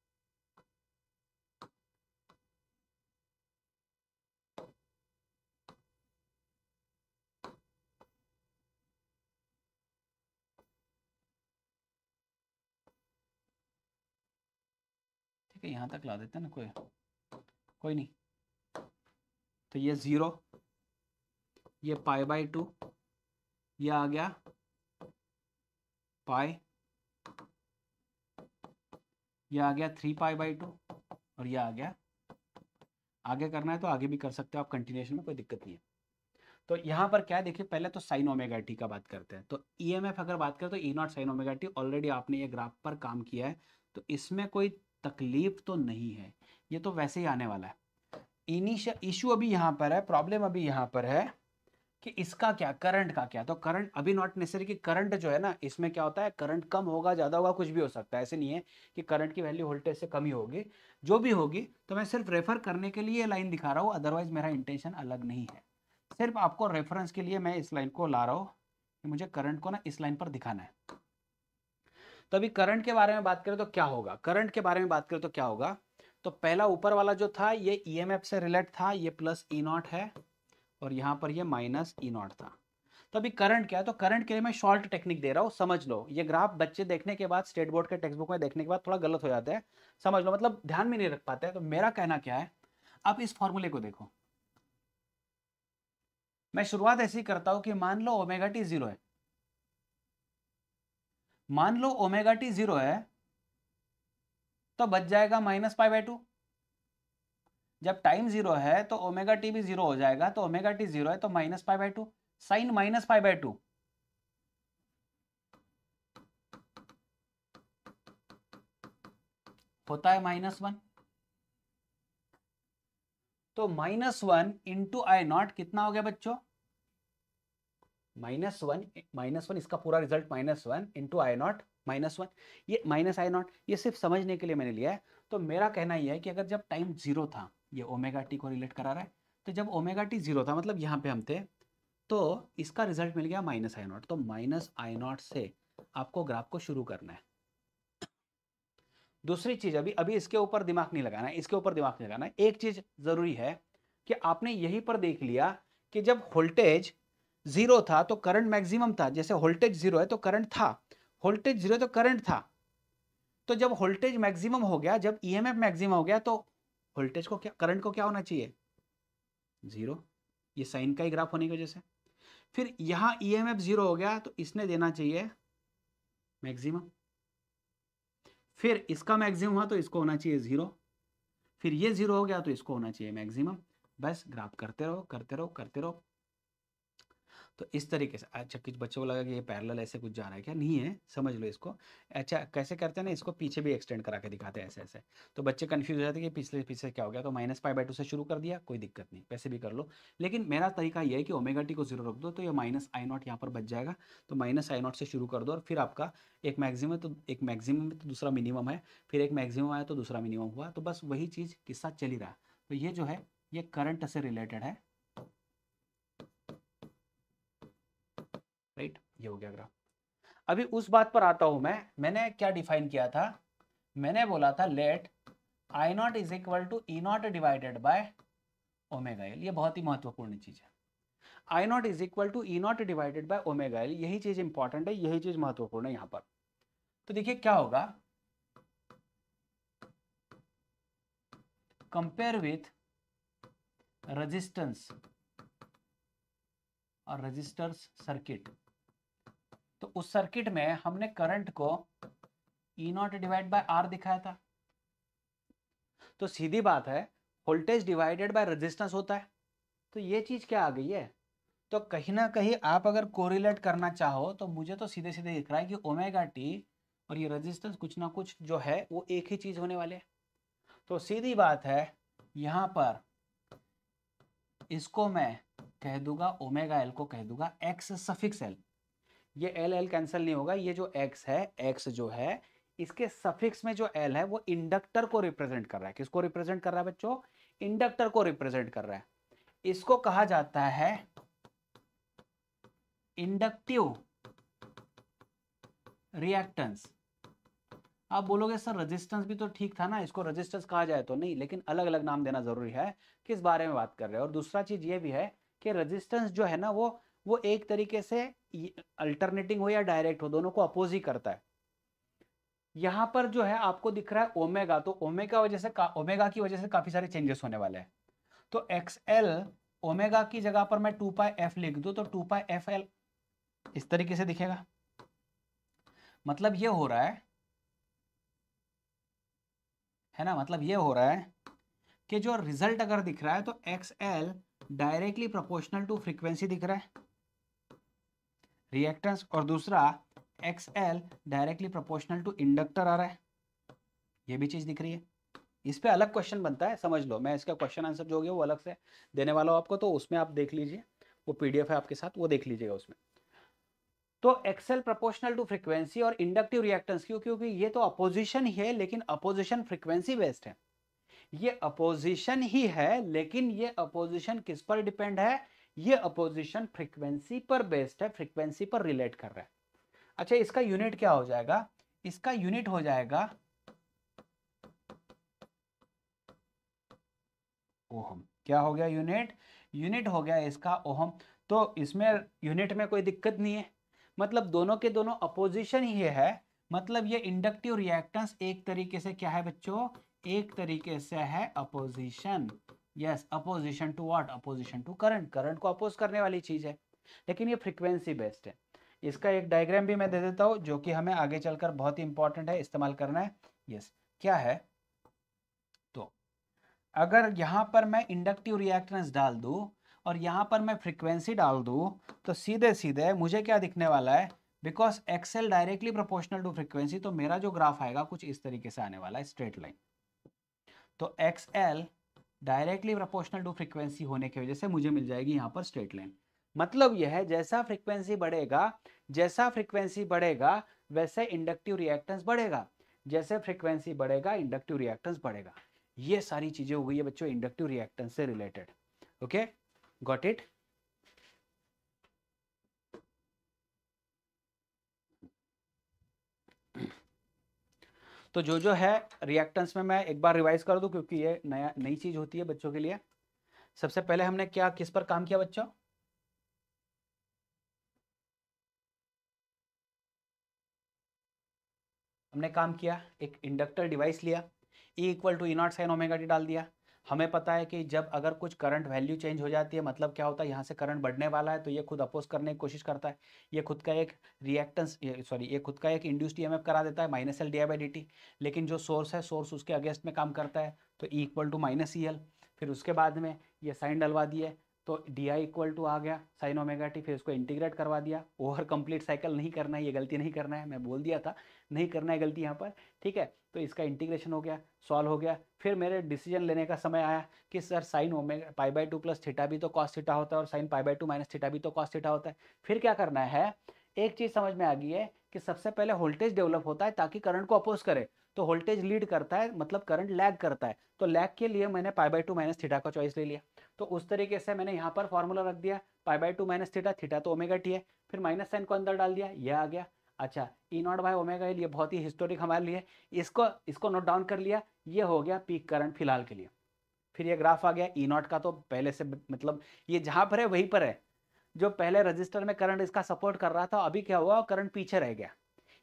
के यहाँ तक ला देते हैं ना कोई कोई नहीं तो ये ज़ीरो ये पाई बाई टू ये आ गया पाई ये आ गया थ्री पाई बाई टू और ये आ गया आगे करना है तो आगे भी कर सकते हो आप कंटिन्यूशन में कोई दिक्कत नहीं है तो यहाँ पर क्या देखिए पहले तो साइन ओमेगा टी का बात करते हैं तो ई एम एफ अगर बात करें तो E e naught sine omega T already आपने ये ग्राफ पर काम किया है तो इसमें कोई तकलीफ तो नहीं है ये तो वैसे ही आने वाला है इनिशियल इशू अभी यहाँ पर है प्रॉब्लम अभी यहाँ पर है कि इसका क्या करंट का क्या तो करंट अभी नॉट नेसेसरी कि करंट जो है ना इसमें क्या होता है करंट कम होगा ज़्यादा होगा कुछ भी हो सकता है ऐसे नहीं है कि करंट की वैल्यू वोल्टेज से कम ही होगी जो भी होगी तो मैं सिर्फ रेफर करने के लिए लाइन दिखा रहा हूँ अदरवाइज मेरा इंटेंशन अलग नहीं है सिर्फ आपको रेफरेंस के लिए मैं इस लाइन को ला रहा हूँ कि मुझे करंट को ना इस लाइन पर दिखाना है तो अभी करंट के बारे में बात करें तो क्या होगा करंट के बारे में बात करें तो क्या होगा तो पहला ऊपर वाला जो था ये ई e से रिलेट था ये प्लस ई e नॉट है और यहां पर ये माइनस ई e नॉट था तो अभी करंट क्या है तो करंट के लिए मैं शॉर्ट टेक्निक दे रहा हूँ समझ लो ये ग्राफ बच्चे देखने के बाद स्टेट बोर्ड के टेक्स्ट बुक में देखने के बाद थोड़ा गलत हो जाता है समझ लो मतलब ध्यान में नहीं रख पाते तो मेरा कहना क्या है आप इस फॉर्मूले को देखो मैं शुरुआत ऐसी करता हूं कि मान लो ओमेगा टी जीरो है मान लो ओमेगा टी जीरो है तो बच जाएगा माइनस पाई बाई टू जब टाइम जीरो है तो ओमेगा टी भी जीरो हो जाएगा तो ओमेगा टी जीरो है तो minus pi by two sine minus pi by two होता है माइनस वन तो minus one into I naught कितना हो गया बच्चों माइनस वन माइनस वन इसका पूरा result minus one into I naught minus one ये माइनस आई नॉट ये सिर्फ समझने के लिए मैंने लिया है तो मेरा कहना यह है कि अगर जब टाइम जीरो था ये ओमेगा टी को रिलेट करा रहा है तो जब ओमेगा टी जीरो था मतलब यहाँ पे हम थे तो इसका रिजल्ट मिल गया माइनस आई नॉट तो माइनस आई नॉट से आपको ग्राफ को शुरू करना है दूसरी चीज अभी अभी इसके ऊपर दिमाग नहीं लगाना है इसके ऊपर दिमाग नहीं लगाना है एक चीज जरूरी है कि आपने यही पर देख लिया कि जब वोल्टेज जीरो था तो करंट मैक्सिमम था जैसे वोल्टेज जीरो है तो करंट था वोल्टेज जीरो तो करंट था तो जब वोल्टेज मैक्सिमम हो गया जब ईएमएफ e मैक्सिमम हो गया तो वोल्टेज को क्या करंट को क्या होना चाहिए जीरो ये साइन का ही ग्राफ होने की वजह से फिर यहां ईएमएफ e जीरो हो गया तो इसने देना चाहिए मैक्सिमम फिर इसका मैक्सिमम हुआ तो इसको होना चाहिए जीरो फिर ये जीरो हो गया तो इसको होना चाहिए मैक्सिमम बस ग्राफ करते रहो करते रहो करते रहो तो इस तरीके से अच्छा कुछ बच्चों को लगा कि ये पैरल ऐसे कुछ जा रहा है क्या नहीं है समझ लो इसको अच्छा कैसे करते हैं ना इसको पीछे भी एक्सटेंड करा के दिखाते हैं ऐसे ऐसे तो बच्चे कन्फ्यूज हो जाते हैं कि पिछले पीछे क्या हो गया तो माइनस पाई बाई टू से शुरू कर दिया कोई दिक्कत नहीं वैसे भी कर लो लेकिन मेरा तरीका यह है कि ओमेगा टी को जीरो रख दो तो ये माइनस आई नॉट यहाँ पर बच जाएगा तो माइनस आई नॉट से शुरू कर दो और फिर आपका एक मैक्सिमम तो एक मैक्सिमम तो दूसरा मिनिमम है फिर एक मैक्सिमम आया तो दूसरा मिनिमम हुआ तो बस वही चीज़ किस्सा चल ही रहा तो ये जो है ये करंट से रिलेटेड है ये हो गया ग्राफ अभी उस बात पर आता हूं मैं मैंने क्या डिफाइन किया था मैंने बोला था let I naught is equal to E naught divided by omega L ये बहुत ही महत्वपूर्ण चीज़ है I naught is equal to E naught divided by omega L यही चीज़ इंपॉर्टेंट है यही चीज़ महत्वपूर्ण है यहां पर तो देखिए क्या होगा कंपेयर विथ रजिस्टेंस और रजिस्टर्स सर्किट तो उस सर्किट में हमने करंट को E naught divide by R दिखाया था तो सीधी बात है वोल्टेज डिवाइडेड बाय रेजिस्टेंस होता है तो ये चीज क्या आ गई है तो कहीं ना कहीं आप अगर कोरिलेट करना चाहो तो मुझे तो सीधे सीधे दिख रहा है कि ओमेगा टी और ये रेजिस्टेंस कुछ ना कुछ जो है वो एक ही चीज होने वाले तो सीधी बात है यहां पर इसको मैं कह दूंगा ओमेगा एल को कह दूंगा एक्स सफिक्स एल ये एल एल कैंसिल नहीं होगा ये जो एक्स है एक्स जो है इसके सफिक्स में जो एल है वो इंडक्टर को रिप्रेजेंट कर रहा है किसको रिप्रेजेंट कर रहा है बच्चों इंडक्टर को रिप्रेजेंट कर रहा है इसको कहा जाता है इंडक्टिव रिएक्टेंस आप बोलोगे सर रेजिस्टेंस भी तो ठीक था ना इसको रेजिस्टेंस कहा जाए तो नहीं लेकिन अलग अलग नाम देना जरूरी है किस बारे में बात कर रहे हैं और दूसरा चीज ये भी है कि रेजिस्टेंस जो है ना वो वो एक तरीके से अल्टरनेटिंग हो या डायरेक्ट हो दोनों को अपोज ही करता है यहां पर जो है आपको दिख रहा है ओमेगा तो ओमेगा वजह से ओमेगा की वजह से काफी सारे चेंजेस होने वाले हैं तो एक्स एल ओमेगा की जगह पर मैं टू पाई एफ लिख दू तो टू पाई एफ एल इस तरीके से दिखेगा मतलब ये हो रहा है है ना मतलब ये हो रहा है कि जो रिजल्ट अगर दिख रहा है तो X L directly proportional to frequency दिख रहा है रिएक्टेंस और दूसरा X L directly proportional to inductor आ रहा है ये भी चीज़ दिख रही है इस पर अलग क्वेश्चन बनता है समझ लो मैं इसका क्वेश्चन आंसर जो होगा वो अलग से देने वाला हूँ आपको तो उसमें आप देख लीजिए वो पीडीएफ है आपके साथ वो देख लीजिएगा उसमें तो एक्सएल प्रोपोर्शनल टू फ्रीक्वेंसी और इंडक्टिव रिएक्टेंस क्यों क्योंकि ये तो अपोजिशन ही है लेकिन अपोजिशन फ्रीक्वेंसी बेस्ड है ये अपोजिशन ही है लेकिन ये अपोजिशन किस पर डिपेंड है ये अपोजिशन फ्रीक्वेंसी पर बेस्ड है फ्रीक्वेंसी पर रिलेट कर रहा है अच्छा इसका यूनिट क्या हो जाएगा इसका यूनिट हो जाएगा ओहम क्या हो गया यूनिट यूनिट हो गया इसका ओहम तो इसमें यूनिट में कोई दिक्कत नहीं है मतलब दोनों के दोनों अपोजिशन ही है मतलब ये इंडक्टिव रिएक्टेंस एक तरीके से क्या है बच्चों एक तरीके से है opposition yes opposition to what opposition to current current को अपोज करने वाली चीज है लेकिन ये फ्रीक्वेंसी बेस्ड है इसका एक डायग्राम भी मैं दे देता हूँ जो कि हमें आगे चलकर बहुत ही इंपॉर्टेंट है इस्तेमाल करना है यस yes. क्या है तो अगर यहाँ पर मैं इंडक्टिव रिएक्टेंस डाल दू और यहाँ पर मैं फ्रीक्वेंसी डाल दू तो सीधे सीधे मुझे क्या दिखने वाला है because X L directly proportional to frequency तो मेरा जो ग्राफ आएगा कुछ इस तरीके से आने वाला है स्ट्रेट लाइन तो X L directly proportional to frequency होने की वजह से मुझे मिल जाएगी यहाँ पर स्ट्रेट लाइन मतलब यह है जैसा फ्रीक्वेंसी बढ़ेगा जैसा फ्रीक्वेंसी बढ़ेगा वैसे इंडक्टिव रिएक्टेंस बढ़ेगा जैसे फ्रीक्वेंसी बढ़ेगा इंडक्टिव रिएक्टेंस बढ़ेगा ये सारी चीज़ें हो गई है बच्चों इंडक्टिव रिएक्टेंस से रिलेटेड ओके गॉट इट तो जो जो है रिएक्टेंस में मैं एक बार रिवाइज कर दूं क्योंकि ये नया नई चीज़ होती है बच्चों के लिए सबसे पहले हमने क्या किस पर काम किया बच्चों हमने काम किया एक इंडक्टर डिवाइस लिया E equal to E naught sine omega D डाल दिया हमें पता है कि जब अगर कुछ करंट वैल्यू चेंज हो जाती है मतलब क्या होता है यहाँ से करंट बढ़ने वाला है तो ये खुद अपोज करने की कोशिश करता है ये खुद का एक रिएक्टेंस सॉरी ये खुद का एक इंड्यूस ई करा देता है माइनस एल डी बाई लेकिन जो सोर्स है सोर्स उसके अगेंस्ट में काम करता है तो E equal to minus E L फिर उसके बाद में ये साइन डलवा दिए तो डी आई इक्वल टू आ गया साइन ओमेगा टी फिर उसको इंटीग्रेट करवा दिया ओवर कंप्लीट साइकिल नहीं करना है ये गलती नहीं करना है मैं बोल दिया था नहीं करना है गलती यहाँ पर ठीक है तो इसका इंटीग्रेशन हो गया सॉल्व हो गया फिर मेरे डिसीजन लेने का समय आया कि sir sine omega pi by two plus theta भी तो कॉस थीटा होता है और sine pi by two minus theta भी तो कॉस थीटा होता है फिर क्या करना है एक चीज़ समझ में आ गई है कि सबसे पहले वोल्टेज डेवलप होता है ताकि करंट को अपोज करे तो वोल्टेज लीड करता है मतलब करंट लैग करता है तो लैग के लिए मैंने pi by two minus theta का चॉइस ले लिया तो उस तरीके से मैंने यहाँ पर फॉर्मूला रख दिया pi by two minus theta theta तो ओमेगा टी है फिर माइनस साइन को अंदर डाल दिया यह आ गया अच्छा E naught by omega L ये बहुत ही हिस्टोरिक हमारे लिए इसको इसको नोट डाउन कर लिया ये हो गया पीक करंट फिलहाल के लिए फिर ये ग्राफ आ गया ई नॉट का तो पहले से मतलब ये जहाँ पर है वहीं पर है जो पहले रजिस्टर में करंट इसका सपोर्ट कर रहा था अभी क्या हुआ करंट पीछे रह गया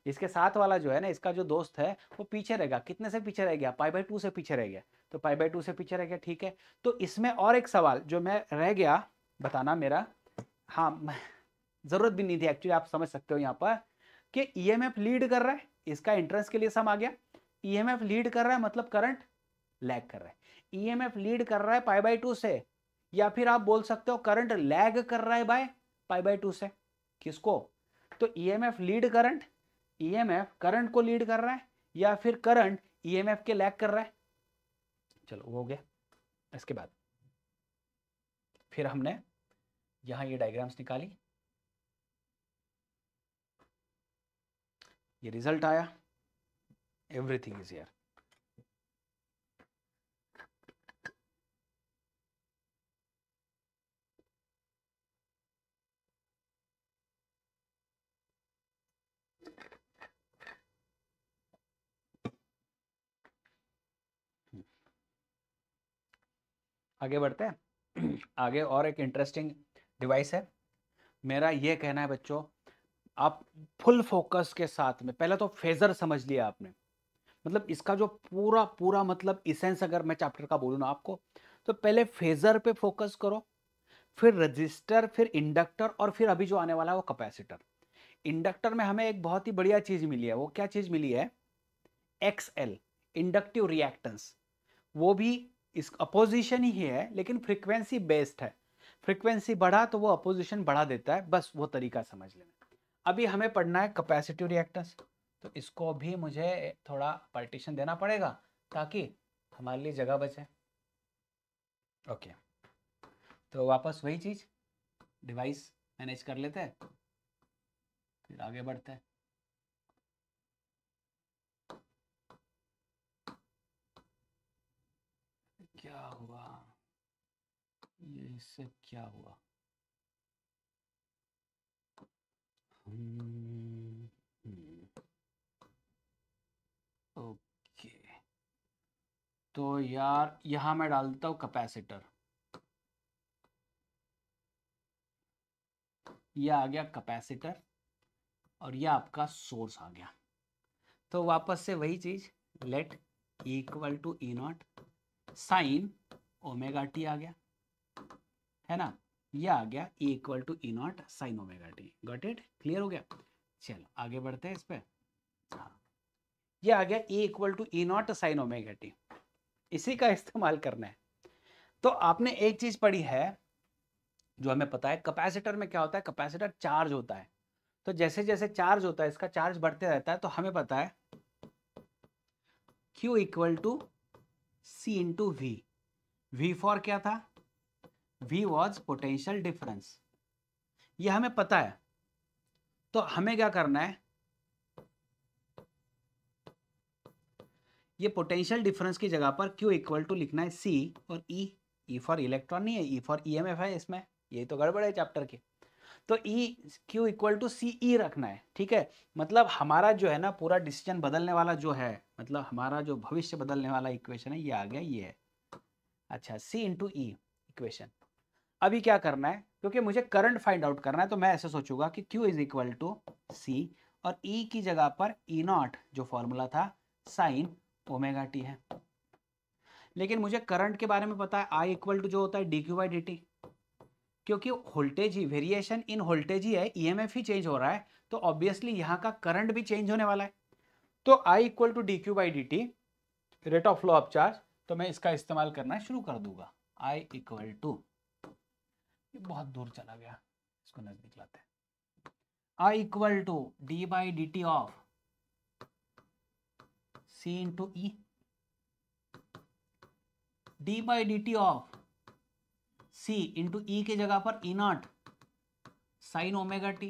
इसके साथ वाला जो है ना इसका जो दोस्त है वो पीछे रहेगा कितने से पीछे रह गया पाई बाई टू से पीछे रह गया तो पाई बाई टू से पीछे रह गया ठीक है तो इसमें और एक सवाल जो मैं रह गया बताना मेरा हाँ ज़रूरत भी नहीं थी एक्चुअली आप समझ सकते हो यहाँ पर कि ईएमएफ e लीड कर रहा है इसका एंट्रेंस के लिए सम आ गया ईएमएफ e लीड कर रहा है मतलब करंट लैग कर रहा है ईएमएफ e लीड कर रहा है पाई बाई टू से या फिर आप बोल सकते हो करंट लैग कर रहा है बाय पाई बाई टू से किसको तो EMF lead current EMF current को लीड कर रहा है या फिर करंट ईएमएफ के लैग कर रहा है चलो वो हो गया इसके बाद फिर हमने यहां ये डायग्राम्स निकाली ये रिजल्ट आया एवरीथिंग इज हेयर आगे बढ़ते हैं आगे और एक इंटरेस्टिंग डिवाइस है मेरा ये कहना है बच्चों आप फुल फोकस के साथ में पहला तो फेजर समझ लिया आपने मतलब इसका जो पूरा पूरा मतलब इसेंस अगर मैं चैप्टर का बोलूँ ना आपको तो पहले फेजर पे फोकस करो फिर रजिस्टर फिर इंडक्टर और फिर अभी जो आने वाला है वो कैपेसिटर इंडक्टर में हमें एक बहुत ही बढ़िया चीज़ मिली है वो क्या चीज़ मिली है एक्स एल इंडक्टिव रिएक्टेंस वो भी इस अपोजिशन ही है लेकिन फ्रिक्वेंसी बेस्ड है फ्रिक्वेंसी बढ़ा तो वो अपोजिशन बढ़ा देता है बस वो तरीका समझ लेना अभी हमें पढ़ना है कैपेसिटिव रिएक्टेंस तो इसको भी मुझे थोड़ा पार्टीशन देना पड़ेगा ताकि हमारे लिए जगह बचे ओके तो वापस वही चीज़ डिवाइस मैनेज कर लेते हैं फिर आगे बढ़ते हैं क्या हुआ ये इससे क्या हुआ हम्म, हम्म। ओके तो यार यहां मैं डाल देता हूं कैपेसिटर यह आ गया कैपेसिटर और यह आपका सोर्स आ गया तो वापस से वही चीज let equal to E naught sine omega T आ गया है ना ये आ गया E equal to E naught sine omega T got it clear हो गया चलो आगे बढ़ते हैं इस पर हाँ। ये आ गया E equal to E naught sine omega T इसी का इस्तेमाल करना है तो आपने एक चीज पढ़ी है जो हमें पता है कैपेसिटर में क्या होता है कैपेसिटर चार्ज होता है तो जैसे जैसे चार्ज होता है इसका चार्ज बढ़ते रहता है तो हमें पता है Q equal to C into V V for क्या था वी वॉज पोटेंशियल डिफरेंस ये हमें पता है तो हमें क्या करना है ये पोटेंशियल डिफरेंस की जगह पर क्यू इक्वल टू लिखना है सी और ई ई फॉर इलेक्ट्रॉन नहीं है ई फॉर एफ है इसमें यही तो गड़बड़ है चैप्टर के तो E Q equal to C E रखना है ठीक है मतलब हमारा जो है ना पूरा डिसीजन बदलने वाला जो है मतलब हमारा जो भविष्य बदलने वाला इक्वेशन है ये आ गया ये है अच्छा C इंटू ई इक्वेशन अभी क्या करना है क्योंकि मुझे करंट फाइंड आउट करना है तो मैं ऐसे सोचूंगा कि Q is equal to C और E की जगह पर E नॉट जो फॉर्मूला था साइन ओमेगा टी है लेकिन मुझे करंट के बारे में पता है आई इक्वल टू जो होता है D Q by D T क्योंकि वोल्टेज ही वेरिएशन इन वोल्टेज ही है ईएमएफ e ही चेंज हो रहा है तो ऑब्वियसली यहाँ का करंट भी चेंज होने वाला है तो I equal to D Q by D T rate of flow of charge तो मैं इसका इस्तेमाल करना शुरू कर दूंगा आई इक्वल टू ये बहुत दूर चला गया इसको नजदीक लाते हैं I equal to D by D T of C into E D by D T of C into E की जगह पर E naught sine omega T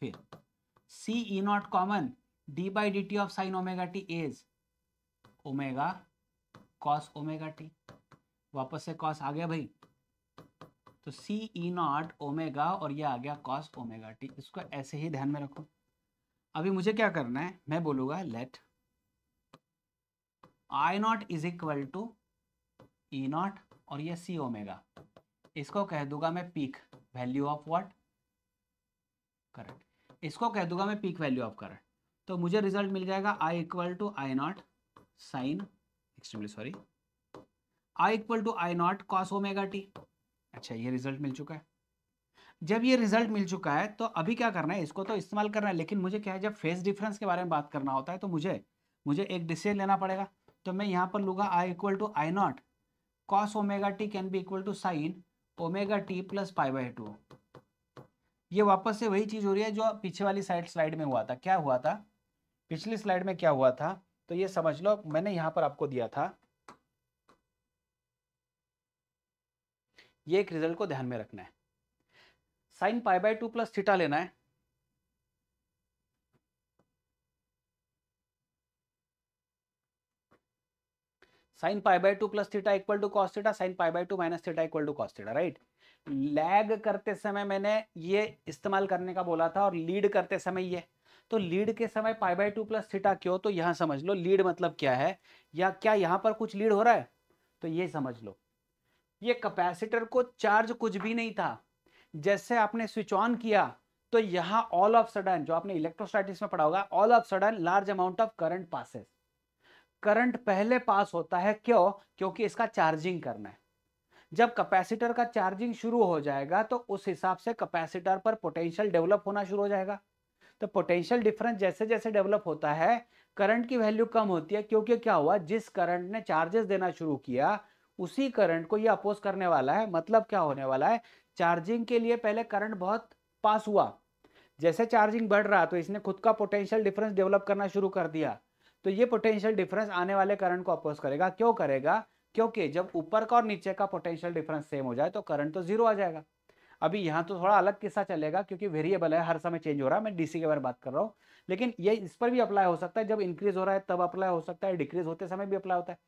फिर C E naught common D by D T of sine omega T is omega cos omega T वापस से cos आ गया भाई तो सी E naught omega और ये आ गया कॉस ओमेगा टी इसको ऐसे ही ध्यान में रखो अभी मुझे क्या करना है मैं बोलूँगा let I naught is equal to E naught और ये सी ओमेगा इसको कह दूंगा मैं peak value of what current इसको कह दूंगा मैं पीक वैल्यू ऑफ करंट तो मुझे रिजल्ट मिल जाएगा I equal to I naught sine extremely sorry I equal to I naught cos omega T अच्छा ये रिजल्ट मिल चुका है जब ये रिजल्ट मिल चुका है तो अभी क्या करना है इसको तो इस्तेमाल करना है लेकिन मुझे क्या है जब फेस डिफरेंस के बारे में बात करना होता है तो मुझे मुझे एक डिसीजन लेना पड़ेगा तो मैं यहाँ पर लूँगा I equal to I naught cos omega T can be equal to sine omega T plus five by two ये वापस से वही चीज़ हो रही है जो पीछे वाली साइड स्लाइड में हुआ था क्या हुआ था पिछली स्लाइड में क्या हुआ था तो ये समझ लो मैंने यहाँ पर आपको दिया था ये एक रिजल्ट को ध्यान में रखना है sine pi by two plus theta लेना है sine pi by two plus theta equal to cos theta sine pi by two minus theta equal to cos theta right lag करते समय मैंने ये इस्तेमाल करने का बोला था और लीड करते समय ये तो लीड के समय pi by two plus theta क्यों तो यहां समझ लो लीड मतलब क्या है या क्या यहां पर कुछ लीड हो रहा है तो ये समझ लो ये कैपेसिटर को चार्ज कुछ भी नहीं था जैसे आपने स्विच ऑन किया तो यहां ऑल ऑफ सडन जो आपने इलेक्ट्रोस्टैटिक्स में पढ़ा होगा all of sudden large amount of current passes current पहले पास होता है क्यों क्योंकि इसका चार्जिंग करना है जब कैपेसिटर का चार्जिंग शुरू हो जाएगा तो उस हिसाब से कैपेसिटर पर पोटेंशियल डेवलप होना शुरू हो जाएगा तो पोटेंशियल डिफरेंस जैसे जैसे डेवलप होता है करंट की वैल्यू कम होती है क्योंकि क्या हुआ जिस करंट ने चार्जेस देना शुरू किया उसी करंट को ये अपोज करने वाला है मतलब क्या होने वाला है चार्जिंग के लिए पहले करंट बहुत पास हुआ जैसे चार्जिंग बढ़ रहा तो इसने खुद का पोटेंशियल डिफरेंस डेवलप करना शुरू कर दिया तो ये पोटेंशियल डिफरेंस आने वाले करंट को अपोज करेगा क्यों करेगा क्योंकि जब ऊपर का और नीचे का पोटेंशियल डिफरेंस सेम हो जाए तो करंट तो जीरो आ जाएगा अभी यहाँ तो थोड़ा अलग किस्सा चलेगा क्योंकि वेरिएबल है हर समय चेंज हो रहा है मैं डीसी के बारे में बात कर रहा हूँ लेकिन ये इस पर भी अप्लाई हो सकता है जब इंक्रीज हो रहा है तब अप्लाई हो सकता है डिक्रीज होते समय भी अप्लाई होता है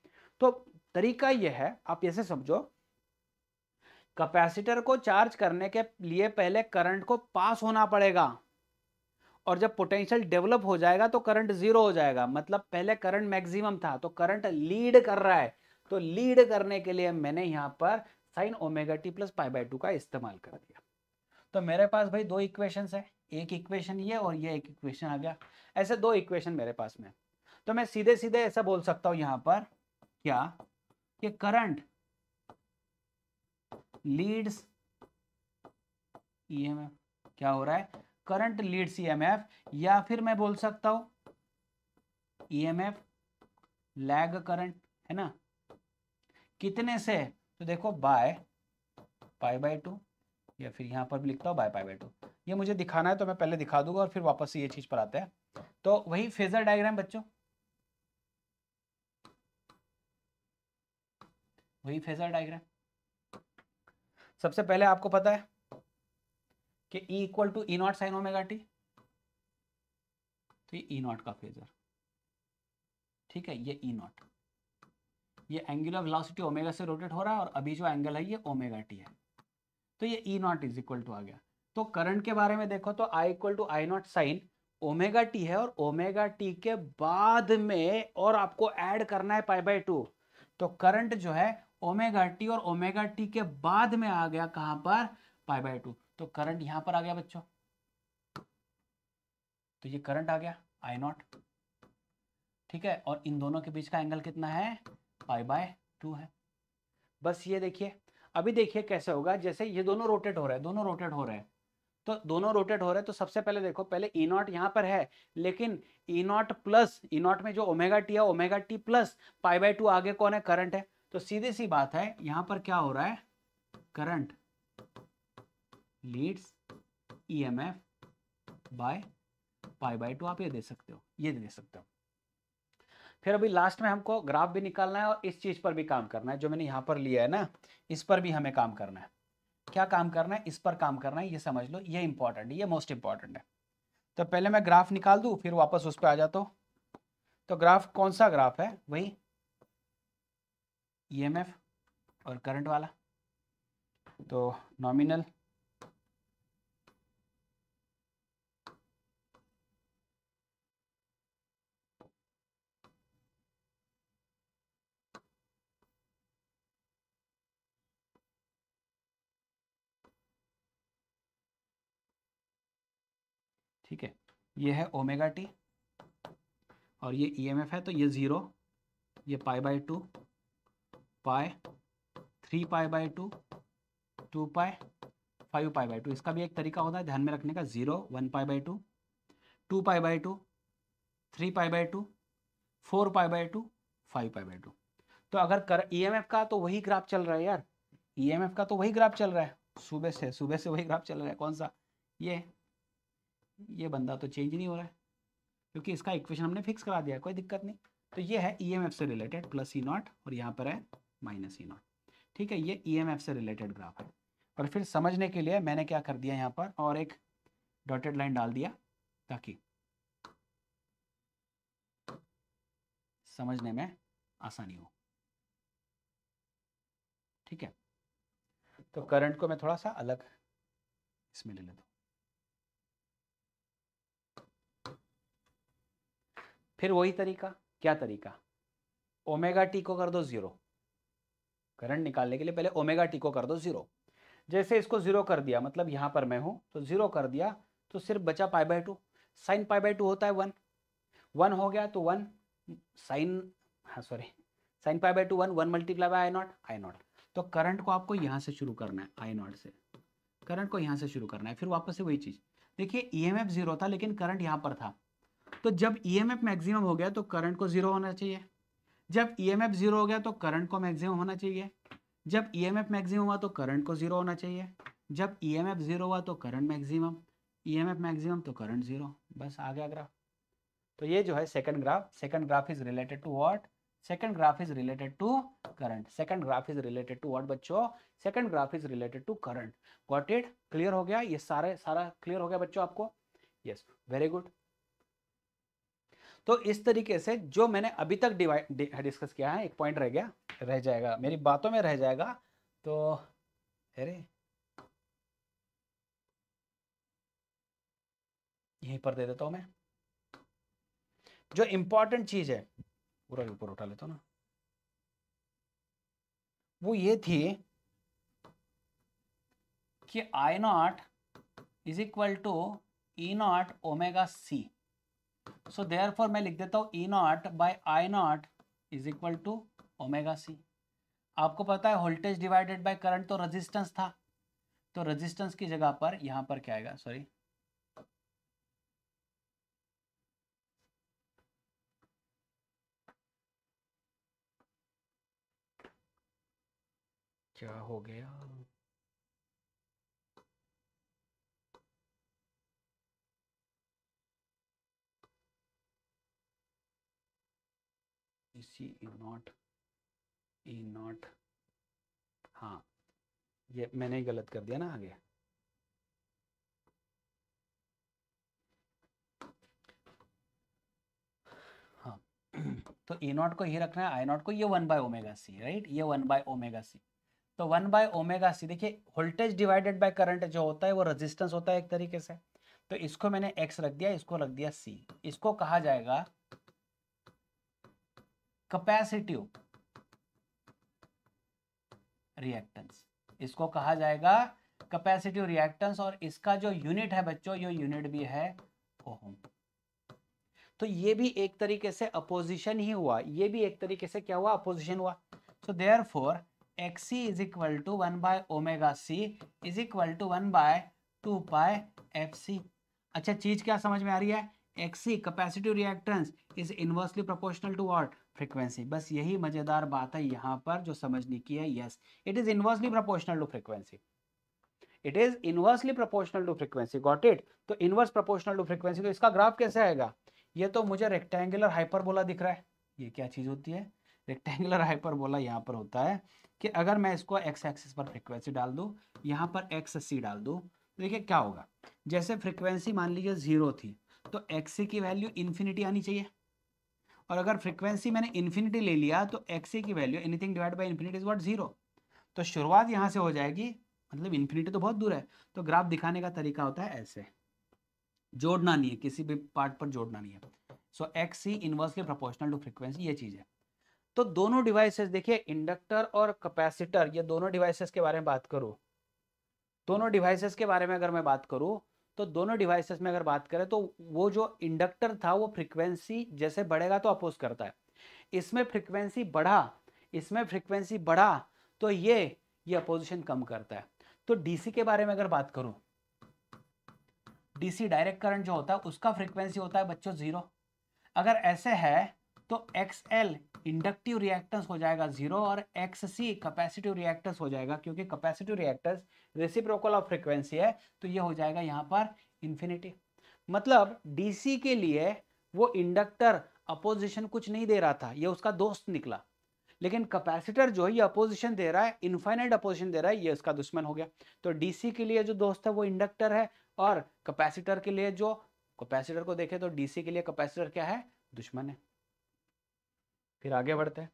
तो तरीका यह है आप ऐसे समझो कैपेसिटर को चार्ज करने के लिए पहले करंट को पास होना पड़ेगा और जब पोटेंशियल डेवलप हो जाएगा तो करंट जीरो हो जाएगा मतलब पहले करंट मैक्सिमम था तो करंट लीड कर रहा है तो लीड करने के लिए मैंने यहां पर sine omega T plus pi by two का इस्तेमाल कर दिया तो मेरे पास भाई दो इक्वेशन है एक इक्वेशन ये और ये एक इक्वेशन आ गया ऐसे दो इक्वेशन मेरे पास में तो मैं सीधे सीधे ऐसा बोल सकता हूं यहां पर क्या कि करंट लीड्स ईएमएफ e क्या हो रहा है करंट लीड्स ईएमएफ e या फिर मैं बोल सकता हूं ईएमएफ e लैग करंट है ना कितने से तो देखो बाय पाई बाय टू या फिर यहां पर भी लिखता हूं बाय पाई बाय टू ये मुझे दिखाना है तो मैं पहले दिखा दूंगा और फिर वापस ये चीज़ पर आते हैं तो वही फेजर डायग्राम बच्चों वही फेजर डायग्राम सबसे पहले आपको पता है कि E equal to E naught sine omega T तो ये ई e नॉट का फेजर ठीक है ये ई e नॉट ये एंगुलर वेलोसिटी ओमेगा से रोटेट हो रहा है और अभी जो एंगल है ये ओमेगा टी है तो ये E naught is equal to आ गया तो करंट के बारे में देखो तो I equal to I naught sine omega T है और ओमेगा टी के बाद में और आपको ऐड करना है पाई बाई टू तो करंट जो है ओमेगा टी और ओमेगा टी के बाद में आ गया कहां पर पाई बाय टू तो करंट यहां पर आ गया बच्चों तो ये करंट आ गया आई नॉट ठीक है और इन दोनों के बीच का एंगल कितना है पाई बाय टू है बस ये देखिए अभी देखिए कैसे होगा जैसे ये दोनों रोटेट हो रहे हैं दोनों रोटेट हो रहे हैं तो दोनों रोटेट हो रहे हैं तो सबसे पहले देखो पहले ई नॉट यहाँ पर है लेकिन E naught plus E naught में जो ओमेगा टी है omega T plus pi by two आगे कौन है करंट है तो सीधे सी बात है यहां पर क्या हो रहा है current leads EMF by pi by two आप ये दे सकते हो ये दे सकते हो फिर अभी लास्ट में हमको ग्राफ भी निकालना है और इस चीज पर भी काम करना है जो मैंने यहां पर लिया है ना इस पर भी हमें काम करना है क्या काम करना है इस पर काम करना है ये समझ लो ये इंपॉर्टेंट है ये मोस्ट इंपॉर्टेंट है तो पहले मैं ग्राफ निकाल दू फिर वापस उस पर आ जाता हूं तो ग्राफ कौन सा ग्राफ है वही ईएमएफ e और करंट वाला तो नॉमिनल ठीक है ये है ओमेगा टी और ये ईएमएफ e है तो ये ज़ीरो ये pi by two pi three pi by two two pi five pi by two इसका भी एक तरीका होता है ध्यान में रखने का zero one pi by two two pi by two three pi by two four pi by two five pi by two तो अगर कर ई e का तो वही ग्राफ चल रहा है यार ई e का तो वही ग्राफ चल रहा है सुबह से सुबह से वही ग्राफ चल रहा है कौन सा ये ये बंदा तो चेंज नहीं हो रहा है क्योंकि इसका इक्वेशन हमने फिक्स करा दिया कोई दिक्कत नहीं तो ये है ई e से रिलेटेड प्लस ई नॉट और यहाँ पर है माइनस ई नॉट ठीक है ये ई e से रिलेटेड ग्राफ है और फिर समझने के लिए मैंने क्या कर दिया यहाँ पर और एक डॉटेड लाइन डाल दिया ताकि समझने में आसानी हो ठीक है तो करंट को मैं थोड़ा सा अलग इसमें ले लेता फिर वही तरीका क्या तरीका ओमेगा टी को कर दो जीरो करंट निकालने के लिए पहले ओमेगा टी को कर दो जीरो जैसे इसको जीरो कर दिया मतलब यहाँ पर मैं हूँ तो जीरो कर दिया तो सिर्फ बचा pi by two sine pi by two होता है वन वन हो गया तो वन साइन हाँ sorry sine pi by two one one multiply by I naught I naught तो करंट को आपको यहाँ से शुरू करना है आई नॉट से करंट को यहाँ से शुरू करना है फिर वापस से वही चीज़ देखिए ई एम एफ जीरो था लेकिन करंट यहाँ पर था तो जब ई एम एफ मैक्सिमम हो गया तो करंट को जीरो होना चाहिए जब ई एम एफ जीरो हो गया तो करंट को मैक्सिमम होना चाहिए जब ई एम एफ मैक्सिमम हुआ तो करंट को जीरो होना चाहिए जब ई एम एफ जीरो हुआ तो current maximum E M F maximum तो करंट जीरो बस आ गया ग्राफ तो ये जो है second graph second graph is related to what second graph is related to current second graph is related to what बच्चों second graph is related to current what it clear हो गया ये सारे सारा क्लियर हो गया बच्चों आपको यस वेरी गुड तो इस तरीके से जो मैंने अभी तक डिस्कस किया है एक पॉइंट रह गया रह जाएगा मेरी बातों में रह जाएगा तो अरे यहीं पर दे देता हूं मैं जो इंपॉर्टेंट चीज़ है पूरा ऊपर उठा लेता हूँ ना वो ये थी कि I naught is equal to E naught omega C so therefore मैं लिख देता हूँ E naught by I naught is equal to omega C आपको पता है वोल्टेज डिवाइडेड बाई करंट तो रजिस्टेंस था तो रजिस्टेंस की जगह पर यहाँ पर क्या आएगा सॉरी क्या हो गया सी ई नॉट ई नॉट हाँ ये मैंने ही गलत कर दिया ना आगे हाँ तो ई नॉट को ही रखना है आई नॉट को ये one by omega C right ये वन बाय ओमेगा सी तो वन बाय ओमेगा सी देखिए वोल्टेज डिवाइडेड बाय करंट जो होता है वो रेजिस्टेंस होता है एक तरीके से तो इसको मैंने एक्स रख दिया इसको रख दिया सी इसको कहा जाएगा कैपेसिटिव रिएक्टेंस इसको कहा जाएगा कैपेसिटिव रिएक्टेंस और इसका जो यूनिट है बच्चों ये यूनिट भी है ओहम तो ये भी एक तरीके से अपोजिशन ही हुआ ये भी एक तरीके से क्या हुआ अपोजिशन हुआ so therefore X C is equal to one by omega C is equal to one by two pi F C अच्छा चीज क्या समझ में आ रही है X C capacitive reactance is inversely proportional to what frequency बस यही मजेदार बात है यहाँ पर जो समझने की है yes it is inversely proportional to frequency it is inversely proportional to frequency got it तो इनवर्स प्रोपोर्शनल टू फ्रीक्वेंसी तो इसका ग्राफ कैसे आएगा ये तो मुझे रेक्टेंगुलर हाइपरबोला दिख रहा है ये क्या चीज होती है रेक्टेंगुलर हाइपरबोला यहाँ पर होता है कि अगर मैं इसको एक्स एक्सिस पर फ्रीक्वेंसी डाल दू यहाँ पर एक्स सी डाल दू तो देखिए क्या होगा जैसे फ्रीक्वेंसी मान लीजिए जीरो थी तो एक्से की वैल्यू इन्फिनिटी आनी चाहिए और अगर फ्रिक्वेंसी मैंने इन्फिनिटी ले लिया तो एक्से की value anything divide by infinity is what zero तो शुरुआत यहाँ से हो जाएगी मतलब इन्फिनिटी तो बहुत दूर है तो ग्राफ दिखाने का तरीका होता है ऐसे जोड़ना नहीं है किसी भी पार्ट पर जोड़ना नहीं है सो एक्स ही इन्वर्सली प्रोपोर्शनल टू फ्रिक्वेंसी ये चीज़ है तो दोनों डिवाइसेस देखिए इंडक्टर और कैपेसिटर ये दोनों डिवाइसेस के बारे में बात करूँ दोनों डिवाइसेस के बारे में अगर मैं बात करूँ तो दोनों डिवाइसेस में अगर बात करें तो वो जो इंडक्टर था वो फ्रिक्वेंसी जैसे बढ़ेगा तो अपोज करता है इसमें फ्रिक्वेंसी बढ़ा इसमें फ्रिक्वेंसी बढ़ा तो ये ये अपोजिशन कम करता है तो डीसी के बारे में अगर बात करूं डीसी डायरेक्ट करंट जो होता है उसका फ्रिक्वेंसी होता है बच्चों जीरो अगर ऐसे है तो एक्स एल इंडक्टिव रिएक्टेंस हो जाएगा जीरो और एक्स सी कैपेसिटिव रिएक्टेंस हो जाएगा क्योंकि capacitive reactance reciprocal of frequency है तो ये हो जाएगा यहाँ पर इन्फिनिटी मतलब डीसी के लिए वो इंडक्टर अपोजिशन कुछ नहीं दे रहा था ये उसका दोस्त निकला लेकिन कैपेसिटर जो है ये अपोजिशन दे रहा है इनफाइनाइट अपोजिशन दे रहा है ये उसका दुश्मन हो गया तो डीसी के लिए जो दोस्त है वो इंडक्टर है और कैपेसिटर के लिए जो कैपेसिटर को देखे तो डीसी के लिए कैपेसिटर क्या है दुश्मन है फिर आगे बढ़ते हैं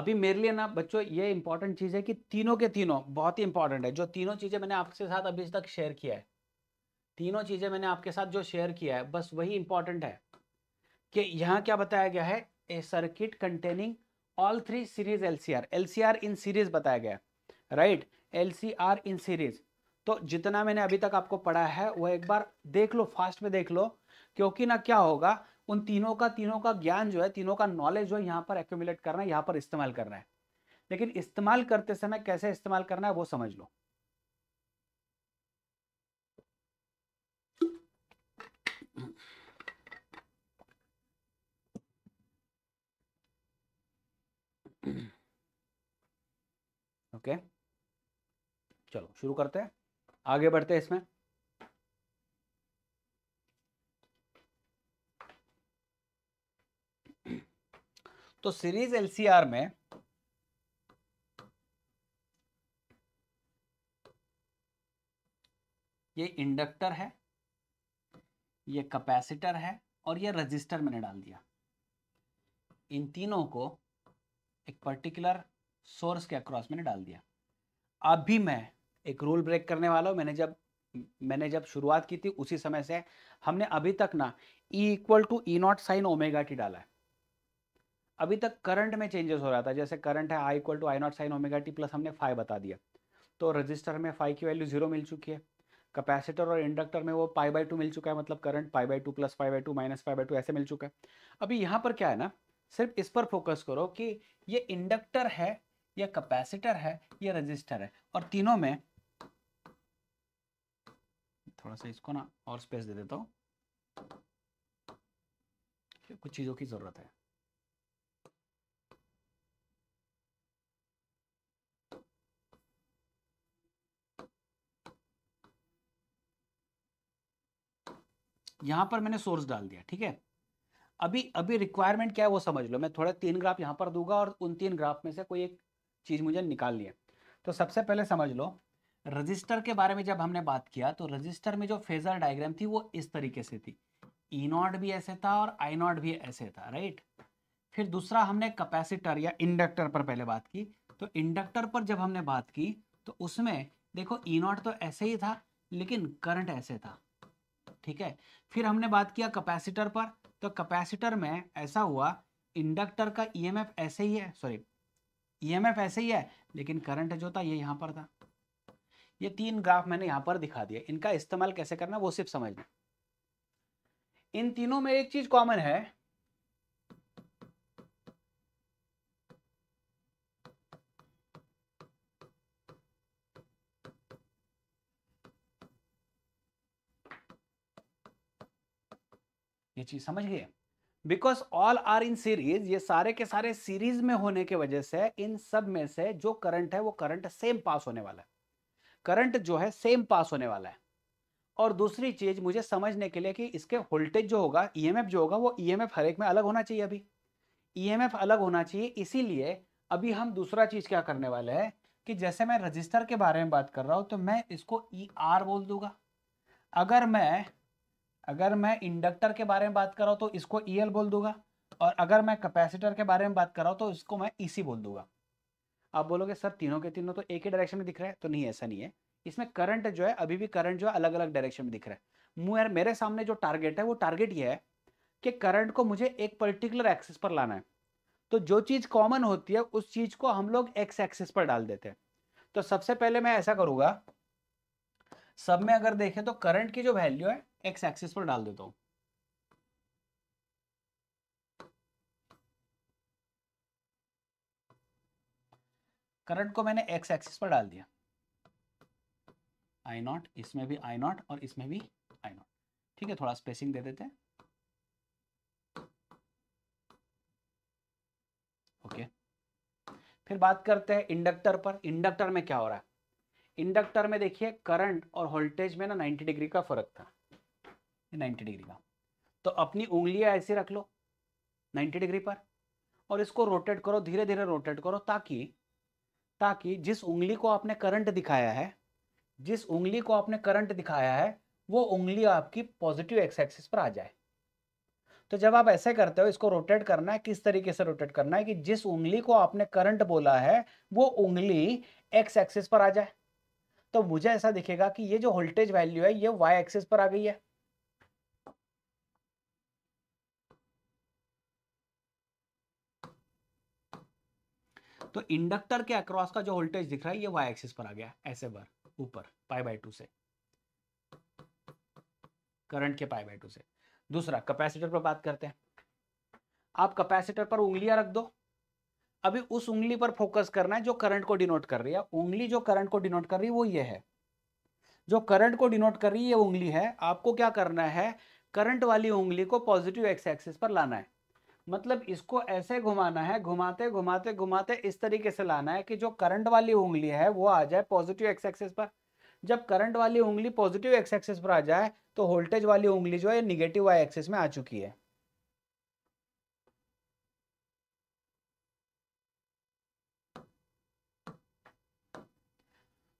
अभी मेरे लिए ना बच्चों ये इंपॉर्टेंट चीज़ है कि तीनों के तीनों बहुत ही इंपॉर्टेंट है जो तीनों चीज़ें मैंने आपके साथ अभी तक शेयर किया है तीनों चीज़ें मैंने आपके साथ जो शेयर किया है बस वही इंपॉर्टेंट है कि यहाँ क्या बताया गया है a circuit containing all three series LCR LCR in series बताया गया राइट एलसीआर इन सीरीज तो जितना मैंने अभी तक आपको पढ़ा है वो एक बार देख लो फास्ट में देख लो क्योंकि ना क्या होगा उन तीनों का तीनों का ज्ञान जो है तीनों का नॉलेज जो है यहाँ पर एक्यूमुलेट करना है यहाँ पर इस्तेमाल करना है लेकिन इस्तेमाल करते समय कैसे इस्तेमाल करना है वो समझ लो ओके okay. चलो शुरू करते हैं आगे बढ़ते हैं इसमें तो सीरीज एलसीआर में ये इंडक्टर है ये कैपेसिटर है और ये रजिस्टर मैंने डाल दिया इन तीनों को एक पर्टिकुलर सोर्स के अक्रॉस मैंने डाल दिया अब भी मैं एक रूल ब्रेक करने वाला हूं मैंने जब मैंने जब शुरुआत की थी उसी समय से हमने अभी तक ना E equal to E naught sine omega T डाला है अभी तक करंट में चेंजेस हो रहा था जैसे करंट है I equal to I naught sine omega T plus हमने फाइव बता दिया तो रजिस्टर में फाइव की वैल्यू जीरो मिल चुकी है कैपेसिटर और इंडक्टर में वो पाई बाई टू मिल चुका है मतलब current pi by two plus five by two minus five by two ऐसे मिल चुका है अभी यहाँ पर क्या है ना सिर्फ इस पर फोकस करो कि ये इंडक्टर है या कैपेसिटर है या रजिस्टर है और तीनों में थोड़ा सा इसको ना और स्पेस दे देता हूँ कुछ चीज़ों की ज़रूरत है यहाँ पर मैंने सोर्स डाल दिया ठीक है अभी अभी रिक्वायरमेंट क्या है वो समझ लो मैं थोड़ा तीन ग्राफ यहाँ पर दूंगा और उन तीन ग्राफ में से कोई एक चीज़ मुझे निकाल लिया तो सबसे पहले समझ लो रजिस्टर के बारे में जब हमने बात किया तो रजिस्टर में जो फेजर डायग्राम थी वो इस तरीके से थी ई नॉट भी ऐसे था और आई नॉट भी ऐसे था राइट फिर दूसरा हमने कैपेसिटर या इंडक्टर पर पहले बात की तो इंडक्टर पर जब हमने बात की तो उसमें देखो ई नॉट तो ऐसे ही था लेकिन करंट ऐसे था ठीक है फिर हमने बात किया कैपेसिटर पर तो कैपेसिटर में ऐसा हुआ इंडक्टर का ईएमएफ e ऐसे ही है सॉरी ईएमएफ e ऐसे ही है लेकिन करंट जो था ये यहाँ पर था ये तीन ग्राफ मैंने यहाँ पर दिखा दिया इनका इस्तेमाल कैसे करना वो सिर्फ समझना इन तीनों में एक चीज कॉमन है ये चीज समझ गए because all are in series ये सारे के सारे सीरीज में होने के वजह से इन सब में से जो करंट है वो करंट सेम पास होने वाला है करंट जो है सेम पास होने वाला है और दूसरी चीज मुझे समझने के लिए कि इसके वोल्टेज जो होगा ईएमएफ जो होगा वो ईएमएफ हर एक में अलग होना चाहिए अभी ईएमएफ अलग होना चाहिए इसीलिए अभी हम दूसरा चीज क्या करने वाले हैं कि जैसे मैं रजिस्टर के बारे में बात कर रहा हूं तो मैं इसको ई e ER बोल दूंगा अगर मैं अगर मैं इंडक्टर के बारे में बात कर रहा हूँ तो इसको ई e बोल दूंगा और अगर मैं कैपेसिटर के बारे में बात कर रहा हूँ तो इसको मैं ई e बोल दूंगा आप बोलोगे सर तीनों के तीनों तो एक ही डायरेक्शन में दिख रहा है तो नहीं ऐसा नहीं है इसमें करंट जो है अभी भी करंट जो है अलग अलग डायरेक्शन में दिख रहा है मेरे सामने जो टारगेट है वो टारगेट ये है कि करंट को मुझे एक पर्टिकुलर एक्सेस पर लाना है तो जो चीज़ कॉमन होती है उस चीज़ को हम लोग एक्स एक्सिस पर डाल देते हैं तो सबसे पहले मैं ऐसा करूँगा सब में अगर देखें तो करंट की जो वैल्यू है एक्स एक्सिस पर डाल देता हूं करंट को मैंने एक्स एक्सिस पर डाल दिया आई नॉट इसमें भी आई नॉट और इसमें भी आई नॉट ठीक है थोड़ा स्पेसिंग दे देते हैं ओके फिर बात करते हैं इंडक्टर पर इंडक्टर में क्या हो रहा है इंडक्टर में देखिए करंट और वोल्टेज में ना 90 डिग्री का फर्क था नाइन्टी डिग्री का तो अपनी उंगलियां ऐसे रख लो 90 डिग्री पर और इसको रोटेट करो धीरे धीरे रोटेट करो ताकि ताकि जिस उंगली को आपने करंट दिखाया है जिस उंगली को आपने करंट दिखाया है वो उंगली आपकी पॉजिटिव एक्स एक्सिस पर आ जाए तो जब आप ऐसे करते हो इसको रोटेट करना है किस तरीके से रोटेट करना है कि जिस उंगली को आपने करंट बोला है वो उंगली एक्स एक्सिस पर आ जाए तो मुझे ऐसा दिखेगा कि ये जो वोल्टेज वैल्यू है ये वाई एक्सिस पर आ गई है तो इंडक्टर के अक्रॉस का जो वोल्टेज दिख रहा है ये वाई एक्सिस पर आ गया ऐसे बार ऊपर पाई बाई टू से करंट के पाई बाई टू से दूसरा कैपेसिटर पर बात करते हैं आप कैपेसिटर पर उंगलियां रख दो अभी उस उंगली पर फोकस करना है जो करंट को डिनोट कर रही है उंगली जो करंट को डिनोट कर रही है वो ये है जो करंट को डिनोट कर रही है उंगली है आपको क्या करना है करंट वाली उंगली को पॉजिटिव एक्स एक्सिस पर लाना है मतलब इसको ऐसे घुमाना है घुमाते घुमाते घुमाते इस तरीके से लाना है कि जो करंट वाली उंगली है वो आ जाए पॉजिटिव एक्स एक्सेस पर जब करंट वाली उंगली पॉजिटिव एक्स एक्सेस पर आ जाए तो वोल्टेज वाली उंगली जो है निगेटिव वाई एक्सेस में आ चुकी है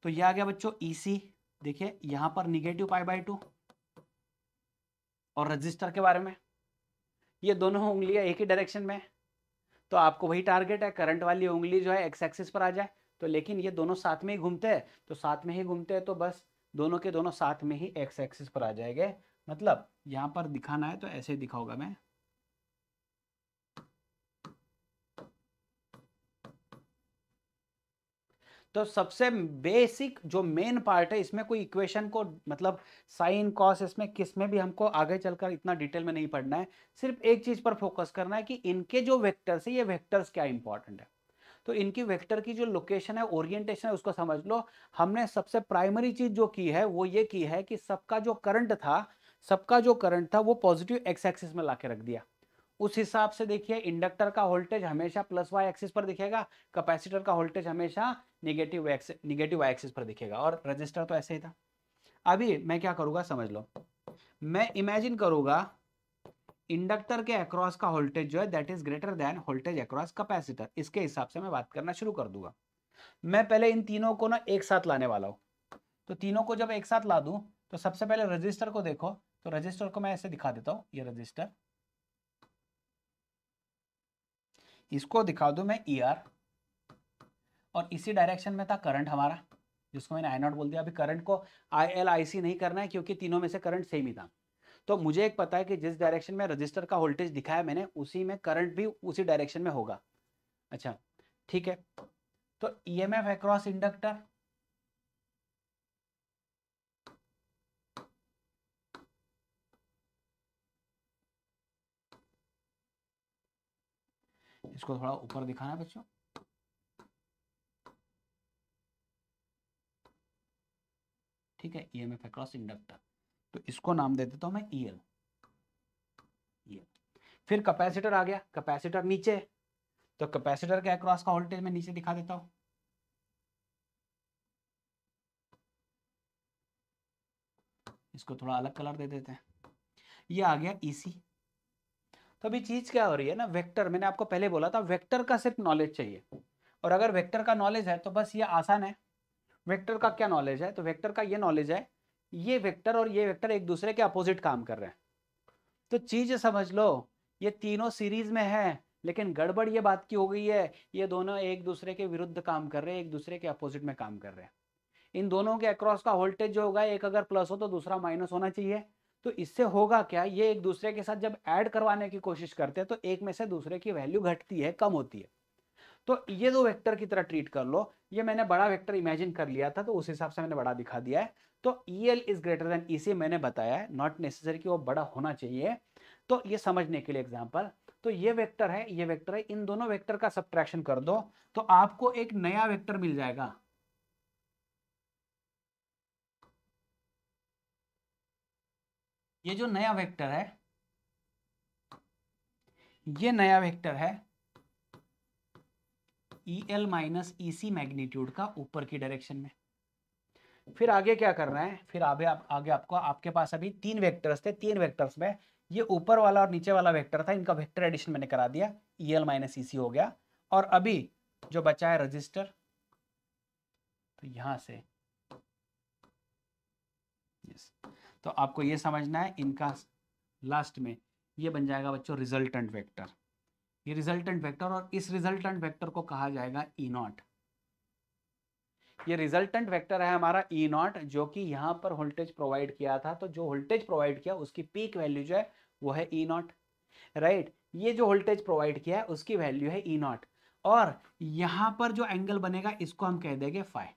तो ये आ गया बच्चों ईसी e देखिए यहां पर निगेटिव पाई बाई टू और रजिस्टर के बारे में ये दोनों उंगलियां एक ही डायरेक्शन में है तो आपको वही टारगेट है करंट वाली उंगली जो है एक्स एक्सिस पर आ जाए तो लेकिन ये दोनों साथ में ही घूमते हैं तो साथ में ही घूमते हैं तो बस दोनों के दोनों साथ में ही एक्स एक्सिस पर आ जाएंगे मतलब यहाँ पर दिखाना है तो ऐसे ही दिखाऊंगा मैं तो सबसे बेसिक जो मेन पार्ट है इसमें कोई इक्वेशन को मतलब साइन कॉस इसमें किस में भी हमको आगे चलकर इतना डिटेल में नहीं पढ़ना है सिर्फ एक चीज़ पर फोकस करना है कि इनके जो वेक्टर्स है ये वेक्टर्स क्या इंपॉर्टेंट है तो इनकी वेक्टर की जो लोकेशन है ओरिएंटेशन है उसको समझ लो हमने सबसे प्राइमरी चीज़ जो की है वो ये की है कि सबका जो करंट था सबका जो करंट था वो पॉजिटिव एक्स एक्सिस में ला रख दिया उस हिसाब से देखिए इंडक्टर का वोल्टेज हमेशा प्लस वाई एक्सिस पर दिखेगा कैपेसिटर का वोल्टेज हमेशा निगेटिव निगेटिव वाई एक्सिस पर दिखेगा और रजिस्टर तो ऐसे ही था अभी मैं क्या करूँगा समझ लो मैं इमेजिन करूँगा इंडक्टर के अक्रॉस का वोल्टेज जो है that is greater than voltage across capacitor इसके हिसाब से मैं बात करना शुरू कर दूंगा मैं पहले इन तीनों को ना एक साथ लाने वाला हूं तो तीनों को जब एक साथ ला दूं तो सबसे पहले रजिस्टर को देखो तो रजिस्टर को मैं ऐसे दिखा देता हूं ये रजिस्टर इसको दिखा दू मैं ई e ER, और इसी डायरेक्शन में था करंट हमारा जिसको मैंने आई नॉट बोल दिया अभी करंट को आई एल आई सी नहीं करना है क्योंकि तीनों में से करंट सेम ही था तो मुझे एक पता है कि जिस डायरेक्शन में रजिस्टर का वोल्टेज दिखाया मैंने उसी में करंट भी उसी डायरेक्शन में होगा अच्छा ठीक है तो E M F across inductor इसको थोड़ा ऊपर दिखाना बच्चों ठीक है E M F across inductor तो इसको नाम दे देता हूं मैं ईएल e e फिर कैपेसिटर आ गया कैपेसिटर नीचे तो कैपेसिटर के अक्रॉस का वोल्टेज मैं नीचे दिखा देता हूं इसको थोड़ा अलग कलर दे देते हैं ये आ गया ईसी e तो अभी चीज़ क्या हो रही है ना वेक्टर मैंने आपको पहले बोला था वेक्टर का सिर्फ नॉलेज चाहिए और अगर वेक्टर का नॉलेज है तो बस ये आसान है वेक्टर का क्या नॉलेज है तो वेक्टर का ये नॉलेज है ये वेक्टर और ये वेक्टर एक दूसरे के अपोजिट काम कर रहे हैं तो चीज़ समझ लो ये तीनों सीरीज में है लेकिन गड़बड़ ये बात की हो गई है ये दोनों एक दूसरे के विरुद्ध काम कर रहे हैं एक दूसरे के अपोजिट में काम कर रहे हैं इन दोनों के अक्रॉस का वोल्टेज जो होगा एक अगर प्लस हो तो दूसरा माइनस होना चाहिए तो इससे होगा क्या ये एक दूसरे के साथ जब ऐड करवाने की कोशिश करते हैं तो एक में से दूसरे की वैल्यू घटती है कम होती है तो ये दो वेक्टर की तरह ट्रीट कर लो ये मैंने बड़ा वेक्टर इमेजिन कर लिया था तो उस हिसाब से मैंने बड़ा दिखा दिया है तो E L is greater than E C मैंने बताया है नॉट नेसेसरी कि वो बड़ा होना चाहिए तो ये समझने के लिए एग्जाम्पल तो ये वेक्टर है ये वेक्टर है इन दोनों वेक्टर का सब्ट्रैक्शन कर दो तो आपको एक नया वेक्टर मिल जाएगा ये जो नया वेक्टर है ये नया वेक्टर है E e L minus E e C magnitude का ऊपर की डायरेक्शन में फिर आगे क्या कर रहे हैं फिर आगे आप आगे आपको आपके पास अभी तीन वेक्टर्स थे तीन वेक्टर्स में ये ऊपर वाला और नीचे वाला वेक्टर था इनका वेक्टर एडिशन मैंने करा दिया E e L minus E C हो गया और अभी जो बचा है रजिस्टर तो यहां से yes. तो आपको ये समझना है इनका लास्ट में ये बन जाएगा बच्चों रिजल्टेंट वेक्टर ये रिजल्टेंट वेक्टर और इस रिजल्टेंट वेक्टर को कहा जाएगा ई e नॉट ये रिजल्टेंट वेक्टर है हमारा ई e नॉट जो कि यहां पर वोल्टेज प्रोवाइड किया था तो जो वोल्टेज प्रोवाइड किया उसकी पीक वैल्यू जो है वो है ई नॉट राइट ये जो वोल्टेज प्रोवाइड किया है उसकी वैल्यू है ई e नॉट और यहां पर जो एंगल बनेगा इसको हम कह देंगे फाइव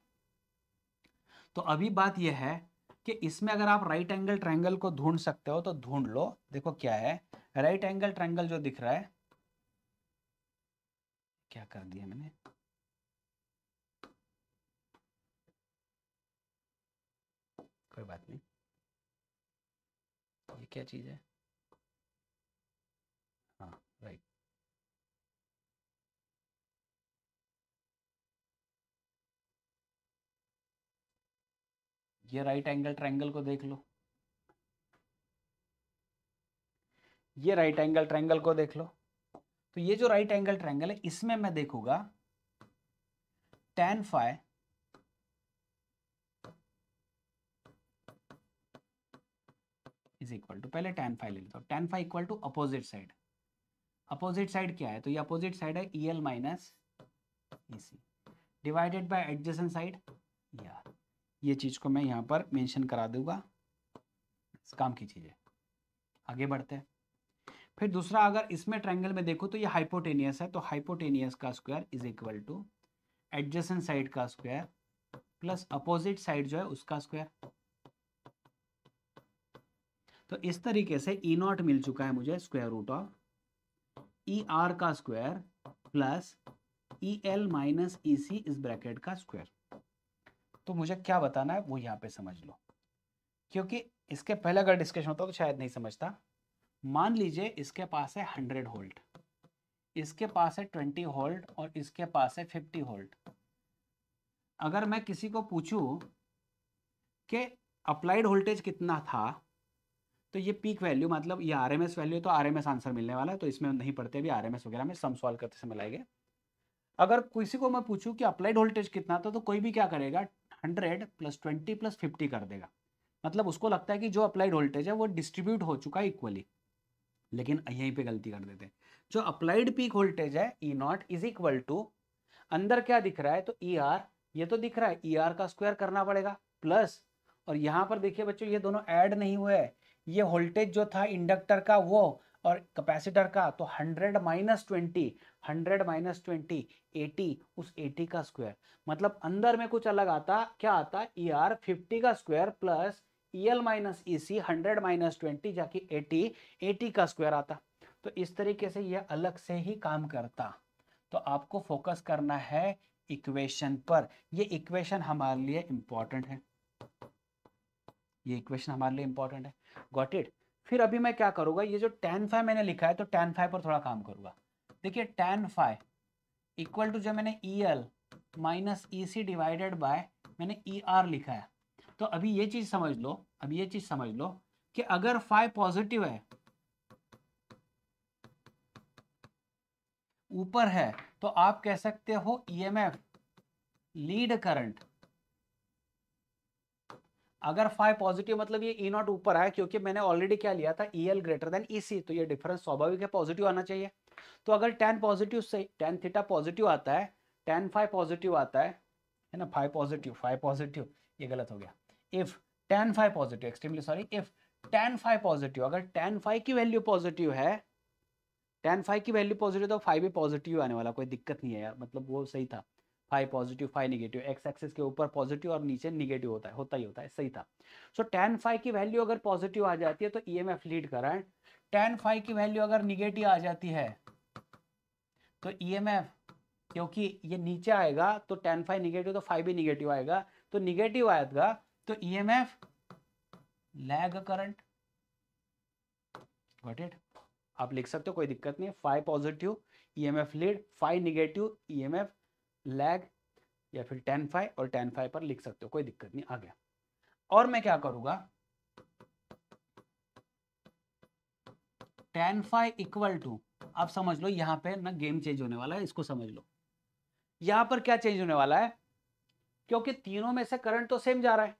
तो अभी बात यह है कि इसमें अगर आप राइट एंगल ट्रायंगल को ढूंढ सकते हो तो ढूंढ लो देखो क्या है राइट एंगल ट्रायंगल जो दिख रहा है क्या कर दिया मैंने कोई बात नहीं ये क्या चीज़ है ये राइट एंगल ट्रायंगल को देख लो ये राइट एंगल ट्रायंगल को देख लो तो ये जो राइट एंगल ट्रायंगल है इसमें मैं देखूंगा tan phi is equal to पहले टेन फाइव ले लेता tan phi equal to opposite side opposite side क्या है तो ये अपोजिट साइड है E L minus E C divided side यार ये चीज़ को मैं यहाँ पर मेंशन करा दूंगा काम की चीज़ है आगे बढ़ते हैं फिर दूसरा अगर इसमें ट्रायंगल में देखो तो ये हाइपोटेनियस है तो हाइपोटेनियस का square is equal to adjacent side का स्क्वायर प्लस अपोजिट साइड जो है उसका स्क्वायर तो इस तरीके से ई e नॉट मिल चुका है मुझे square root of E R का square plus E L minus E C इस ब्रैकेट का स्क्वायर तो मुझे क्या बताना है वो यहाँ पे समझ लो क्योंकि इसके पहले अगर डिस्कशन होता तो शायद नहीं समझता मान लीजिए इसके पास है हंड्रेड होल्ट इसके पास है ट्वेंटी होल्ट और इसके पास है फिफ्टी होल्ट अगर मैं किसी को पूछूं कि अप्लाइड वोल्टेज कितना था तो ये पीक वैल्यू मतलब ये आर एम एस वैल्यू तो आर एम एस आंसर मिलने वाला है तो इसमें नहीं पढ़ते अभी आर एम एस वगैरह में सम सॉल्व करते समय लाएंगे अगर किसी को मैं पूछूं कि अप्लाइड वोल्टेज कितना था तो कोई भी क्या करेगा hundred plus twenty plus fifty कर देगा मतलब उसको लगता है कि जो अप्लाइड वोल्टेज है वो डिस्ट्रीब्यूट हो चुका है इक्वली लेकिन यहीं पे गलती कर देते हैं जो अप्लाइड पीक वोल्टेज है E naught is equal to अंदर क्या दिख रहा है तो ई e ER, आर ये तो दिख रहा है ई e ER आर का स्क्वायर करना पड़ेगा प्लस और यहाँ पर देखिए बच्चों ये दोनों ऐड नहीं हुए है ये वोल्टेज जो था इंडक्टर का वो और कैपेसिटर का तो 100 minus twenty hundred minus twenty eighty उस 80 का स्क्वायर मतलब अंदर में कुछ अलग आता क्या आता ई e आर फिफ्टी का square plus E e L minus E e C hundred minus twenty जाके एटी एटी का स्क्वायर आता तो इस तरीके से यह अलग से ही काम करता तो आपको फोकस करना है इक्वेशन पर यह इक्वेशन हमारे लिए इंपॉर्टेंट है ये इक्वेशन हमारे लिए इंपॉर्टेंट है गॉट इट फिर अभी मैं क्या करूंगा ये जो टेन फाइव मैंने लिखा है तो टेन फाइव पर थोड़ा काम करूंगा देखिए टेन फाइव इक्वल टू जो मैंने E L minus E C divided by मैंने ई e आर लिखा है तो अभी ये चीज़ समझ लो अभी ये चीज़ समझ लो कि अगर फाइव पॉजिटिव है ऊपर है तो आप कह सकते हो E M F lead current अगर फाइव पॉजिटिव मतलब ये ई e नॉट ऊपर आया क्योंकि मैंने ऑलरेडी क्या लिया था E L greater than E C तो ये डिफरेंस स्वाभाविक है पॉजिटिव आना चाहिए तो अगर टेन पॉजिटिव से टेन थीटा पॉजिटिव आता है टेन फाइव पॉजिटिव आता है है ना फाइव पॉजिटिव फाइव पॉजिटिव ये गलत हो गया if tan phi positive extremely sorry if tan phi positive अगर टेन फाइव की वैल्यू पॉजिटिव है टेन फाइव की वैल्यू पॉजिटिव तो फाइव भी पॉजिटिव आने वाला कोई दिक्कत नहीं है यार मतलब वो सही था phi positive phi negative X axis के ऊपर पॉजिटिव और नीचे निगेटिव होता है होता ही होता है सही था सो टेन फाइव की वैल्यू अगर पॉजिटिव आ जाती है तो E M F lead current tan phi की वैल्यू अगर निगेटिव आ जाती है तो ई एम एफ क्योंकि ये नीचे आएगा तो टेन फाइव निगेटिव तो फाइव भी निगेटिव आएगा तो निगेटिव आएगा तो E M F lag current got it आप लिख सकते हो कोई दिक्कत नहीं phi positive E M F lead phi negative E M F lag या फिर टेन फाइव और टेन फाइव पर लिख सकते हो कोई दिक्कत नहीं आ गया और मैं क्या करूंगा टेन फाइव इक्वल टू अब समझ लो यहां पे ना गेम चेंज होने वाला है इसको समझ लो यहां पर क्या चेंज होने वाला है क्योंकि तीनों में से करंट तो सेम जा रहा है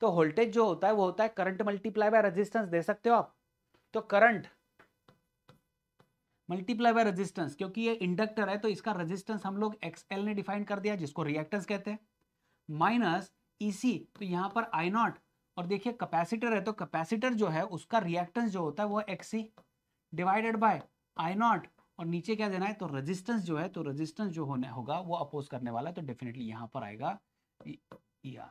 तो वोल्टेज जो होता है वो होता है करंट मल्टीप्लाई बाय रेजिस्टेंस दे सकते हो आप तो करंट मल्टीप्लाई बाय रेजिस्टेंस क्योंकि ये इंडक्टर है तो इसका रेजिस्टेंस हम लोग एक्सएल ने डिफाइन कर दिया जिसको रिएक्टेंस कहते हैं माइनस ईसी e तो यहाँ पर आई नॉट और देखिए कैपेसिटर है तो कैपेसिटर जो है उसका रिएक्टेंस जो होता है वो X C divided by I naught और नीचे क्या देना है तो रेजिस्टेंस जो है तो रेजिस्टेंस जो होने होगा वो अपोज करने वाला है तो डेफिनेटली यहाँ पर आएगा E R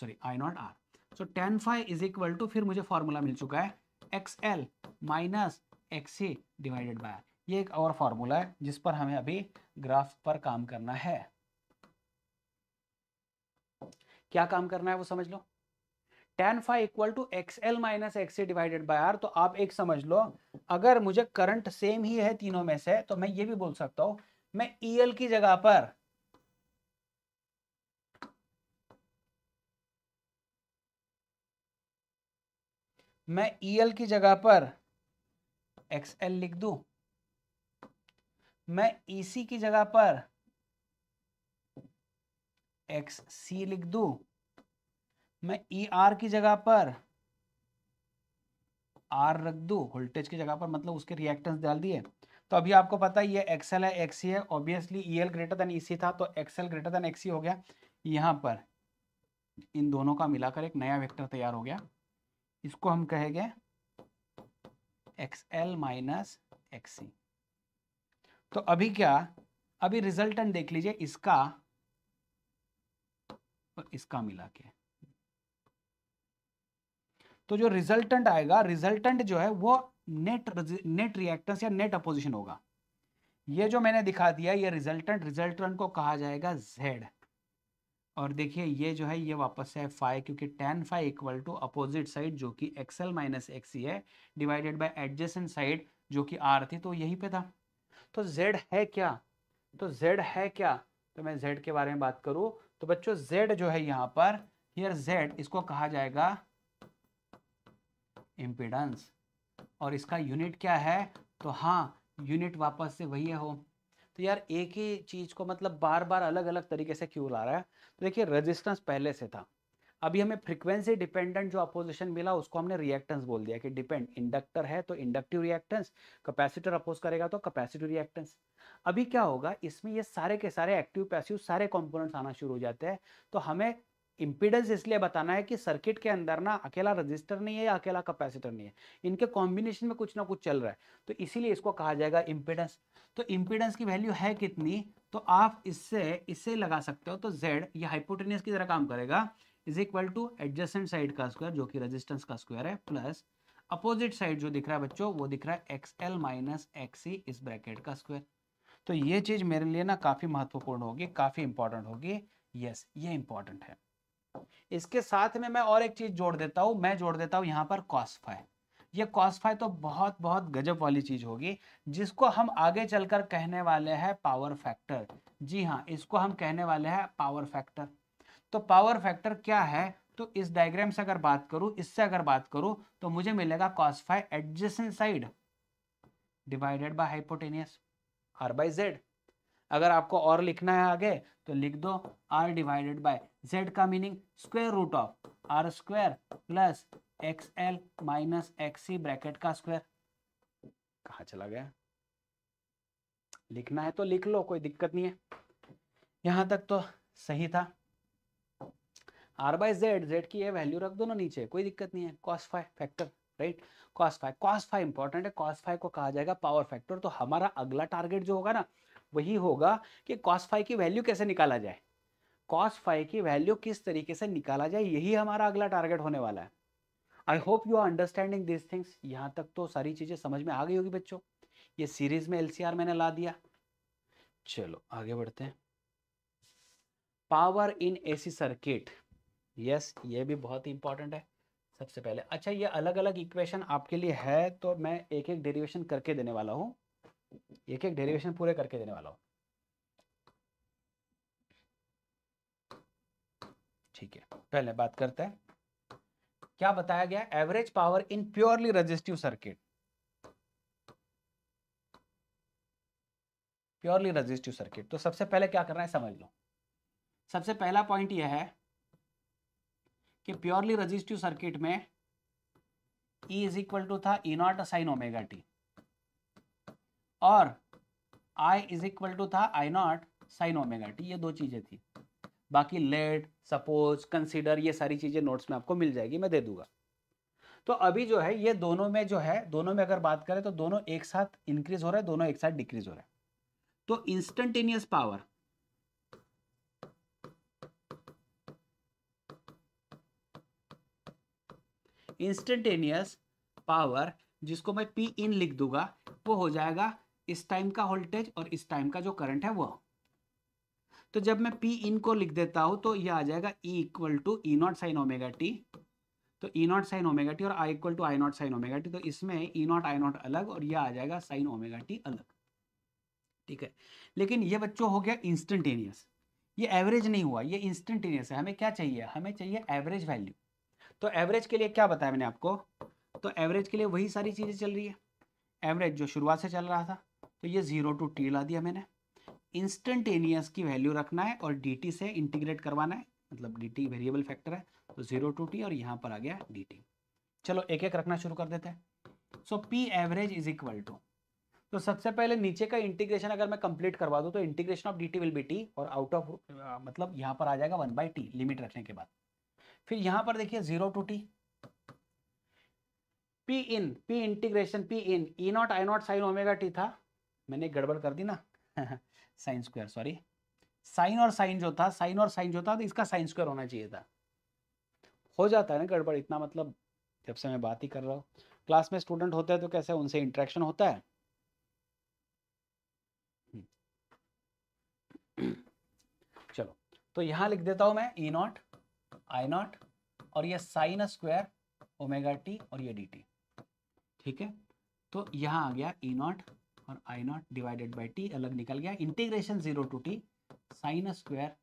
sorry I naught R so tan phi is equal to फिर मुझे फॉर्मूला मिल चुका है X L minus X C divided by R ये एक और फार्मूला है जिस पर हमें अभी ग्राफ पर काम करना है क्या काम करना है वो समझ लो tan phi equal to X L minus X A divided by R तो आप एक समझ लो अगर मुझे करंट सेम ही है तीनों में से तो मैं ये भी बोल सकता हूं मैं ई e एल की जगह पर मैं ई e एल की जगह पर एक्स एल लिख दूं मैं ईसी की जगह पर एक्स सी लिख दू मैं ई e आर की जगह पर आर रख दू वोल्टेज की जगह पर मतलब उसके रिएक्टेंस डाल दिए तो अभी आपको पता है ये एक्सएल है एक्सी है obviously E L greater than E C था तो एक्सएल ग्रेटर देन एक्सी हो गया यहां पर इन दोनों का मिलाकर एक नया वेक्टर तैयार हो गया इसको हम कहेंगे एक्स एल माइनस एक्सी तो अभी क्या अभी रिजल्टेंट देख लीजिए इसका और तो इसका मिला के तो जो रिजल्टेंट आएगा रिजल्टेंट जो है वो नेट नेट रिएक्टेंस या नेट अपोजिशन होगा ये जो मैंने दिखा दिया ये रिजल्टेंट रिजल्टेंट को कहा जाएगा जेड और देखिए ये जो है ये वापस है फाइव क्योंकि tan phi equal to opposite side जो कि एक्सएल माइनस एक्स है डिवाइडेड बाय एडजेसेंट साइड जो कि आर थी तो यही पे था तो z है क्या तो z है क्या तो मैं z के बारे में बात करूं तो बच्चों z जो है यहां पर हियर z इसको कहा जाएगा इम्पिडेंस और इसका यूनिट क्या है तो हाँ यूनिट वापस से वही है हो तो यार एक ही चीज़ को मतलब बार बार अलग अलग तरीके से क्यों ला रहा है तो देखिए रेजिस्टेंस पहले से था अभी हमें फ्रीक्वेंसी डिपेंडेंट जो अपोजिशन मिला उसको हमने रिएक्टेंस बोल दिया कि डिपेंड इंडक्टर है तो इंडक्टिव रिएक्टेंस कैपेसिटर अपोज करेगा तो कैपेसिटिव रिएक्टेंस अभी क्या होगा इसमें ये सारे के सारे एक्टिव पैसिव सारे कंपोनेंट्स आना शुरू हो जाते हैं तो हमें इम्पीडेंस इसलिए बताना है कि सर्किट के अंदर ना अकेला रजिस्टर नहीं है या अकेला कैपेसिटर नहीं है इनके कॉम्बिनेशन में कुछ ना कुछ चल रहा है तो इसीलिए इसको कहा जाएगा इम्पिडेंस तो इम्पिडेंस की वैल्यू है कितनी तो आप इससे इससे लगा सकते हो तो जेड ये हाइपोटेनियस की तरह काम करेगा is equal to adjacent side का स्क्वायर जो कि रेजिस्टेंस का स्क्वायर है प्लस अपोजिट साइड जो दिख रहा है बच्चों वो दिख रहा है X L minus X C इस ब्रैकेट का स्क्वायर तो ये चीज मेरे लिए ना काफी महत्वपूर्ण होगी काफी इंपॉर्टेंट होगी यस ये इंपॉर्टेंट है इसके साथ में मैं और एक चीज जोड़ देता हूँ मैं जोड़ देता हूँ यहाँ पर कॉस्फाई ये कॉस्फाई तो बहुत बहुत गजब वाली चीज होगी जिसको हम आगे चलकर कहने वाले हैं पावर फैक्टर जी हाँ इसको हम कहने वाले हैं पावर फैक्टर तो पावर फैक्टर क्या है तो इस डायग्राम से अगर बात करूं इससे अगर बात करूं तो मुझे मिलेगा cos phi side divided by hypotenuse R by Z अगर आपको और लिखना है आगे तो लिख दो आर डिवाइडेड बाय जेड का meaning square root of R square plus X L minus X C bracket का स्क्वेयर कहा चला गया लिखना है तो लिख लो कोई दिक्कत नहीं है यहां तक तो सही था आर बाय जेड जेड की ये वैल्यू रख दो ना नीचे कोई दिक्कत नहीं है cos phi factor right cos phi cos phi important है कॉस फाइव को कहा जाएगा पावर फैक्टर तो हमारा अगला टारगेट जो होगा ना वही होगा कि कॉस फाइव की वैल्यू कैसे निकाला जाए कॉस फाइव की वैल्यू किस तरीके से निकाला जाए यही हमारा अगला टारगेट होने वाला है I hope you are understanding this things यहाँ तक तो सारी चीज़ें समझ में आ गई होगी बच्चों ये सीरीज में एलसीआर मैंने ला दिया चलो आगे बढ़ते हैं power in AC circuit yes yes, ये भी बहुत ही इंपॉर्टेंट है सबसे पहले अच्छा ये अलग अलग इक्वेशन आपके लिए है तो मैं एक एक डेरिवेशन करके देने वाला हूँ एक एक डेरिवेशन पूरे करके देने वाला हूँ ठीक है पहले बात करते हैं क्या बताया गया average power in purely resistive circuit purely resistive circuit तो सबसे पहले क्या करना है समझ लो सबसे पहला पॉइंट यह है कि प्योरली रजिस्टिव सर्किट में E इज इक्वल टू था E naught sine omega T और I इज इक्वल टू था I naught sine omega T ये दो चीज़ें थी बाकी लेट सपोज कंसिडर ये सारी चीज़ें नोट्स में आपको मिल जाएगी मैं दे दूंगा तो अभी जो है ये दोनों में जो है दोनों में अगर बात करें तो दोनों एक साथ इंक्रीज हो रहा है दोनों एक साथ डिक्रीज हो रहा है तो इंस्टेंटेनियस पावर इंस्टेंटेनियस पावर जिसको मैं पी इन लिख दूंगा वो हो जाएगा इस टाइम का वोल्टेज और इस टाइम का जो करंट है वो तो जब मैं पी इन को लिख देता हूं तो यह आ जाएगा E equal to E naught sine omega T तो E naught sine omega T और I equal to I naught sine omega T तो इसमें ई नॉट आई नॉट अलग और यह आ जाएगा साइन ओमेगा टी अलग ठीक है लेकिन यह बच्चों हो गया इंस्टेंटेनियस ये एवरेज नहीं हुआ ये इंस्टेंटेनियस है हमें क्या चाहिए हमें चाहिए एवरेज वैल्यू तो एवरेज के लिए क्या बताया मैंने आपको तो एवरेज के लिए वही सारी चीज़ें चल रही है एवरेज जो शुरुआत से चल रहा था तो ये जीरो टू टी ला दिया मैंने इंस्टेंटेनियस की वैल्यू रखना है और डी से इंटीग्रेट करवाना है मतलब डी वेरिएबल फैक्टर है तो जीरो टू टी और यहाँ पर आ गया डी चलो एक एक रखना शुरू कर देते हैं so P average is equal to तो सबसे पहले नीचे का इंटीग्रेशन अगर मैं कंप्लीट करवा दूं तो integration of D T will be T और आउट ऑफ मतलब यहाँ पर आ जाएगा वन बाई टी लिमिट रखने के बाद फिर यहां पर देखिए zero to T P in P integration P in E naught I naught sine omega T था मैंने गड़बड़ कर दी ना साइन स्क्वायर सॉरी साइन और साइन जो था साइन और साइन जो था तो इसका साइन स्क्वायर होना चाहिए था हो जाता है ना गड़बड़ इतना मतलब जब से मैं बात ही कर रहा हूँ क्लास में स्टूडेंट होते हैं तो कैसे उनसे इंट्रैक्शन होता है चलो तो यहां लिख देता हूं मैं E e naught I naught और ये साइन स्क्वायर ओमेगा टी और ये डी टी ठीक है तो यहाँ आ गया ई e नॉट और I naught divided by T अलग निकल गया integration zero to T sine square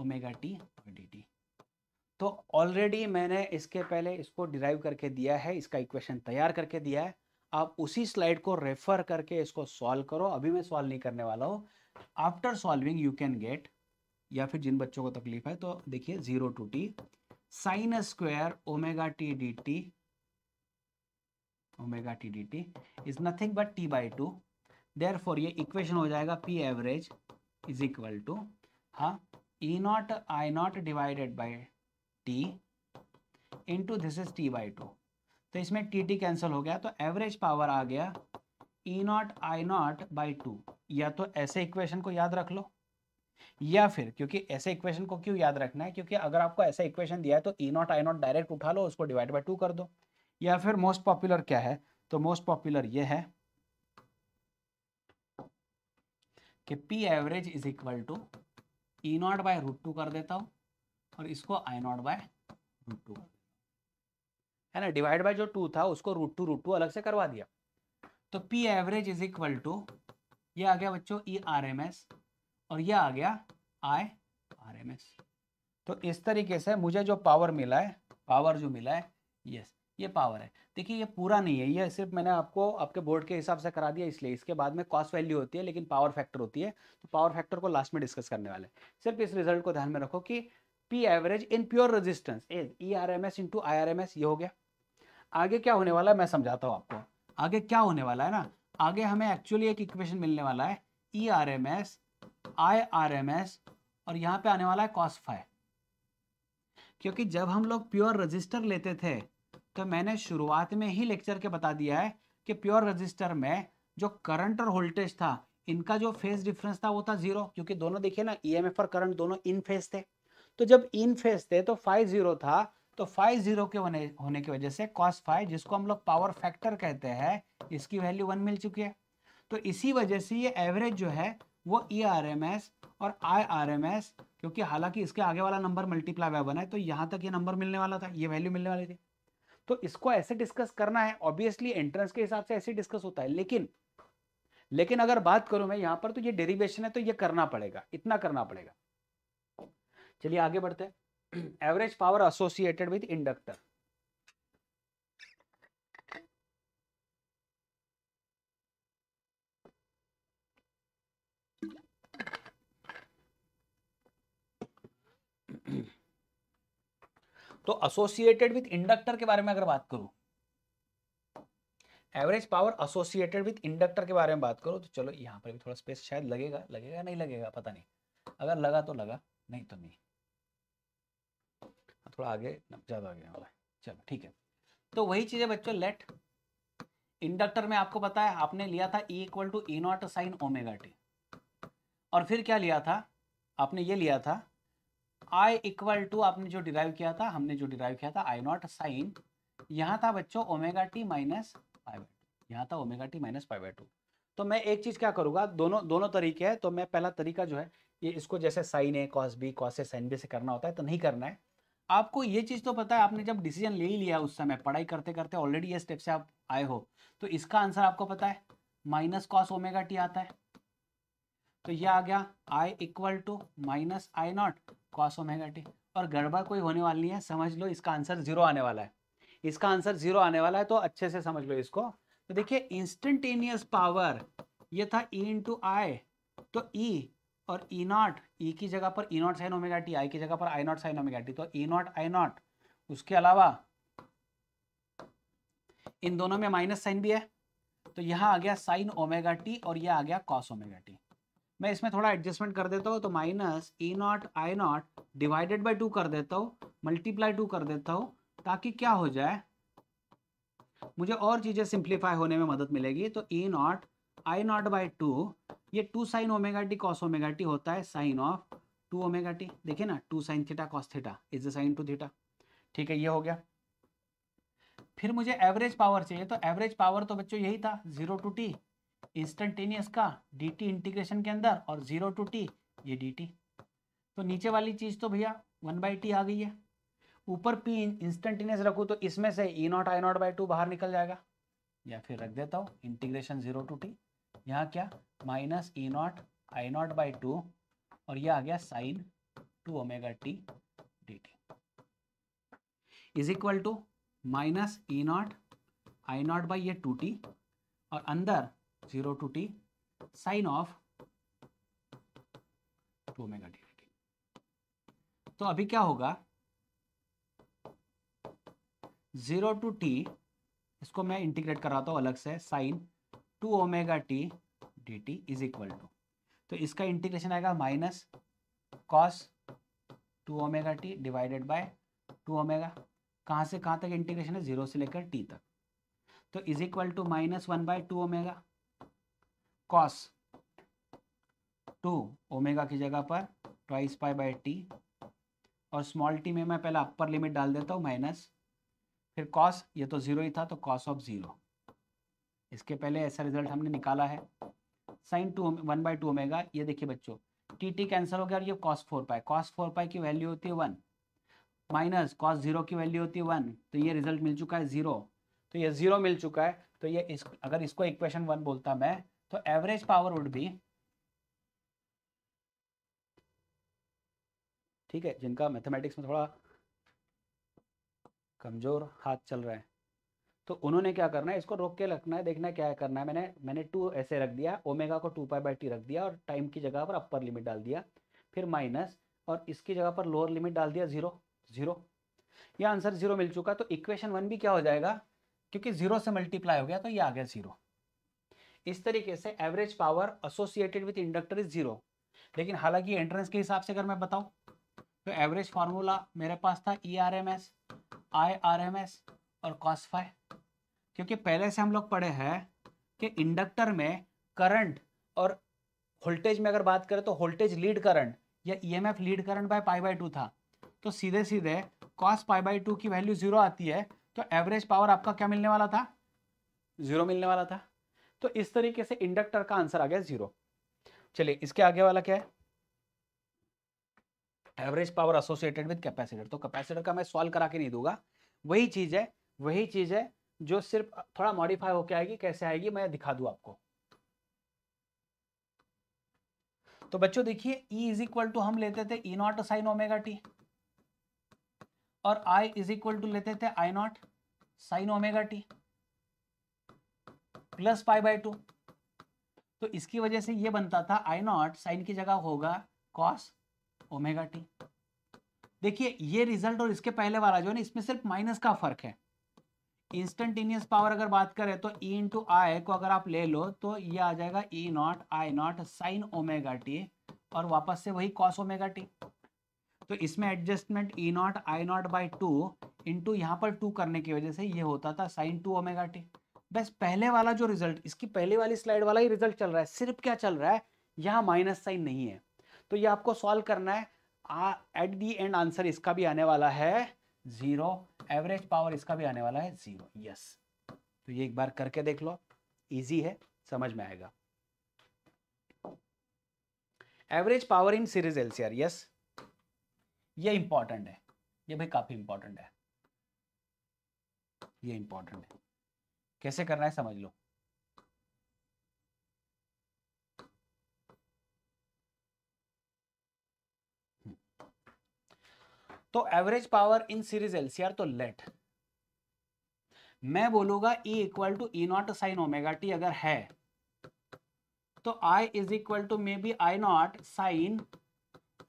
omega T और डी टी तो ऑलरेडी मैंने इसके पहले इसको डिराइव करके दिया है इसका इक्वेशन तैयार करके दिया है आप उसी स्लाइड को रेफर करके इसको सॉल्व करो अभी मैं सॉल्व नहीं करने वाला हूँ after solving you can get या फिर जिन बच्चों को तकलीफ है तो देखिए zero to T sine square omega T D T omega T D T is nothing but T by two therefore ये इक्वेशन हो जाएगा P average is equal to हाँ E naught I naught divided by T into this is T by two तो इसमें T T cancel हो गया तो average power आ गया E naught I naught by two या तो ऐसे इक्वेशन को याद रख लो या फिर क्योंकि ऐसे इक्वेशन को क्यों याद रखना है क्योंकि अगर आपको ऐसा इक्वेशन दिया है तो E naught I naught direct उठा लो उसको डिवाइड बाई टू कर दो या फिर मोस्ट पॉपुलर क्या है तो मोस्ट पॉपुलर यह है कि P average is equal to E naught by root two कर देता हूं और इसको I naught by root two है ना डिवाइड बाय जो टू था उसको रूट टू रूट टू अलग से करवा दिया तो P average is equal to ये आ गया बच्चों ई आर एम एस और यह आ गया आई आर एम एस तो इस तरीके से मुझे जो पावर मिला है पावर जो मिला है यस ये पावर है देखिए ये पूरा नहीं है ये सिर्फ मैंने आपको आपके बोर्ड के हिसाब से करा दिया इसलिए इसके बाद में कॉस्ट वैल्यू होती है लेकिन पावर फैक्टर होती है तो पावर फैक्टर को लास्ट में डिस्कस करने वाले सिर्फ इस रिजल्ट को ध्यान में रखो कि P average in pure resistance is E R M S into I R M S ये हो गया आगे क्या होने वाला है मैं समझाता हूँ आपको आगे क्या होने वाला है ना आगे हमें एक्चुअली एक इक्वेशन मिलने वाला है E R M S I R M S और यहाँ पे आने वाला है कॉस फाइव क्योंकि जब हम लोग प्योर रजिस्टर लेते थे तो मैंने शुरुआत में ही लेक्चर के बता दिया है कि प्योर रजिस्टर में जो करंट और वोल्टेज था इनका जो फेज डिफरेंस था वो था जीरो क्योंकि दोनों देखिए ना एफ e और करंट दोनों इन फेज थे तो जब इन फेज थे तो फाइव जीरो था तो फाइव जीरो के होने की वजह से कॉस फाइव जिसको हम लोग पावर फैक्टर कहते हैं इसकी वैल्यू वन मिल चुकी है तो इसी वजह से ये एवरेज जो है वो ई आर एम एस और आई आर एम एस क्योंकि हालांकि इसके आगे वाला नंबर मल्टीप्लाई बाय वन है तो यहाँ तक ये नंबर मिलने वाला था ये वैल्यू मिलने वाली थी तो इसको ऐसे डिस्कस करना है ऑब्वियसली एंट्रेंस के हिसाब से ऐसे डिस्कस होता है लेकिन लेकिन अगर बात करूं मैं यहां पर तो ये डेरिवेशन है तो ये करना पड़ेगा इतना करना पड़ेगा चलिए आगे बढ़ते हैं average power associated with inductor तो एसोसिएटेड विथ इंडक्टर के बारे में अगर बात करूं average power associated with inductor के बारे में बात करो तो चलो यहां पर भी थोड़ा स्पेस शायद लगेगा लगेगा नहीं लगेगा पता नहीं अगर लगा तो लगा नहीं तो नहीं हाँ, थोड़ा आगे ज़्यादा आगे वाला चलो ठीक है तो वही चीज़ें बच्चों लेट इंडक्टर में आपको पता है आपने लिया था equal to A naught sine omega T और फिर क्या लिया था आपने ये लिया था आई इक्वल टू आपने जो डिराइव किया था हमने जो डिराइव किया था आई नॉट साइन यहाँ था बच्चों ओमेगा टी माइनस फाइव यहाँ था omega T minus five by two तो मैं एक चीज़ क्या करूंगा दोनों दोनों तरीके हैं तो मैं पहला तरीका जो है ये इसको जैसे sine A cos B cos A sine B से करना होता है तो नहीं करना है आपको ये चीज़ तो पता है आपने जब डिसीजन ले ही लिया उस समय पढ़ाई करते करते ऑलरेडी ये स्टेप से आप आए हो तो इसका आंसर आपको पता है माइनस कॉस ओमेगा टी आता है तो ये आ गया I equal to minus I naught cos omega T और गड़बड़ कोई होने वाली है समझ लो इसका आंसर जीरो आने वाला है इसका आंसर जीरो आने वाला है तो अच्छे से समझ लो इसको तो देखिए इंस्टेंटेनियस पावर ये था ई इन टू आई तो ई e और ई नॉट ई की जगह पर E naught sine omega T I की जगह पर I naught sine omega T तो ई नॉट आई नॉट उसके अलावा इन दोनों में माइनस साइन भी है तो यहां आ गया साइन ओमेगा टी और यह आ गया कॉस ओमेगा टी मैं इसमें थोड़ा एडजस्टमेंट कर देता हूँ तो minus E naught I naught divided by two कर देता हूँ मल्टीप्लाई टू कर देता हूँ ताकि क्या हो जाए मुझे और चीज़ें सिंप्लीफाई होने में मदद मिलेगी तो E naught I naught by two ये two sine omega T cos omega T होता है sine of two omega T देखिए ना two sine theta cos theta is the sine two theta ठीक है ये हो गया फिर मुझे एवरेज पावर चाहिए तो एवरेज पावर तो बच्चों यही था जीरो टू टी इंस्टेंटेनियस का dt इंटीग्रेशन के अंदर और जीरो टू टी ये dt तो नीचे वाली चीज़ तो भैया वन बाई टी आ गई है ऊपर p इंस्टेंटेनियस रखू तो इसमें से E naught I naught by two बाहर निकल जाएगा या फिर रख देता हूँ इंटीग्रेशन जीरो टू टी यहाँ क्या minus E naught I naught by two और यह आ गया sine two omega T D is equal to minus E naught I naught by ये टू टी और अंदर zero to T sine of two omega T तो अभी क्या होगा जीरो टू टी इसको मैं इंटीग्रेट कराता था अलग से sine two omega T D T is equal to तो इसका इंटीग्रेशन आएगा minus cos two omega T divided by two omega कहां से कहां तक इंटीग्रेशन है जीरो से लेकर टी तक तो is equal to minus one by two omega cos two omega की जगह पर ट्वाइस पाई बाई टी और स्मॉल टी में मैं पहले अपर लिमिट डाल देता हूँ माइनस फिर कॉस ये तो ज़ीरो ही था तो कॉस ऑफ ज़ीरो इसके पहले ऐसा रिजल्ट हमने निकाला है sine two one by two omega ये देखिए बच्चों टी टी कैंसिल हो गया और ये cos four pi cos four pi की वैल्यू होती है वन माइनस कॉस जीरो की वैल्यू होती है वन तो ये रिजल्ट मिल चुका है ज़ीरो तो ये ज़ीरो मिल चुका है तो ये इस अगर इसको इक्वेशन वन बोलता मैं तो एवरेज पावर वुड बी ठीक है जिनका मैथमेटिक्स में थोड़ा कमज़ोर हाथ चल रहा है तो उन्होंने क्या करना है इसको रोक के रखना है देखना है क्या करना है मैंने मैंने टू ऐसे रख दिया ओमेगा को टू पाई बाई टी रख दिया और टाइम की जगह पर अपर लिमिट डाल दिया फिर माइनस और इसकी जगह पर लोअर लिमिट डाल दिया ज़ीरो ज़ीरो यह आंसर ज़ीरो मिल चुका तो इक्वेशन वन भी क्या हो जाएगा क्योंकि ज़ीरो से मल्टीप्लाई हो गया तो ये आ गया ज़ीरो इस तरीके से average power associated with inductor is zero लेकिन हालांकि एंट्रेंस के हिसाब से अगर मैं बताऊं तो एवरेज फार्मूला मेरे पास था E R M S I R M S और फाइव क्योंकि पहले से हम लोग पढ़े हैं कि इंडक्टर में करंट और वोल्टेज में अगर बात करें तो वोल्टेज लीड करंट या E M F lead current by pi by two था तो सीधे सीधे कॉस पाई बाई टू की वैल्यू जीरो आती है तो एवरेज पावर आपका क्या मिलने वाला था जीरो मिलने वाला था तो इस तरीके से इंडक्टर का आंसर आ गया जीरो चलिए इसके आगे वाला क्या है average power associated with capacitor तो कैपेसिटर का मैं सॉल्व करा के नहीं दूंगा वही चीज है वही चीज है जो सिर्फ थोड़ा मॉडिफाई होके आएगी कैसे आएगी मैं दिखा दू आपको तो बच्चों देखिए ई इज इक्वल टू हम लेते थे E naught sine omega T और आई इज इक्वल टू लेते थे I naught sine omega T plus pi by two तो इसकी वजह से ये बनता था आई नॉट साइन की जगह होगा कॉस ओमेगा टी देखिए ये रिजल्ट और इसके पहले वाला जो है ना इसमें सिर्फ माइनस का फर्क है इंस्टेंटेनियस पावर अगर बात करें तो ई इंटू आई को अगर आप ले लो तो ये आ जाएगा E naught I naught sine omega T और वापस से वही कॉस ओमेगा टी तो इसमें adjustment E naught I naught by two into यहाँ पर टू करने की वजह से ये होता था sign two omega T bus पहले वाला जो रिजल्ट इसकी पहले वाली स्लाइड वाला ही रिजल्ट चल रहा है सिर्फ क्या चल रहा है यहाँ माइनस साइन नहीं है तो ये आपको सॉल्व करना है एट दी एंड आंसर इसका भी आने वाला है जीरो एवरेज पावर इसका भी आने वाला है जीरो यस तो ये एक बार करके देख लो इजी है समझ में आएगा average power in series LCR yes ये इंपॉर्टेंट है ये भाई काफी इंपॉर्टेंट है ये इंपॉर्टेंट है कैसे करना है समझ लो तो average power in series LCR तो लेट मैं बोलूंगा E e equal to E e naught sine omega T अगर है तो I is equal to may be I naught sine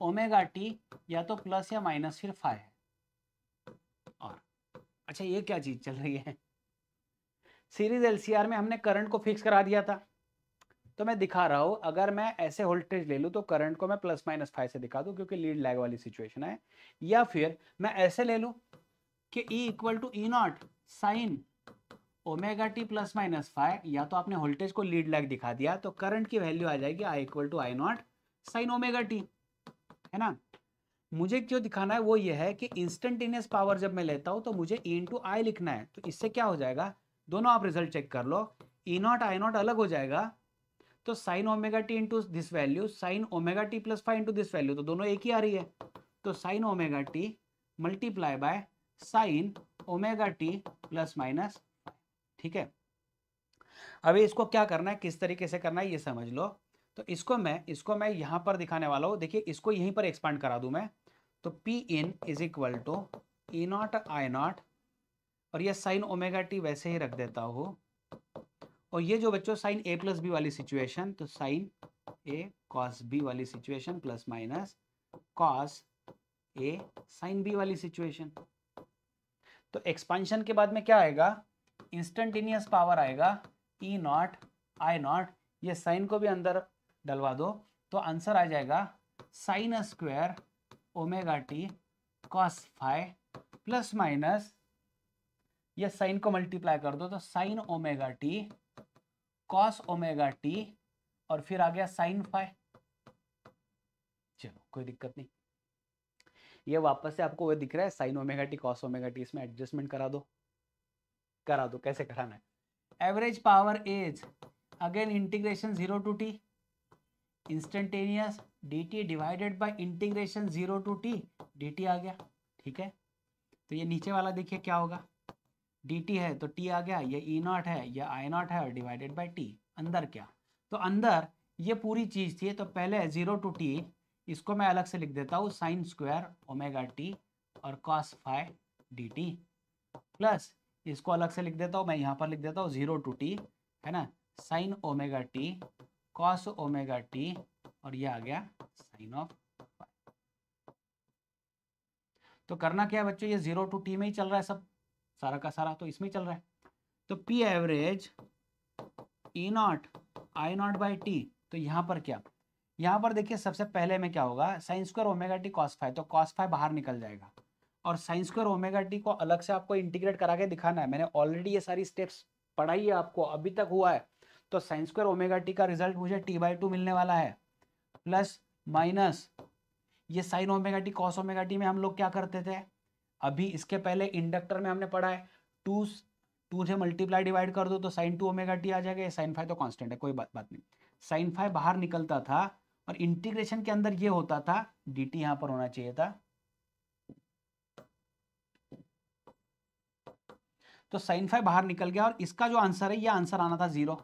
omega T या तो प्लस या माइनस फिर फाइव और अच्छा ये क्या चीज चल रही है सीरीज एलसीआर में हमने करंट को फिक्स करा दिया था तो मैं दिखा रहा हूं अगर मैं ऐसे वोल्टेज ले लूँ तो करंट को मैं प्लस माइनस फाइव से दिखा दूँ क्योंकि लीड लैग वाली सिचुएशन है या फिर मैं ऐसे ले लू कि E equal to E naught sine omega T plus minus five या तो आपने वोल्टेज को लीड लैग दिखा दिया तो करंट की वैल्यू आ जाएगी I equal to I naught sine omega T है ना मुझे जो दिखाना है वो ये है कि इंस्टेंटेनियस पावर जब मैं लेता हूं तो मुझे ई इंटू आई लिखना है तो इससे क्या हो जाएगा दोनों आप रिजल्ट चेक कर लो ई नॉट आई नॉट अलग हो जाएगा तो sine omega T into this value sine omega T plus five into this value तो दोनों एक ही आ रही है तो sine omega T multiply by sine omega T plus minus ठीक है अभी इसको क्या करना है किस तरीके से करना है ये समझ लो तो इसको मैं इसको मैं यहाँ पर दिखाने वाला हूँ देखिए इसको यहीं पर एक्सपांड करा दूँ मैं तो P in is equal to E naught I naught और ये साइन ओमेगा टी वैसे ही रख देता हो और ये जो बच्चों साइन ए प्लस बी वाली सिचुएशन तो साइन ए कॉस बी वाली situation plus minus cos A sine B वाली सिचुएशन तो एक्सपांशन के बाद में क्या आएगा इंस्टेंटेनियस पावर आएगा ई नॉट आई नॉट ये साइन को भी अंदर डलवा दो तो आंसर आ जाएगा sine square omega T cos five plus minus या साइन को मल्टीप्लाई कर दो तो sine omega T cos omega T और फिर आ गया साइन फाइव चलो कोई दिक्कत नहीं ये वापस से आपको वो दिख रहा है sine omega T cos omega T इसमें एडजस्टमेंट करा दो करा दो कैसे कराना है average power as again integration zero to T instantaneous D T divided by integration zero to T D T आ गया ठीक है तो ये नीचे वाला देखिए क्या होगा टी है तो टी आ गया ये ई e नॉट है ये आई नॉट है और डिवाइडेड बाई टी अंदर क्या तो अंदर ये पूरी चीज़ थी तो पहले जीरो टू टी इसको मैं अलग से लिख देता हूँ साइन स्क्वायर ओमेगा टी और cos five D T plus इसको अलग से लिख देता हूँ मैं यहाँ पर लिख देता हूँ जीरो टू टी है ना sine omega T cos omega T और ये आ गया साइन ऑफ तो करना क्या है बच्चों ये जीरो टू टी में ही चल रहा है सब सारा का सारा तो इसमें चल रहा है तो P average E naught I naught by T तो यहाँ पर क्या यहाँ पर देखिए सबसे पहले में क्या होगा sine square omega T cos five तो कॉस फाइव बाहर निकल जाएगा और साइन स्क्वायर ओमेगा टी को अलग से आपको इंटीग्रेट करा के दिखाना है मैंने ऑलरेडी ये सारी स्टेप्स पढ़ाई है आपको अभी तक हुआ है तो साइन स्क्वायर ओमेगा टी का रिजल्ट मुझे टी बाई टू मिलने वाला है प्लस माइनस ये sine omega T cos omega T में हम लोग क्या करते थे अभी इसके पहले इंडक्टर में हमने पढ़ा है टू टू से मल्टीप्लाई डिवाइड कर दो तो साइन टू ओमेगा टी आ जाएगा साइन फाइव तो कांस्टेंट है कोई बात बात नहीं साइन फाइव बाहर निकलता था और इंटीग्रेशन के अंदर ये होता था डी टी यहां पर होना चाहिए था तो साइन फाइव बाहर निकल गया और इसका जो आंसर है ये आंसर आना था जीरो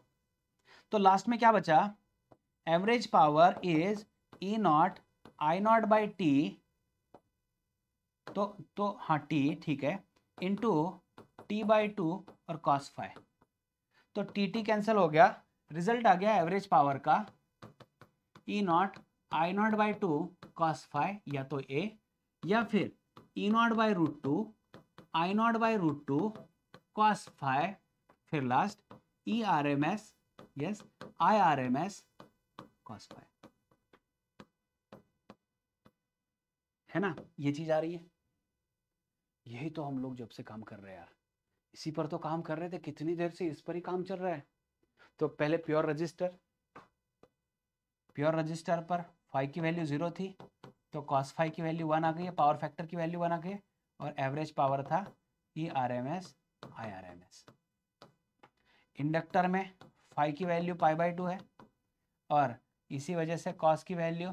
तो लास्ट में क्या बचा average power is E naught I naught by T तो तो हाँ टी ठीक है इंटू टी बाई टू और कॉस फाइव तो टी टी कैंसिल हो गया रिजल्ट आ गया एवरेज पावर का E naught I naught by two cos five या तो ए या फिर E naught by root two I naught by root two cos five फिर last E R M S yes I R M S cos five है ना ये चीज आ रही है यही तो हम लोग जब से काम कर रहे हैं यार इसी पर तो काम कर रहे थे कितनी देर से इस पर ही काम चल रहा है तो पहले प्योर रजिस्टर प्योर रजिस्टर पर फाइव की वैल्यू जीरो थी तो कॉस फाइव की वैल्यू वन आ गई है पावर फैक्टर की वैल्यू वन आ गई और एवरेज पावर था E R M S I R M S inductor में फाइव की वैल्यू पाई बाई टू है और इसी वजह से कॉस की वैल्यू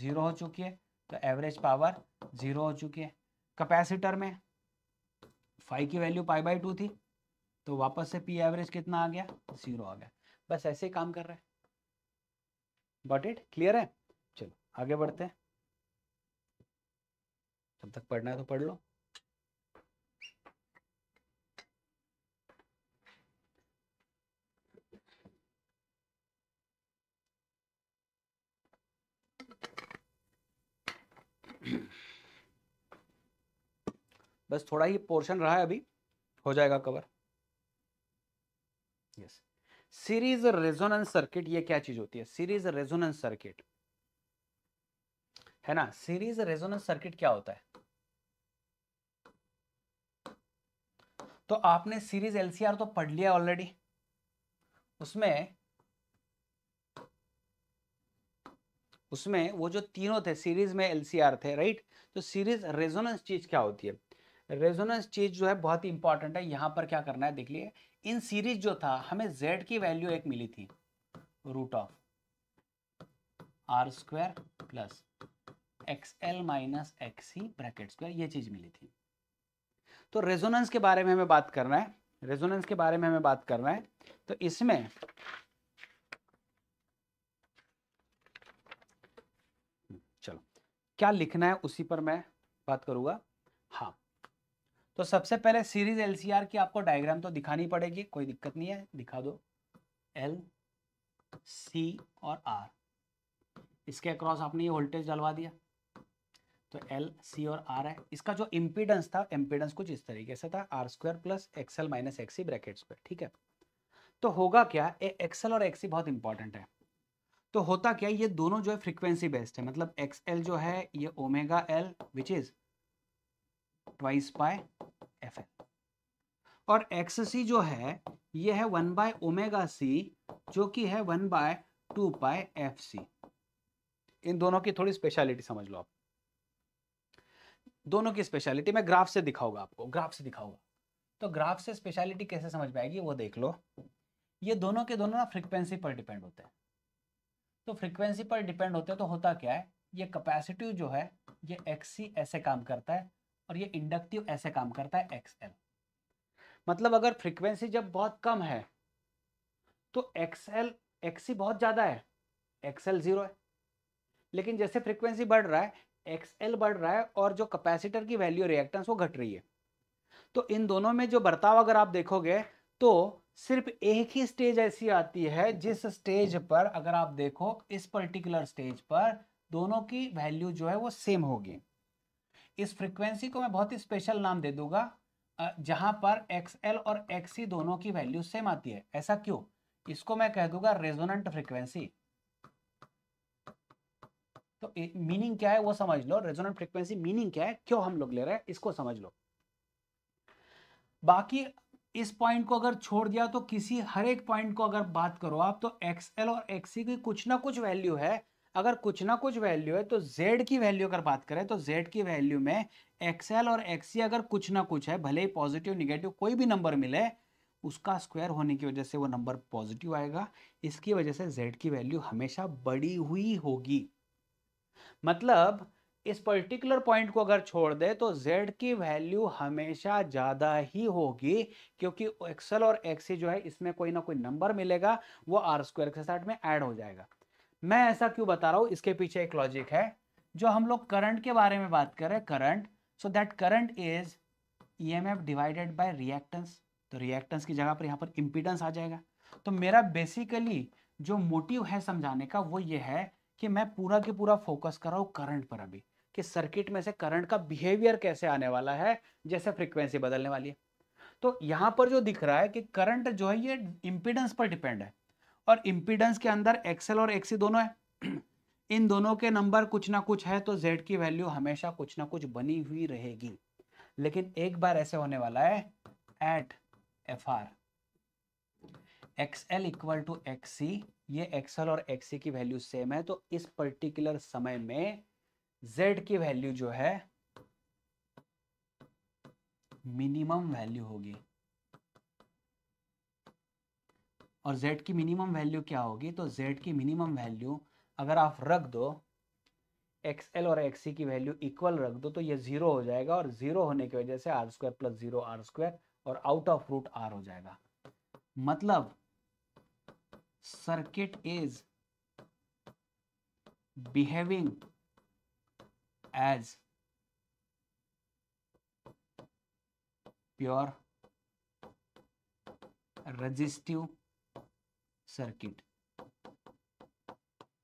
ज़ीरो हो चुकी है तो एवरेज पावर ज़ीरो हो चुकी है कैपेसिटर में फाइव की वैल्यू पाई बाई टू थी तो वापस से पी एवरेज कितना आ गया जीरो आ गया बस ऐसे ही काम कर रहे हैं बट इट क्लियर है चलो आगे बढ़ते हैं जब तक पढ़ना है तो पढ़ लो बस थोड़ा ही पोर्शन रहा है अभी हो जाएगा cover yes series resonance circuit ये क्या चीज होती है सीरीज रेजोनेंस सर्किट है ना सीरीज रेजोनेंस सर्किट क्या होता है तो आपने सीरीज एलसीआर तो पढ़ लिया ऑलरेडी उसमें उसमें वो जो तीनों थे सीरीज में एलसीआर थे राइट तो सीरीज रेजोनेंस चीज क्या होती है रेजोनेंस चीज जो है बहुत ही इंपॉर्टेंट है यहां पर क्या करना है देख लिए इन सीरीज जो था हमें जेड की वैल्यू एक मिली थी root of R square plus X L minus X ही ब्रैकेट स्क्वायर यह चीज मिली थी तो रेजोनेंस के बारे में हमें बात करना है रेजोनेंस के बारे में हमें बात करना है तो इसमें चलो क्या लिखना है उसी पर मैं बात करूंगा हाँ तो सबसे पहले सीरीज एलसीआर की आपको डायग्राम तो दिखानी पड़ेगी कोई दिक्कत नहीं है दिखा दो एल सी और आर इसके अक्रॉस आपने ये वोल्टेज डलवा दिया तो एल सी और आर है इसका जो इम्पीडेंस था इम्पीडेंस कुछ इस तरीके से था R square plus XL minus XC bracket square ठीक है तो होगा क्या ए एक्सएल और एक्सी बहुत इंपॉर्टेंट है तो होता क्या ये दोनों जो है फ्रीक्वेंसी बेस्ड है मतलब एक्स एल जो है ये omega L which is twice by F और एक्स सी जो है यह है वन बाय ओमेगा सी जो कि है one by two by F C इन दोनों की थोड़ी स्पेशलिटी समझ लो आप दोनों की स्पेशलिटी मैं ग्राफ से दिखाऊंगा आपको ग्राफ से दिखाऊंगा तो ग्राफ से स्पेशलिटी कैसे समझ में आएगी वो देख लो ये दोनों के दोनों ना फ्रिक्वेंसी पर डिपेंड होते हैं तो फ्रिक्वेंसी पर डिपेंड होते हैं तो होता क्या है ये कैपेसिटिव जो है ये एक्सी ऐसे काम करता है और ये इंडक्टिव ऐसे काम करता है एक्सएल मतलब अगर फ्रीक्वेंसी जब बहुत कम है तो एक्सएल एक्सी बहुत ज़्यादा है एक्सएल ज़ीरो है लेकिन जैसे फ्रीक्वेंसी बढ़ रहा है एक्सएल बढ़ रहा है और जो कैपेसिटर की वैल्यू रिएक्टेंस वो घट रही है तो इन दोनों में जो बर्ताव अगर आप देखोगे तो सिर्फ एक ही स्टेज ऐसी आती है जिस स्टेज पर अगर आप देखो इस पर्टिकुलर स्टेज पर दोनों की वैल्यू जो है वो सेम होगी इस फ्रिक्वेंसी को मैं बहुत ही स्पेशल नाम दे दूंगा जहां पर एक्स एल और एक्सी दोनों की वैल्यू सेम आती है ऐसा क्यों इसको मैं कह दूंगा रेजोनेंट फ्रिक्वेंसी तो मीनिंग क्या है वो समझ लो रेजोनेंट फ्रिक्वेंसी मीनिंग क्या है क्यों हम लोग ले रहे हैं इसको समझ लो बाकी इस पॉइंट को अगर छोड़ दिया तो किसी हर एक पॉइंट को अगर बात करो आप तो एक्स एल और एक्सी की कुछ ना कुछ वैल्यू है अगर कुछ ना कुछ वैल्यू है तो z की वैल्यू अगर बात करें तो z की वैल्यू में xl और xc अगर कुछ ना कुछ है भले ही पॉजिटिव निगेटिव कोई भी नंबर मिले उसका स्क्वायर होने की वजह से वो नंबर पॉजिटिव आएगा इसकी वजह से z की वैल्यू हमेशा बड़ी हुई होगी मतलब इस पर्टिकुलर पॉइंट को अगर छोड़ दे तो z की वैल्यू हमेशा ज़्यादा ही होगी क्योंकि एक्सल और एक्सी जो है इसमें कोई ना कोई नंबर मिलेगा वो आर स्क्वायर के साथ में ऐड हो जाएगा मैं ऐसा क्यों बता रहा हूँ इसके पीछे एक लॉजिक है जो हम लोग करंट के बारे में बात करें current so that current is EMF divided by reactance तो रिएक्टेंस की जगह पर यहाँ पर इंपीडेंस आ जाएगा तो मेरा बेसिकली जो मोटिव है समझाने का वो ये है कि मैं पूरा के पूरा फोकस कर रहा हूँ करंट पर अभी कि सर्किट में से करंट का बिहेवियर कैसे आने वाला है जैसे फ्रिक्वेंसी बदलने वाली है तो यहाँ पर जो दिख रहा है कि करंट जो है ये इम्पीडेंस पर डिपेंड है और इम्पीडेंस के अंदर एक्सएल और एक्सी दोनों है इन दोनों के नंबर कुछ ना कुछ है तो जेड की वैल्यू हमेशा कुछ ना कुछ बनी हुई रहेगी लेकिन एक बार ऐसे होने वाला है at F R X L equal to X ये एक्सएल और एक्सी की वैल्यू सेम है तो इस पर्टिकुलर समय में जेड की वैल्यू जो है मिनिमम वैल्यू होगी और z की मिनिमम वैल्यू क्या होगी तो z की मिनिमम वैल्यू अगर आप रख दो एक्स एल और एक्स सी की वैल्यू इक्वल रख दो तो ये जीरो हो जाएगा और जीरो होने की वजह से R square plus zero R square और आउट ऑफ रूट आर हो जाएगा मतलब circuit is behaving as pure resistive circuit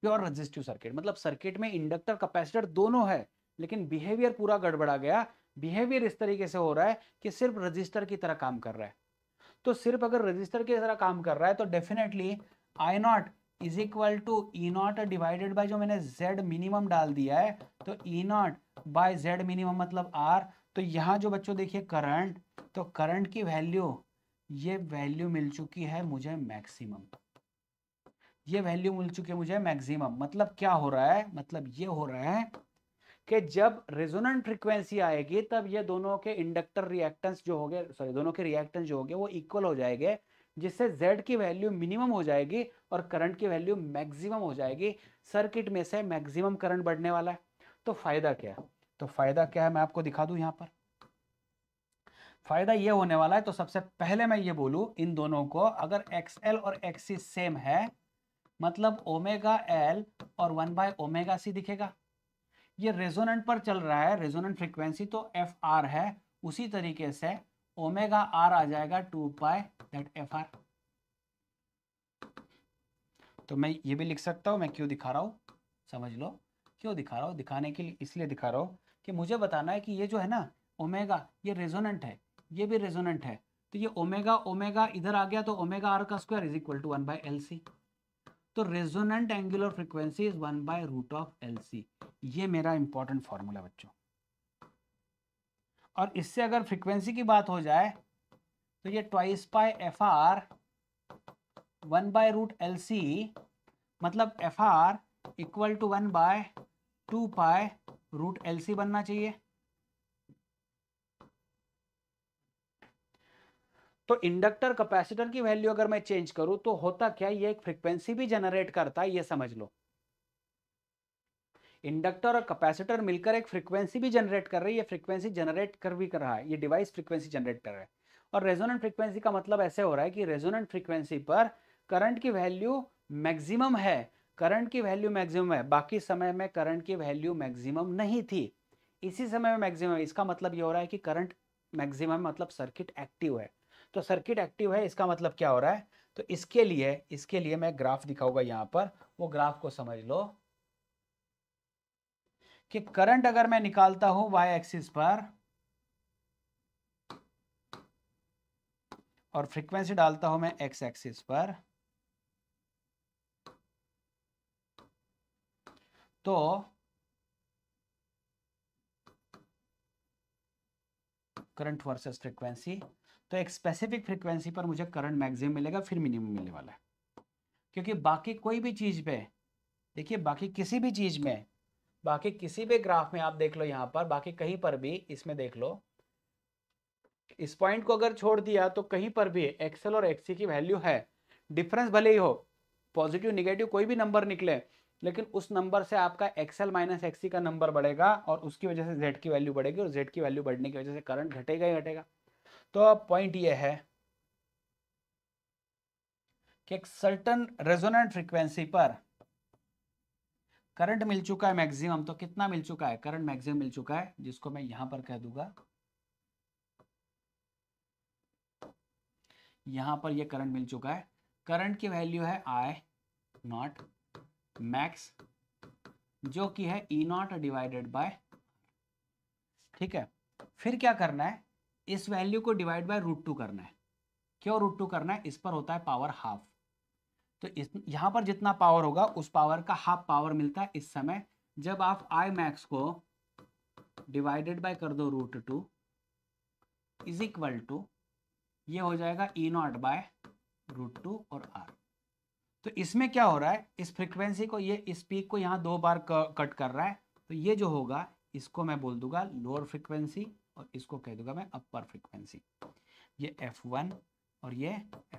pure resistive circuit मतलब सर्किट में इंडक्टर कैपेसिटर दोनों है लेकिन बिहेवियर पूरा गड़बड़ा गया बिहेवियर इस तरीके से हो रहा है कि सिर्फ रजिस्टर की तरह काम कर रहा है तो सिर्फ अगर रजिस्टर की तरह काम कर रहा है तो definitely I naught is equal to E naught divided by जो मैंने जेड मिनिमम डाल दिया है तो E naught by Z minimum मतलब आर तो यहाँ जो बच्चों देखिए करंट तो करंट की वैल्यू ये वैल्यू मिल चुकी है मुझे मैक्सिमम ये वैल्यू मिल चुकी है मुझे मैक्सिमम मतलब क्या हो रहा है मतलब ये हो रहा है कि जब रेजोनेंट फ्रिक्वेंसी आएगी तब ये दोनों के इंडक्टर रिएक्टेंस जो हो गए सॉरी दोनों के रिएक्टेंस जो हो गए वो इक्वल हो जाएंगे जिससे Z की वैल्यू मिनिमम हो जाएगी और करंट की वैल्यू मैक्सिमम हो जाएगी सर्किट में से मैक्सिमम करंट बढ़ने वाला है तो फायदा क्या है तो फायदा क्या है मैं आपको दिखा दूं यहाँ पर फायदा ये होने वाला है तो सबसे पहले मैं ये बोलूं इन दोनों को अगर XL और XC सेम है मतलब ओमेगा एल और वन बाय ओमेगा सी दिखेगा ये रेजोनेंट पर चल रहा है रेजोनेंट फ्रिक्वेंसी तो एफ आर है उसी तरीके से ओमेगा आर आ जाएगा two pi that F R तो मैं ये भी लिख सकता हूँ मैं क्यों दिखा रहा हूँ समझ लो क्यों दिखा रहा हूँ दिखाने के लिए इसलिए दिखा रहा हूँ कि मुझे बताना है कि ये जो है ना ओमेगा ये रेजोनेंट है ये भी रेजोनेंट है तो ये ओमेगा ओमेगा इधर आ गया तो ओमेगा आर का square is equal to one by L C तो resonant angular frequency is one by root of L C ये मेरा इंपॉर्टेंट फॉर्मूला बच्चों और इससे अगर फ्रिक्वेंसी की बात हो जाए तो ये twice by F R one by root L C मतलब F R equal to one by two pi root L C बनना चाहिए तो इंडक्टर कैपेसिटर की वैल्यू अगर मैं चेंज करूं तो होता क्या ये एक फ्रीक्वेंसी भी जनरेट करता है ये समझ लो इंडक्टर और कैपेसिटर मिलकर एक फ्रीक्वेंसी भी जनरेट कर रही है फ्रीक्वेंसी जनरेट कर भी कर रहा है ये डिवाइस फ्रीक्वेंसी जनरेट कर रहा है और रेजोनेंट फ्रीक्वेंसी का मतलब ऐसे हो रहा है कि रेजोनेंट फ्रीक्वेंसी पर करंट की वैल्यू मैक्सिमम है करंट की वैल्यू मैक्सिमम है बाकी समय में करंट की वैल्यू मैक्सिमम नहीं थी इसी समय में मैक्सिमम इसका मतलब ये हो रहा है कि करंट मैक्सिमम मतलब सर्किट एक्टिव है तो सर्किट एक्टिव है इसका मतलब क्या हो रहा है तो इसके लिए इसके लिए मैं ग्राफ दिखाऊंगा यहां पर वो ग्राफ को समझ लो कि करंट अगर मैं निकालता हूं वाई एक्सिस पर और फ्रीक्वेंसी डालता हूं मैं एक्स एक्सिस पर तो करंट वर्सेस फ्रीक्वेंसी तो एक स्पेसिफिक फ्रिक्वेंसी पर मुझे करंट मैक्सिमम मिलेगा फिर मिनिमम मिलने वाला है क्योंकि बाकी कोई भी चीज़ पे देखिए बाकी किसी भी चीज़ में बाकी किसी भी ग्राफ में आप देख लो यहाँ पर बाकी कहीं पर भी इसमें देख लो इस पॉइंट को अगर छोड़ दिया तो कहीं पर भी एक्सेल और एक्सी की वैल्यू है डिफरेंस भले ही हो पॉजिटिव निगेटिव कोई भी नंबर निकले लेकिन उस नंबर से आपका एक्सेल माइनस एक्सी का नंबर बढ़ेगा और उसकी वजह से जेड की वैल्यू बढ़ेगी और जेड की वैल्यू बढ़ने की वजह से करंट घटेगा ही घटेगा तो पॉइंट ये है कि एक सर्टन रेजोनेंट फ्रीक्वेंसी पर करंट मिल चुका है मैक्सिमम तो कितना मिल चुका है करंट मैक्सिमम मिल चुका है जिसको मैं यहां पर कह दूंगा यहां पर ये करंट मिल चुका है करंट की वैल्यू है आई नॉट मैक्स जो कि है ई नॉट डिवाइडेड बाय ठीक है फिर क्या करना है इस वैल्यू को डिवाइड बाय रूट टू करना है क्यों रूट टू करना है इस पर होता है पावर हाफ तो इस यहाँ पर जितना पावर होगा उस पावर का हाफ पावर मिलता है इस समय जब आप आई मैक्स को डिवाइडेड बाय कर दो root two is equal to ये हो जाएगा E naught by root two और आर तो इसमें क्या हो रहा है इस फ्रिक्वेंसी को ये इस पीक को यहाँ दो बार कट कर रहा है तो ये जो होगा इसको मैं बोल दूंगा लोअर फ्रिक्वेंसी और इसको कह दूंगा मैं अपर फ्रिक्वेंसी ये एफ वन और ये एफ टू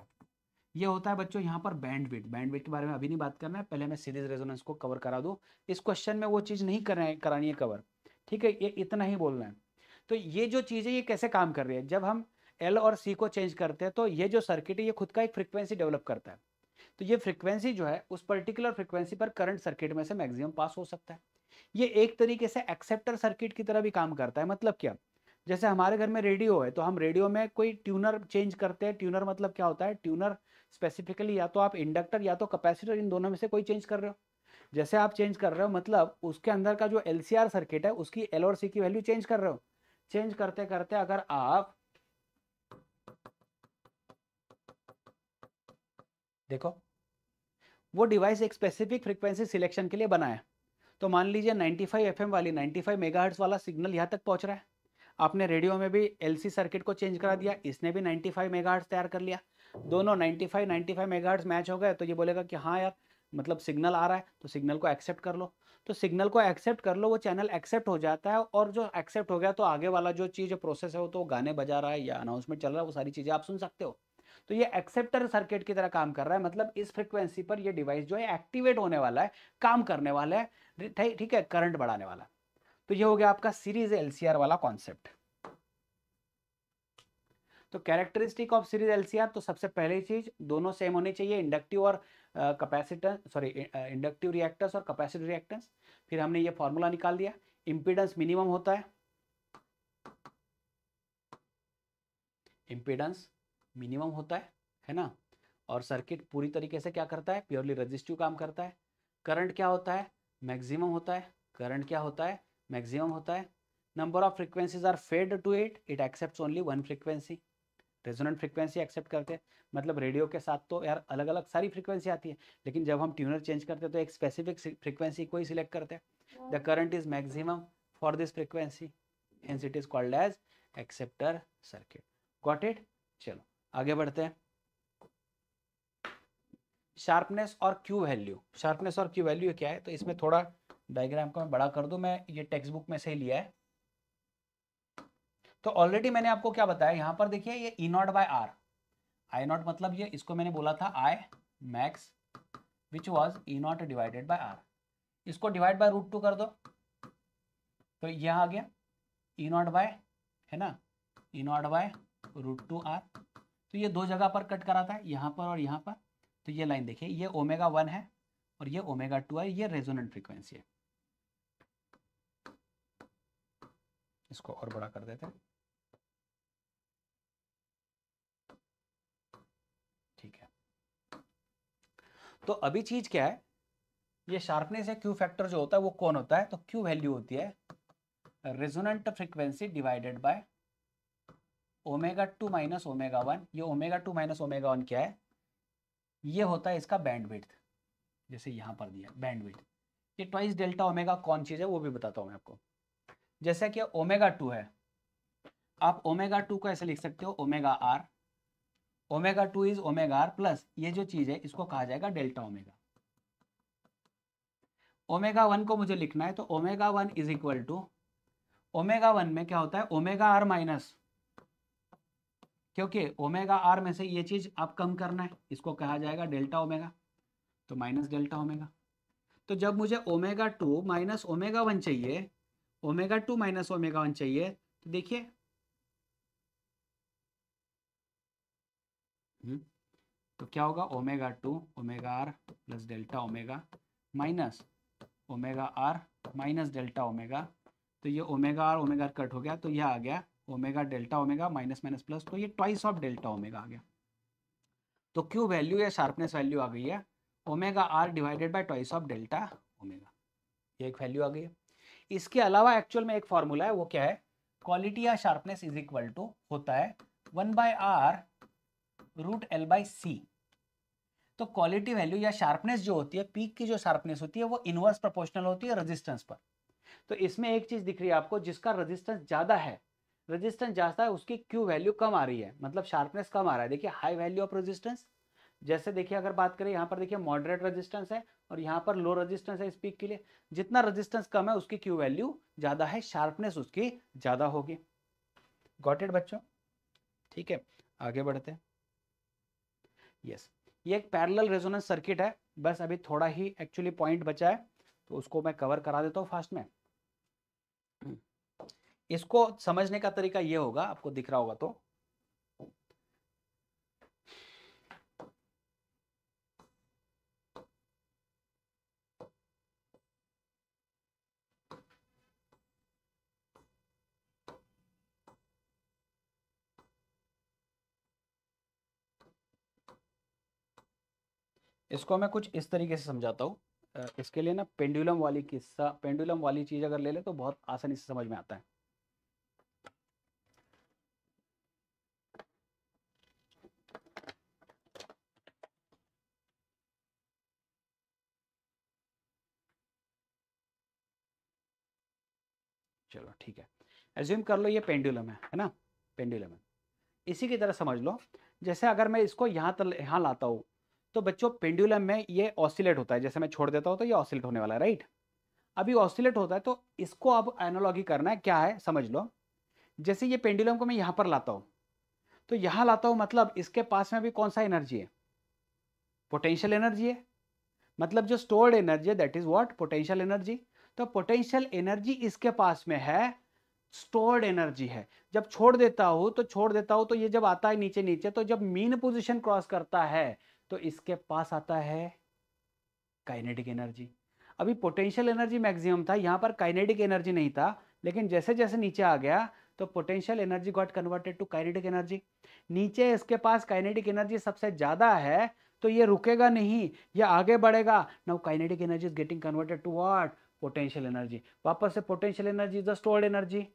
ये होता है बच्चों यहाँ पर बैंड विथ बैंड विथ के बारे में अभी नहीं बात करना है पहले मैं सीरीज रेजोनेंस को कवर करा दूँ इस क्वेश्चन में वो चीज़ नहीं करानी है कवर ठीक है ये इतना ही बोलना है तो ये जो चीज़ है ये कैसे काम कर रही है जब हम एल और सी को चेंज करते हैं तो ये जो सर्किट है ये खुद का एक फ्रिक्वेंसी डेवलप करता है तो ये फ्रिक्वेंसी जो है उस पर्टिकुलर फ्रिक्वेंसी पर करंट सर्किट में से मैक्सिमम पास हो सकता है ये एक तरीके से एक्सेप्टर सर्किट की तरह भी काम करता है मतलब क्या जैसे हमारे घर में रेडियो है तो हम रेडियो में कोई ट्यूनर चेंज करते हैं ट्यूनर मतलब क्या होता है ट्यूनर स्पेसिफिकली या तो आप इंडक्टर या तो कैपेसिटर इन दोनों में से कोई चेंज कर रहे हो जैसे आप चेंज कर रहे हो मतलब उसके अंदर का जो एल सर्किट है उसकी एल और सी की वैल्यू चेंज कर रहे हो चेंज करते करते अगर आप देखो वो डिवाइस एक स्पेसिफिक फ्रिक्वेंसी सिलेक्शन के लिए बनाया तो मान लीजिए 95 एफएम वाली 95 मेगाहर्ट्ज वाला सिग्नल यहाँ तक पहुँच रहा है आपने रेडियो में भी एलसी सर्किट को चेंज करा दिया इसने भी 95 फाइव तैयार कर लिया दोनों 95 फाइव मेगाहर्ट्ज मैच हो गए तो ये बोलेगा कि हाँ यार मतलब सिग्नल आ रहा है तो सिग्नल को एक्सेप्ट कर लो तो सिग्नल को एक्सेप्ट कर लो वो चैनल एक्सेप्ट हो जाता है और जो एक्सेप्ट हो गया तो आगे वाला जो चीज़ प्रोसेस है वो तो गाने बजा रहा है या अनाउंसमेंट चल रहा है वो सारी चीज़ें आप सुन सकते हो तो ये एक्सेप्टर सर्किट की तरह काम कर रहा है मतलब इस फ्रिक्वेंसी पर ये डिवाइस जो है एक्टिवेट होने वाला है काम करने वाला है ठीक है करंट बढ़ाने वाला है तो ये हो गया आपका सीरीज एलसीआर वाला कॉन्सेप्ट तो कैरेक्टरिस्टिक ऑफ सीरीज एलसीआर तो सबसे पहली चीज दोनों सेम होनी चाहिए इंडक्टिव और कैपेसिटर सॉरी इंडक्टिव रिएक्टर्स और कैपेसिटिव रिएक्टर्स फिर हमने ये फॉर्मूला निकाल दिया इंपीडेंस मिनिमम होता है इंपीडेंस मिनिमम होता है है ना और सर्किट पूरी तरीके से क्या करता है प्योरली रजिस्टिव काम करता है करंट क्या होता है मैक्सिमम होता है करंट क्या होता है मैक्सिमम होता है number of frequencies are fed to it it accept only one frequency resonant frequency accept करते हैं मतलब रेडियो के साथ तो यार अलग अलग सारी फ्रीक्वेंसी आती है लेकिन जब हम ट्यूनर चेंज करते हैं तो एक स्पेसिफिक फ्रीक्वेंसी को ही सिलेक्ट करते हैं the current is maximum for this frequency hence it is called as acceptor circuit got it चलो आगे बढ़ते हैं शार्पनेस और क्यू वैल्यू शार्पनेस और क्यू वैल्यू क्या है तो इसमें थोड़ा डायग्राम को मैं बड़ा कर दूं मैं ये टेक्स्ट बुक में से ही लिया है तो ऑलरेडी मैंने आपको क्या बताया यहां पर देखिए ये E naught by R I naught मतलब ये इसको मैंने बोला था I max which was E naught divided by R इसको डिवाइड बाय रूट टू कर दो तो यह आ गया ई नॉट बाय है ना E naught by root two R तो ये दो जगह पर कट करा था यहाँ पर और यहाँ पर तो ये लाइन देखिए ये ओमेगा वन है और ये ओमेगा टू है ये रेजोनेंट फ्रीक्वेंसी है इसको और बड़ा कर देते हैं ठीक है तो अभी चीज क्या है ये शार्पनेस है क्यू फैक्टर जो होता है वो कौन होता है तो क्यू वैल्यू होती है resonant frequency divided by omega two minus omega one ये omega two minus omega one क्या है ये होता है इसका बैंड विड्थ जैसे यहां पर दिया बैंड विड्थ ये ट्वाइस डेल्टा ओमेगा कौन चीज़ है वो भी बताता हूं मैं आपको जैसा कि ओमेगा टू है आप ओमेगा टू को ऐसे लिख सकते हो omega R omega two is omega R plus ये जो चीज है इसको कहा जाएगा डेल्टा ओमेगा ओमेगा वन को मुझे लिखना है तो omega one is equal to omega one में क्या होता है ओमेगा आर माइनस क्योंकि ओमेगा आर में से ये चीज आप कम करना है इसको कहा जाएगा डेल्टा ओमेगा तो माइनस डेल्टा ओमेगा तो जब मुझे omega two minus omega one चाहिए omega two minus omega one चाहिए तो देखिए हम्म। तो क्या होगा omega two omega R plus delta omega minus omega R minus delta omega तो ये ओमेगा आर ओमेगा कट हो गया तो यह आ गया omega delta omega minus minus plus तो ये ट्वाइस ऑफ डेल्टा ओमेगा आ गया तो क्यू वैल्यू या शार्पनेस वैल्यू आ गई है omega R divided by twice of delta omega ये एक वैल्यू आ गई है इसके अलावा एक्चुअल में एक फॉर्मूला है वो क्या है क्वालिटी या शार्पनेस इज इक्वल टू होता है one by R root L by C तो क्वालिटी वैल्यू या शार्पनेस जो होती है पीक की जो शार्पनेस होती है वो इनवर्स प्रोपोर्शनल होती है रेजिस्टेंस पर तो इसमें एक चीज दिख रही है आपको जिसका रेजिस्टेंस ज्यादा है रेजिस्टेंस ज्यादा है उसकी क्यू वैल्यू कम आ रही है मतलब शार्पनेस कम आ रहा है देखिए हाई वैल्यू ऑफ रेजिस्टेंस जैसे देखिए अगर बात करें यहाँ पर देखिए मॉडरेट रेजिस्टेंस है और यहाँ पर लो रेजिस्टेंस है इस पीक के लिए जितना रेजिस्टेंस कम है उसकी क्यू वैल्यू ज़्यादा है शार्पनेस उसकी ज़्यादा होगी गॉटेड बच्चों ठीक है आगे बढ़ते हैं यस ये एक पैरेलल रेजोनेंस सर्किट है बस अभी थोड़ा ही एक्चुअली पॉइंट बचा है तो उसको मैं कवर करा देता हूँ फास्ट में इसको समझने का तरीका ये होगा आपको दिख रहा होगा तो इसको मैं कुछ इस तरीके से समझाता हूँ इसके लिए ना पेंडुलम वाली किस्सा पेंडुलम वाली चीज़ अगर ले ले तो बहुत आसानी से समझ में आता है चलो ठीक है एज्यूम कर लो ये पेंडुलम है है ना पेंडुलम है इसी की तरह समझ लो जैसे अगर मैं इसको यहाँ तक यहाँ लाता हूँ तो बच्चों पेंडुलम में ये ऑसिलेट होता है जैसे मैं छोड़ देता हूँ तो ये ऑसिलेट होने वाला है राइट अभी ऑसिलेट होता है तो इसको अब एनोलॉजी करना है क्या है समझ लो जैसे ये पेंडुलम को मैं यहाँ पर लाता हूँ तो यहाँ लाता हूँ मतलब इसके पास में अभी कौन सा एनर्जी है पोटेंशियल एनर्जी है मतलब जो स्टोर्ड एनर्जी है that is what potential energy तो पोटेंशियल एनर्जी इसके पास में है स्टोर्ड एनर्जी है जब छोड़ देता हूँ तो छोड़ देता हूँ तो ये जब आता है नीचे नीचे तो जब मीन पोजिशन क्रॉस करता है तो इसके पास आता है काइनेटिक एनर्जी अभी पोटेंशियल एनर्जी मैक्सिमम था यहाँ पर काइनेटिक एनर्जी नहीं था लेकिन जैसे जैसे नीचे आ गया तो potential energy got converted to kinetic energy नीचे इसके पास काइनेटिक एनर्जी सबसे ज़्यादा है तो ये रुकेगा नहीं ये आगे बढ़ेगा now kinetic energy is getting converted to what potential energy वापस से potential energy is the stored energy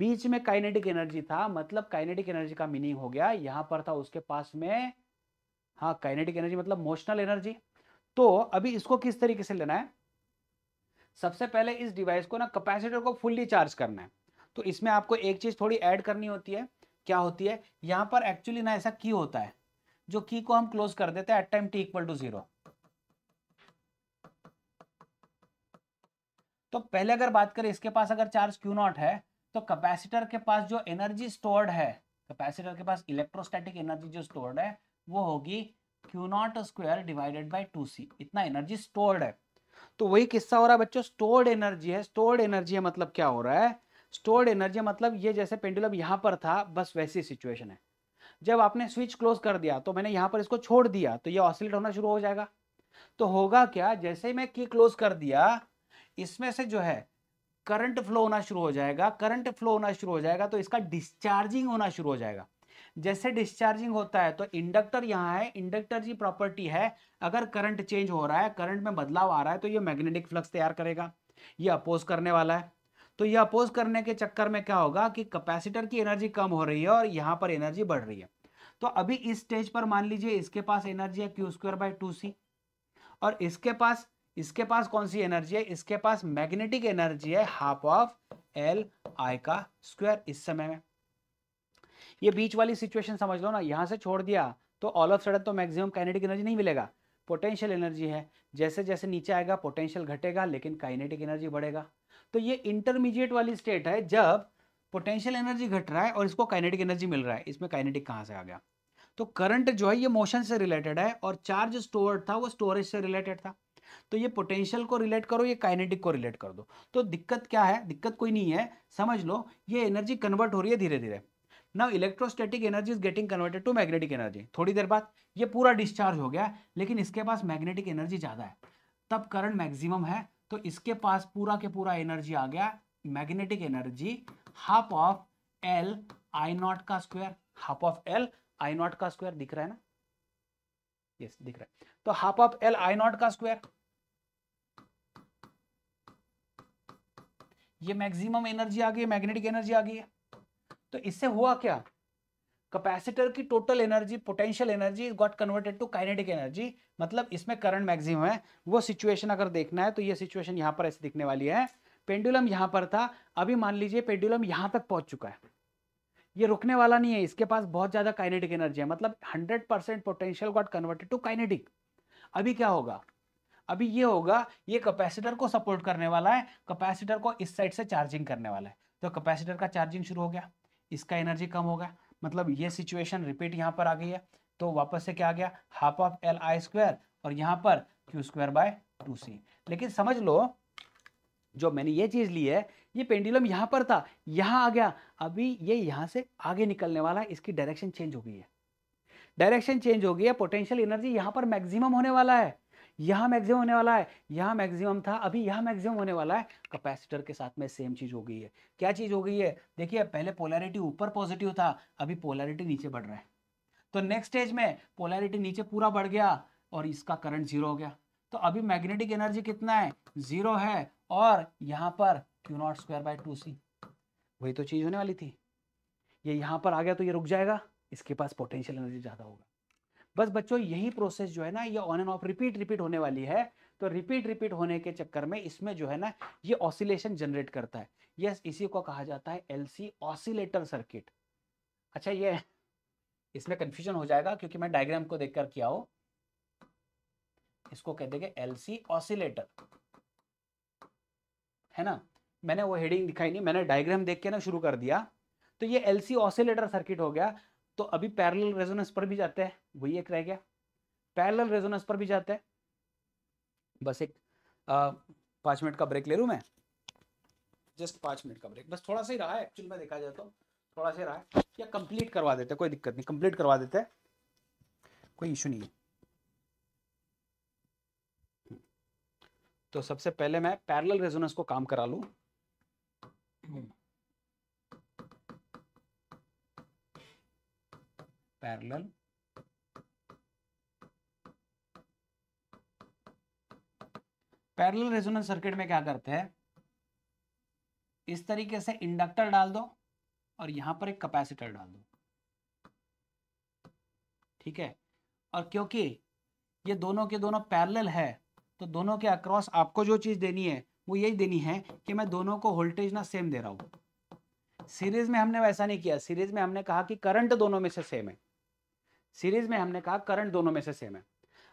बीच में काइनेटिक एनर्जी था मतलब काइनेटिक एनर्जी का मीनिंग हो गया यहाँ पर था उसके पास में हाँ काइनेटिक एनर्जी मतलब मोशनल एनर्जी तो अभी इसको किस तरीके से लेना है सबसे पहले इस डिवाइस को ना कैपेसिटर को फुल्ली चार्ज करना है तो इसमें आपको एक चीज़ थोड़ी ऐड करनी होती है क्या होती है यहाँ पर एक्चुअली ना ऐसा की होता है जो की को हम क्लोज कर देते हैं at time t equal to zero तो पहले अगर बात करें इसके पास अगर चार्ज क्यू नॉट है तो कैपेसिटर के पास जो एनर्जी स्टोर्ड है कैपेसिटर के पास इलेक्ट्रोस्टैटिक एनर्जी जो स्टोर्ड है वो होगी Q naught square divided by two C इतना एनर्जी स्टोर्ड है तो वही किस्सा हो रहा है बच्चों स्टोर्ड एनर्जी है स्टोर्ड एनर्जी है मतलब क्या हो रहा है स्टोर्ड एनर्जी मतलब ये जैसे पेंडुलम यहाँ पर था बस वैसी सिचुएशन है जब आपने स्विच क्लोज कर दिया तो मैंने यहाँ पर इसको छोड़ दिया तो ये ऑसिलेट होना शुरू हो जाएगा तो होगा क्या जैसे ही मैं की क्लोज कर दिया इसमें से जो है करंट फ्लो होना शुरू हो जाएगा करंट फ्लो होना शुरू हो जाएगा तो इसका डिस्चार्जिंग होना शुरू हो जाएगा जैसे डिस्चार्जिंग होता है तो इंडक्टर यहाँ है इंडक्टर की प्रॉपर्टी है अगर करंट चेंज हो रहा है करंट में बदलाव आ रहा है तो ये मैग्नेटिक फ्लक्स तैयार करेगा ये अपोज करने वाला है तो ये अपोज करने के चक्कर में क्या होगा कि कैपेसिटर की एनर्जी कम हो रही है और यहाँ पर एनर्जी बढ़ रही है तो अभी इस स्टेज पर मान लीजिए इसके पास एनर्जी है Q square by two C और इसके पास इसके पास कौन सी एनर्जी है इसके पास मैग्नेटिक एनर्जी है हाफ ऑफ एल आई का स्क्वायर इस समय में ये बीच वाली सिचुएशन समझ लो ना यहाँ से छोड़ दिया तो ऑल ऑफ सडन तो मैक्सिमम काइनेटिक एनर्जी नहीं मिलेगा पोटेंशियल एनर्जी है जैसे जैसे नीचे आएगा पोटेंशियल घटेगा लेकिन काइनेटिक एनर्जी बढ़ेगा तो ये इंटरमीडिएट वाली स्टेट है जब पोटेंशियल एनर्जी घट रहा है और इसको काइनेटिक एनर्जी मिल रहा है इसमें काइनेटिक कहाँ से आ गया तो करंट जो है ये मोशन से रिलेटेड है और चार्ज स्टोर था वो स्टोरेज से रिलेटेड था तो ये पोटेंशियल को रिलेट करो ये काइनेटिक को रिलेट कर दो तो दिक्कत क्या है दिक्कत कोई नहीं है समझ लो ये एनर्जी कन्वर्ट हो रही है धीरे धीरे now electrostatic energy is getting converted to magnetic energy थोड़ी देर बाद ये पूरा डिस्चार्ज हो गया लेकिन इसके पास मैग्नेटिक एनर्जी ज़्यादा है तब करंट मैक्सिमम है तो इसके पास पूरा के पूरा एनर्जी आ गया magnetic energy half of L I naught का square half of L I naught का स्क्वायर दिख रहा है ना यस yes, दिख रहा है तो half of L I naught का स्क्वायर ये मैक्सिमम एनर्जी आ गई मैग्नेटिक एनर्जी आ गई है तो इससे हुआ क्या कैपेसिटर की total energy potential energy got converted to kinetic energy मतलब इसमें करंट मैक्सिमम है वो सिचुएशन अगर देखना है तो ये सिचुएशन यहाँ पर ऐसे दिखने वाली है पेंडुलम यहां पर था अभी मान लीजिए पेंडुलम यहां तक पहुंच चुका है ये रुकने वाला नहीं है इसके पास बहुत ज़्यादा काइनेटिक एनर्जी है मतलब 100 percent potential got converted to kinetic अभी क्या होगा अभी ये होगा ये कैपेसिटर को सपोर्ट करने वाला है कैपेसिटर को इस साइड से चार्जिंग करने वाला है तो कैपेसिटर का चार्जिंग शुरू हो गया इसका एनर्जी कम हो गया मतलब ये सिचुएशन रिपीट यहाँ पर आ गई है तो वापस से क्या आ गया half of L I square और यहाँ पर Q square by two C लेकिन समझ लो जो मैंने ये चीज़ ली है ये पेंडुलम यहाँ पर था यहाँ आ गया अभी ये यहाँ से आगे निकलने वाला है इसकी डायरेक्शन चेंज हो गई है डायरेक्शन चेंज हो गई है पोटेंशियल एनर्जी यहाँ पर मैक्सिमम होने वाला है यहाँ मैक्सिमम होने वाला है यहाँ मैक्सिमम था अभी यहाँ मैक्सिमम होने वाला है कैपेसिटर के साथ में सेम चीज़ हो गई है क्या चीज़ हो गई है देखिए पहले पोलैरिटी ऊपर पॉजिटिव था अभी पोलैरिटी नीचे बढ़ रहा है तो नेक्स्ट स्टेज में पोलैरिटी नीचे पूरा बढ़ गया और इसका करंट जीरो हो गया तो अभी मैग्नेटिक एनर्जी कितना है जीरो है और यहाँ पर Q naught square by two C वही तो चीज़ होने वाली थी ये यहाँ पर आ गया तो ये रुक जाएगा इसके पास पोटेंशियल एनर्जी ज़्यादा होगा बस बच्चों यही प्रोसेस जो है ना ये on and off repeat repeat होने वाली है तो रिपीट रिपीट होने के चक्कर में इसमें जो है ना ये ऑसिलेशन जनरेट करता है यस इसी को कहा जाता है एलसी ऑसिलेटर सर्किट अच्छा ये इसमें कंफ्यूजन हो जाएगा क्योंकि मैं डायग्राम को देखकर किया हो इसको कह देंगे एलसी ऑसिलेटर है ना मैंने वो हेडिंग दिखाई नहीं मैंने डायग्राम देख के ना शुरू कर दिया तो ये एलसी ऑसिलेटर सर्किट हो गया तो अभी पैरेलल रेजोनेंस पर भी जाते हैं वही एक रह गया पैरेलल रेजोनेंस पर भी जाते हैं बस एक आ, पाँच मिनट का ब्रेक ले लूँ मैं जस्ट पाँच मिनट का ब्रेक बस थोड़ा सा ही रहा है एक्चुअल में देखा जाए तो थोड़ा सा रहा है या कंप्लीट करवा देते कोई दिक्कत नहीं कंप्लीट करवा देते हैं कोई इशू नहीं है तो सबसे पहले मैं पैरेलल रेजोनेंस को काम करा लूँ पैरेलल पैरेलल रेजोनेंस सर्किट में क्या करते हैं इस तरीके से इंडक्टर डाल दो और यहां पर एक कैपेसिटर डाल दो ठीक है और क्योंकि ये दोनों के दोनों पैरेलल है तो दोनों के अक्रॉस आपको जो चीज़ देनी है वो यही देनी है कि मैं दोनों को वोल्टेज ना सेम दे रहा हूं सीरीज में हमने वैसा नहीं किया सीरीज में हमने कहा कि करंट दोनों में से सेम है सीरीज में हमने कहा करंट दोनों में से सेम है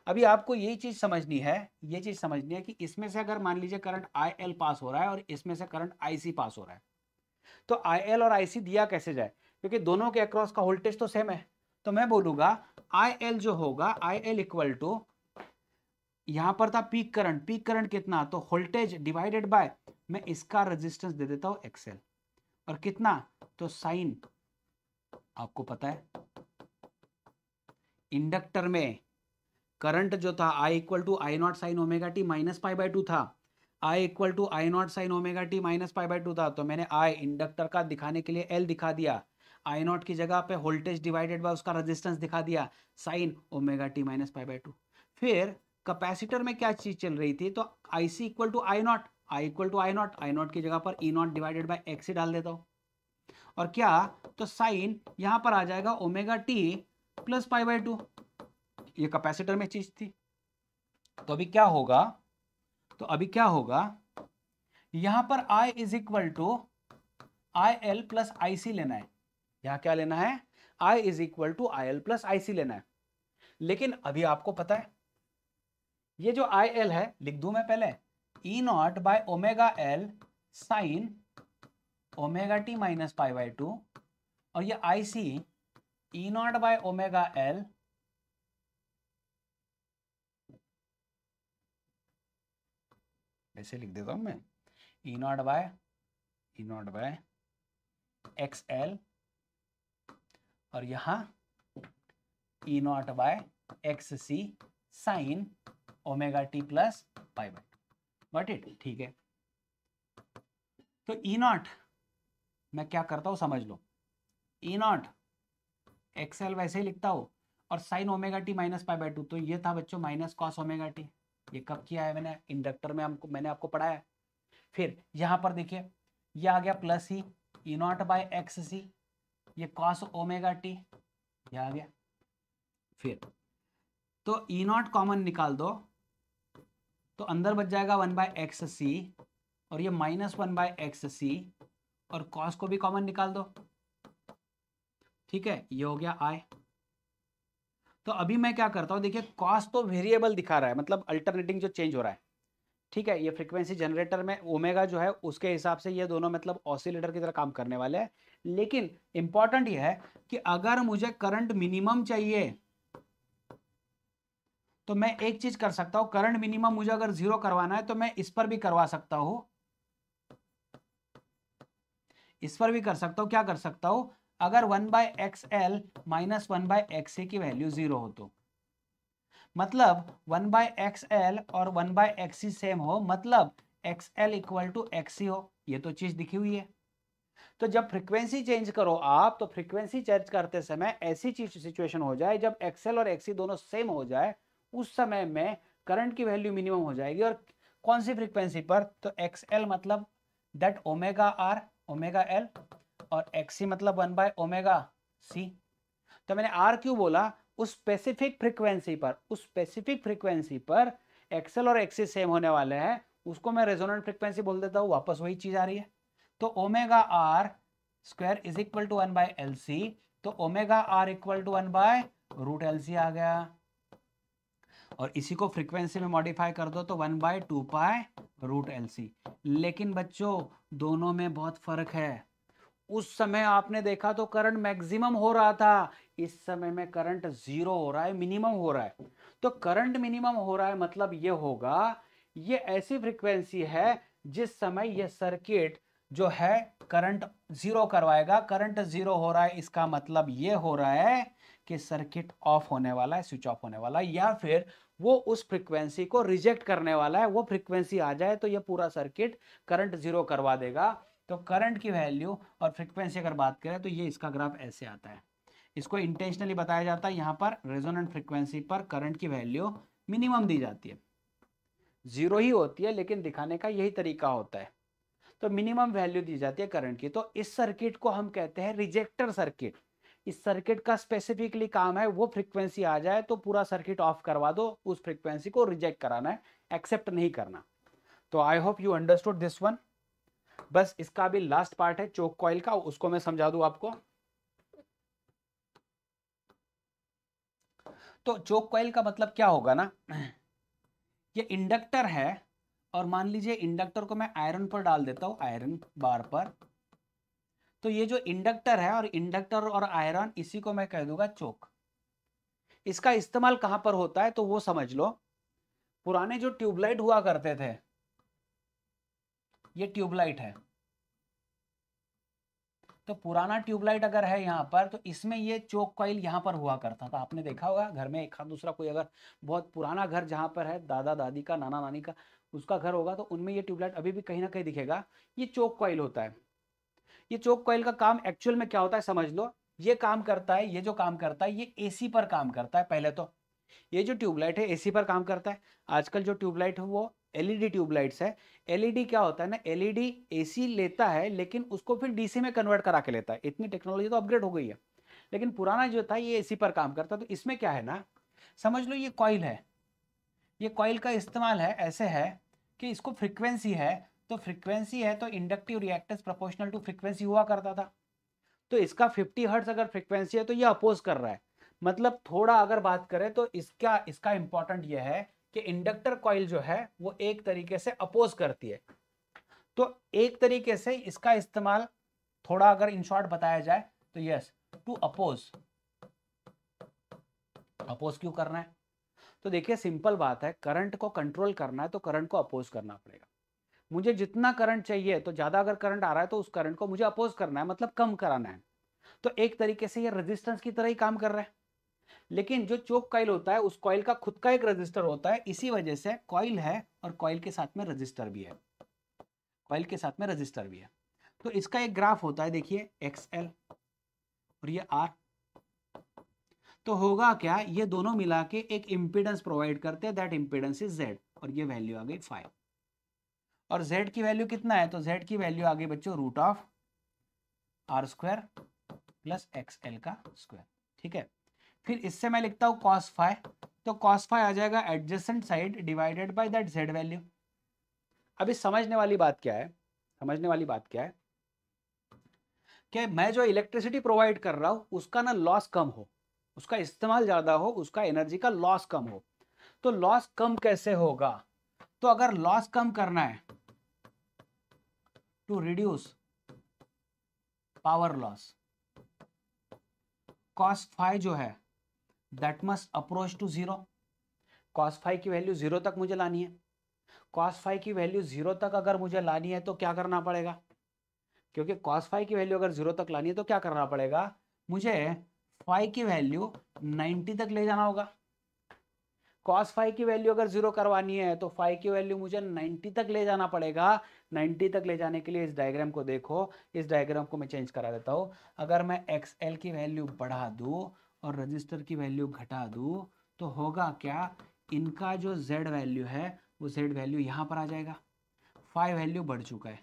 अभी आपको यही चीज समझनी है ये चीज समझनी है कि इसमें से अगर मान लीजिए करंट आई एल पास हो रहा है और इसमें से करंट आई सी पास हो रहा है तो आई एल और आई सी दिया कैसे जाए क्योंकि दोनों के अक्रॉस का वोल्टेज तो सेम है तो मैं बोलूंगा आई एल जो होगा आई एल इक्वल टू यहां पर था पीक करंट पीक करंट कितना तो वोल्टेज डिवाइडेड बाय मैं इसका रेजिस्टेंस दे देता हूं एक्सएल और कितना तो साइन आपको पता है इंडक्टर में करंट जो था I equal to I naught sine omega T minus five by two था I equal to I naught sine omega T minus five by two था तो मैंने आई इंडक्टर का दिखाने के लिए एल दिखा दिया आई नॉट की जगह पे वोल्टेज डिवाइडेड बाय उसका रेजिस्टेंस दिखा दिया sine omega T minus five by two फिर कैपेसिटर में क्या चीज़ चल रही थी तो I C equal to I naught I equal to I naught I naught की जगह पर E naught divided by X डाल देता हूँ और क्या तो साइन यहाँ पर आ जाएगा omega T plus five by two ये कैपेसिटर में चीज थी तो अभी क्या होगा तो अभी क्या होगा यहां पर I is equal to I L plus I C लेना है यहां क्या लेना है I is equal to I L plus I C लेना है लेकिन अभी आपको पता है ये जो आई एल है लिख दू मैं पहले E naught by omega L sine omega T minus pi by two और ये I C E naught by omega L ऐसे लिख देता हूँ मैं E naught by E naught by X L और यहाँ E naught by X C sine omega T plus pi by but it ठीक है तो ई e नॉट मैं क्या करता हूँ समझ लो ई नॉट एक्स एल वैसे ही लिखता हूँ और sine omega T minus pi by two तो ये था बच्चों माइनस कॉस ओमेगा टी ये कब किया है मैंने इंडक्टर में हमको मैंने आपको पढ़ाया फिर यहां पर देखिए ये आ गया प्लस ही E naught by X C ये कॉस ओमेगा टी ये आ गया फिर तो ई नॉट कॉमन निकाल दो तो अंदर बच जाएगा वन बाय एक्स सी और ये minus one by X C और कॉस को भी कॉमन निकाल दो ठीक है ये हो गया आई तो अभी मैं क्या करता हूँ देखिए कॉस्ट तो वेरिएबल दिखा रहा है मतलब अल्टरनेटिंग जो चेंज हो रहा है ठीक है ये फ्रिक्वेंसी जनरेटर में ओमेगा जो है उसके हिसाब से ये दोनों मतलब ऑसिलेटर की तरह काम करने वाले हैं लेकिन इंपॉर्टेंट ये है कि अगर मुझे करंट मिनिमम चाहिए तो मैं एक चीज कर सकता हूं करंट मिनिमम मुझे अगर जीरो करवाना है तो मैं इस पर भी करवा सकता हूं इस पर भी कर सकता हूं क्या कर सकता हूं अगर one by X L minus one by X A की वैल्यू जीरो हो तो मतलब वन बाय एक्स एल और one by X C same हो मतलब X L equal to X C हो ये तो चीज दिखी हुई है तो जब फ्रीक्वेंसी चेंज करो आप तो फ्रीक्वेंसी चेंज करते समय ऐसी चीज सिचुएशन हो जाए जब एक्सएल और एक्सी दोनों सेम हो जाए उस समय में करंट की वैल्यू मिनिमम हो जाएगी और कौन सी फ्रीक्वेंसी पर तो एक्सएल मतलब that omega R omega L और एक्सी मतलब वन बाय ओमेगा सी तो मैंने आर क्यू बोला उस स्पेसिफिक फ्रीक्वेंसी पर उस स्पेसिफिक फ्रीक्वेंसी पर एक्सएल और एक्सी सेम होने वाले हैं उसको मैं रेजोनेंट फ्रीक्वेंसी बोल देता हूँ वापस वही चीज़ आ रही है तो omega R square is equal to one by L C तो omega R equal to one by root L C आ गया और इसी को फ्रीक्वेंसी में मॉडिफाई कर दो तो one by two pi root L C लेकिन बच्चों दोनों में बहुत फर्क है उस समय आपने देखा तो करंट मैक्सिमम हो रहा था इस समय में करंट जीरो हो रहा है मिनिमम हो रहा है तो करंट मिनिमम हो रहा है मतलब ये होगा ये ऐसी फ्रिक्वेंसी है जिस समय ये सर्किट जो है करंट जीरो करवाएगा करंट जीरो हो रहा है इसका मतलब ये हो रहा है कि सर्किट ऑफ होने वाला है स्विच ऑफ होने वाला है या फिर वो उस फ्रिक्वेंसी को रिजेक्ट करने वाला है वो फ्रिक्वेंसी आ जाए तो ये पूरा सर्किट करंट जीरो करवा देगा तो करंट की वैल्यू और फ्रिक्वेंसी अगर बात करें तो ये इसका ग्राफ ऐसे आता है इसको इंटेंशनली बताया जाता है यहाँ पर रेजोनेंट फ्रिक्वेंसी पर करंट की वैल्यू मिनिमम दी जाती है जीरो ही होती है लेकिन दिखाने का यही तरीका होता है तो मिनिमम वैल्यू दी जाती है करंट की तो इस सर्किट को हम कहते हैं रिजेक्टर सर्किट इस सर्किट का स्पेसिफिकली काम है वो फ्रिक्वेंसी आ जाए तो पूरा सर्किट ऑफ करवा दो उस फ्रिक्वेंसी को रिजेक्ट कराना है एक्सेप्ट नहीं करना तो I hope you understood this one बस इसका भी लास्ट पार्ट है चोक कॉइल का उसको मैं समझा दू आपको तो चोक कॉइल का मतलब क्या होगा ना ये इंडक्टर है और मान लीजिए इंडक्टर को मैं आयरन पर डाल देता हूं आयरन बार पर तो ये जो इंडक्टर है और इंडक्टर और आयरन इसी को मैं कह दूंगा चोक इसका इस्तेमाल कहां पर होता है तो वो समझ लो पुराने जो ट्यूबलाइट हुआ करते थे ये ट्यूबलाइट है तो पुराना ट्यूबलाइट अगर है यहाँ पर तो इसमें ये चोक कॉइल यहाँ पर हुआ करता था आपने देखा होगा घर में एक हाथ दूसरा कोई अगर बहुत पुराना घर जहाँ पर है दादा दादी का नाना नानी का उसका घर होगा तो उनमें ये ट्यूबलाइट अभी भी कहीं ना कहीं दिखेगा ये चोक कॉइल होता है ये चोक कॉइल का काम एक्चुअल में क्या होता है समझ लो ये काम करता है ये जो काम करता है ये ए पर काम करता है पहले तो ये जो ट्यूबलाइट है एसी पर काम करता है आजकल जो ट्यूबलाइट है वो एलईडी e ट्यूबलाइट्स है एलईडी e क्या होता है ना एलईडी एसी e लेता है लेकिन उसको फिर डीसी में कन्वर्ट करा के लेता है इतनी टेक्नोलॉजी तो अपग्रेड हो गई है लेकिन पुराना जो था ये एसी पर काम करता तो इसमें क्या है ना समझ लो ये कॉइल है ये कॉइल का इस्तेमाल है ऐसे है कि इसको फ्रिक्वेंसी है तो फ्रिक्वेंसी है तो inductive reactance proportional to frequency हुआ करता था तो इसका 50 हर्ट्स अगर फ्रिक्वेंसी है तो ये अपोज कर रहा है मतलब थोड़ा अगर बात करें तो इसका इसका इंपॉर्टेंट यह है कि इंडक्टर कॉइल जो है वो एक तरीके से अपोज करती है तो एक तरीके से इसका इस्तेमाल थोड़ा अगर इन शॉर्ट बताया जाए तो यस टू अपोज अपोज क्यों करना है तो देखिए सिंपल बात है करंट को कंट्रोल करना है तो करंट को अपोज करना पड़ेगा मुझे जितना करंट चाहिए तो ज़्यादा अगर करंट आ रहा है तो उस करंट को मुझे अपोज करना है मतलब कम कराना है तो एक तरीके से ये रेजिस्टेंस की तरह ही काम कर रहा है लेकिन जो चोक कॉइल होता है उस कॉइल का खुद का एक रजिस्टर होता है इसी वजह से कॉइल है और कॉइल के साथ में रजिस्टर भी है कॉइल के साथ में रजिस्टर भी है तो इसका एक ग्राफ होता है देखिए एक्स एल और ये आर तो होगा क्या ये दोनों मिला के एक इम्पीडेंस प्रोवाइड करते हैं दैट इम्पीडेंस इज जेड और ये वैल्यू आ गई फाइव और जेड की वैल्यू कितना है तो जेड की वैल्यू आ गई बच्चों root of R square plus X L का स्क्वायर ठीक है फिर इससे मैं लिखता हूँ कॉस फाइव तो कॉस फाइव आ जाएगा adjacent side divided by that Z value अभी समझने वाली बात क्या है समझने वाली बात क्या है कि मैं जो इलेक्ट्रिसिटी प्रोवाइड कर रहा हूँ उसका ना लॉस कम हो उसका इस्तेमाल ज़्यादा हो उसका एनर्जी का लॉस कम हो तो लॉस कम कैसे होगा तो अगर लॉस कम करना है to reduce power loss cos phi जो है that must approach to zero cos five की वैल्यू जीरो तक मुझे लानी है कॉस फाइव की वैल्यू जीरो तक अगर मुझे लानी है तो क्या करना पड़ेगा क्योंकि कॉस फाइव की वैल्यू अगर जीरो तक लानी है तो क्या करना पड़ेगा मुझे फाइव की वैल्यू नाइन्टी तक ले जाना होगा कॉस फाइव की वैल्यू अगर जीरो करवानी है तो फाइव की वैल्यू मुझे 90 तक ले जाना पड़ेगा 90 तक ले जाने के लिए इस डायग्राम को देखो इस डायग्राम को मैं चेंज करा देता हूँ अगर मैं एक्स एल की वैल्यू बढ़ा दूँ और रजिस्टर की वैल्यू घटा दूँ तो होगा क्या इनका जो z वैल्यू है वो z वैल्यू यहाँ पर आ जाएगा फाइव वैल्यू बढ़ चुका है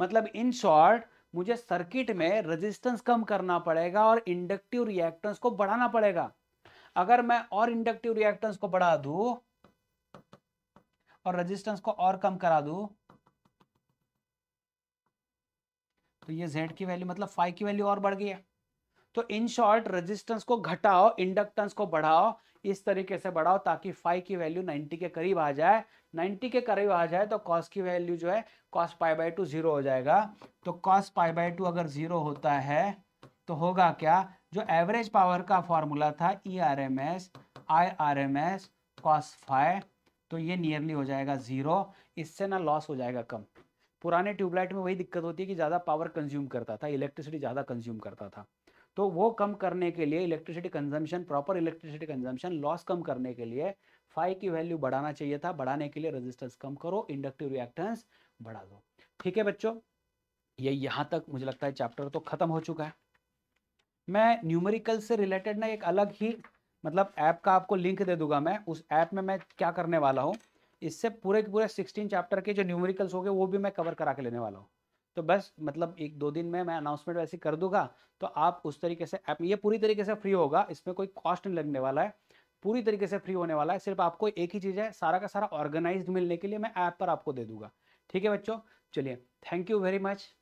मतलब इन शॉर्ट मुझे सर्किट में रेजिस्टेंस कम करना पड़ेगा और इंडक्टिव रिएक्टेंस को बढ़ाना पड़ेगा अगर मैं और इंडक्टिव रिएक्टेंस को बढ़ा दू और रेजिस्टेंस को और कम करा दू तो ये जेड की वैल्यू मतलब फाइव की वैल्यू और बढ़ गई है तो इन शॉर्ट रेजिस्टेंस को घटाओ इंडक्टेंस को बढ़ाओ इस तरीके से बढ़ाओ ताकि फाइव की वैल्यू 90 के करीब आ जाए 90 के करीब आ जाए तो कॉस की वैल्यू जो है cos pi by two zero हो जाएगा तो कॉस पाई बाई टू अगर जीरो होता है तो होगा क्या जो एवरेज पावर का फॉर्मूला था E R M S I R M S cos five तो ये नियरली हो जाएगा जीरो इससे ना लॉस हो जाएगा कम पुराने ट्यूबलाइट में वही दिक्कत होती है कि ज़्यादा पावर कंज्यूम करता था इलेक्ट्रिसिटी ज़्यादा कंज्यूम करता था तो वो कम करने के लिए electricity consumption proper electricity consumption loss कम करने के लिए फाइव की वैल्यू बढ़ाना चाहिए था बढ़ाने के लिए रेजिस्टेंस कम करो इंडक्टिव रिएक्टेंस बढ़ा दो ठीक है बच्चों ये यहाँ तक मुझे लगता है चैप्टर तो खत्म हो चुका है मैं न्यूमेरिकल से रिलेटेड ना एक अलग ही मतलब ऐप का आपको लिंक दे दूंगा मैं उस ऐप में मैं क्या करने वाला हूँ इससे पूरे के पूरे सिक्सटीन चैप्टर के जो न्यूमेरिकल्स हो गए वो भी मैं कवर करा के लेने वाला हूँ तो बस मतलब एक दो दिन में मैं अनाउंसमेंट वैसे कर दूंगा तो आप उस तरीके से ऐप ये पूरी तरीके से फ्री होगा इसमें कोई कॉस्ट नहीं लगने वाला है पूरी तरीके से फ्री होने वाला है सिर्फ आपको एक ही चीज़ है सारा का सारा ऑर्गेनाइज मिलने के लिए मैं ऐप पर आपको दे दूंगा ठीक है बच्चों चलिए थैंक यू वेरी मच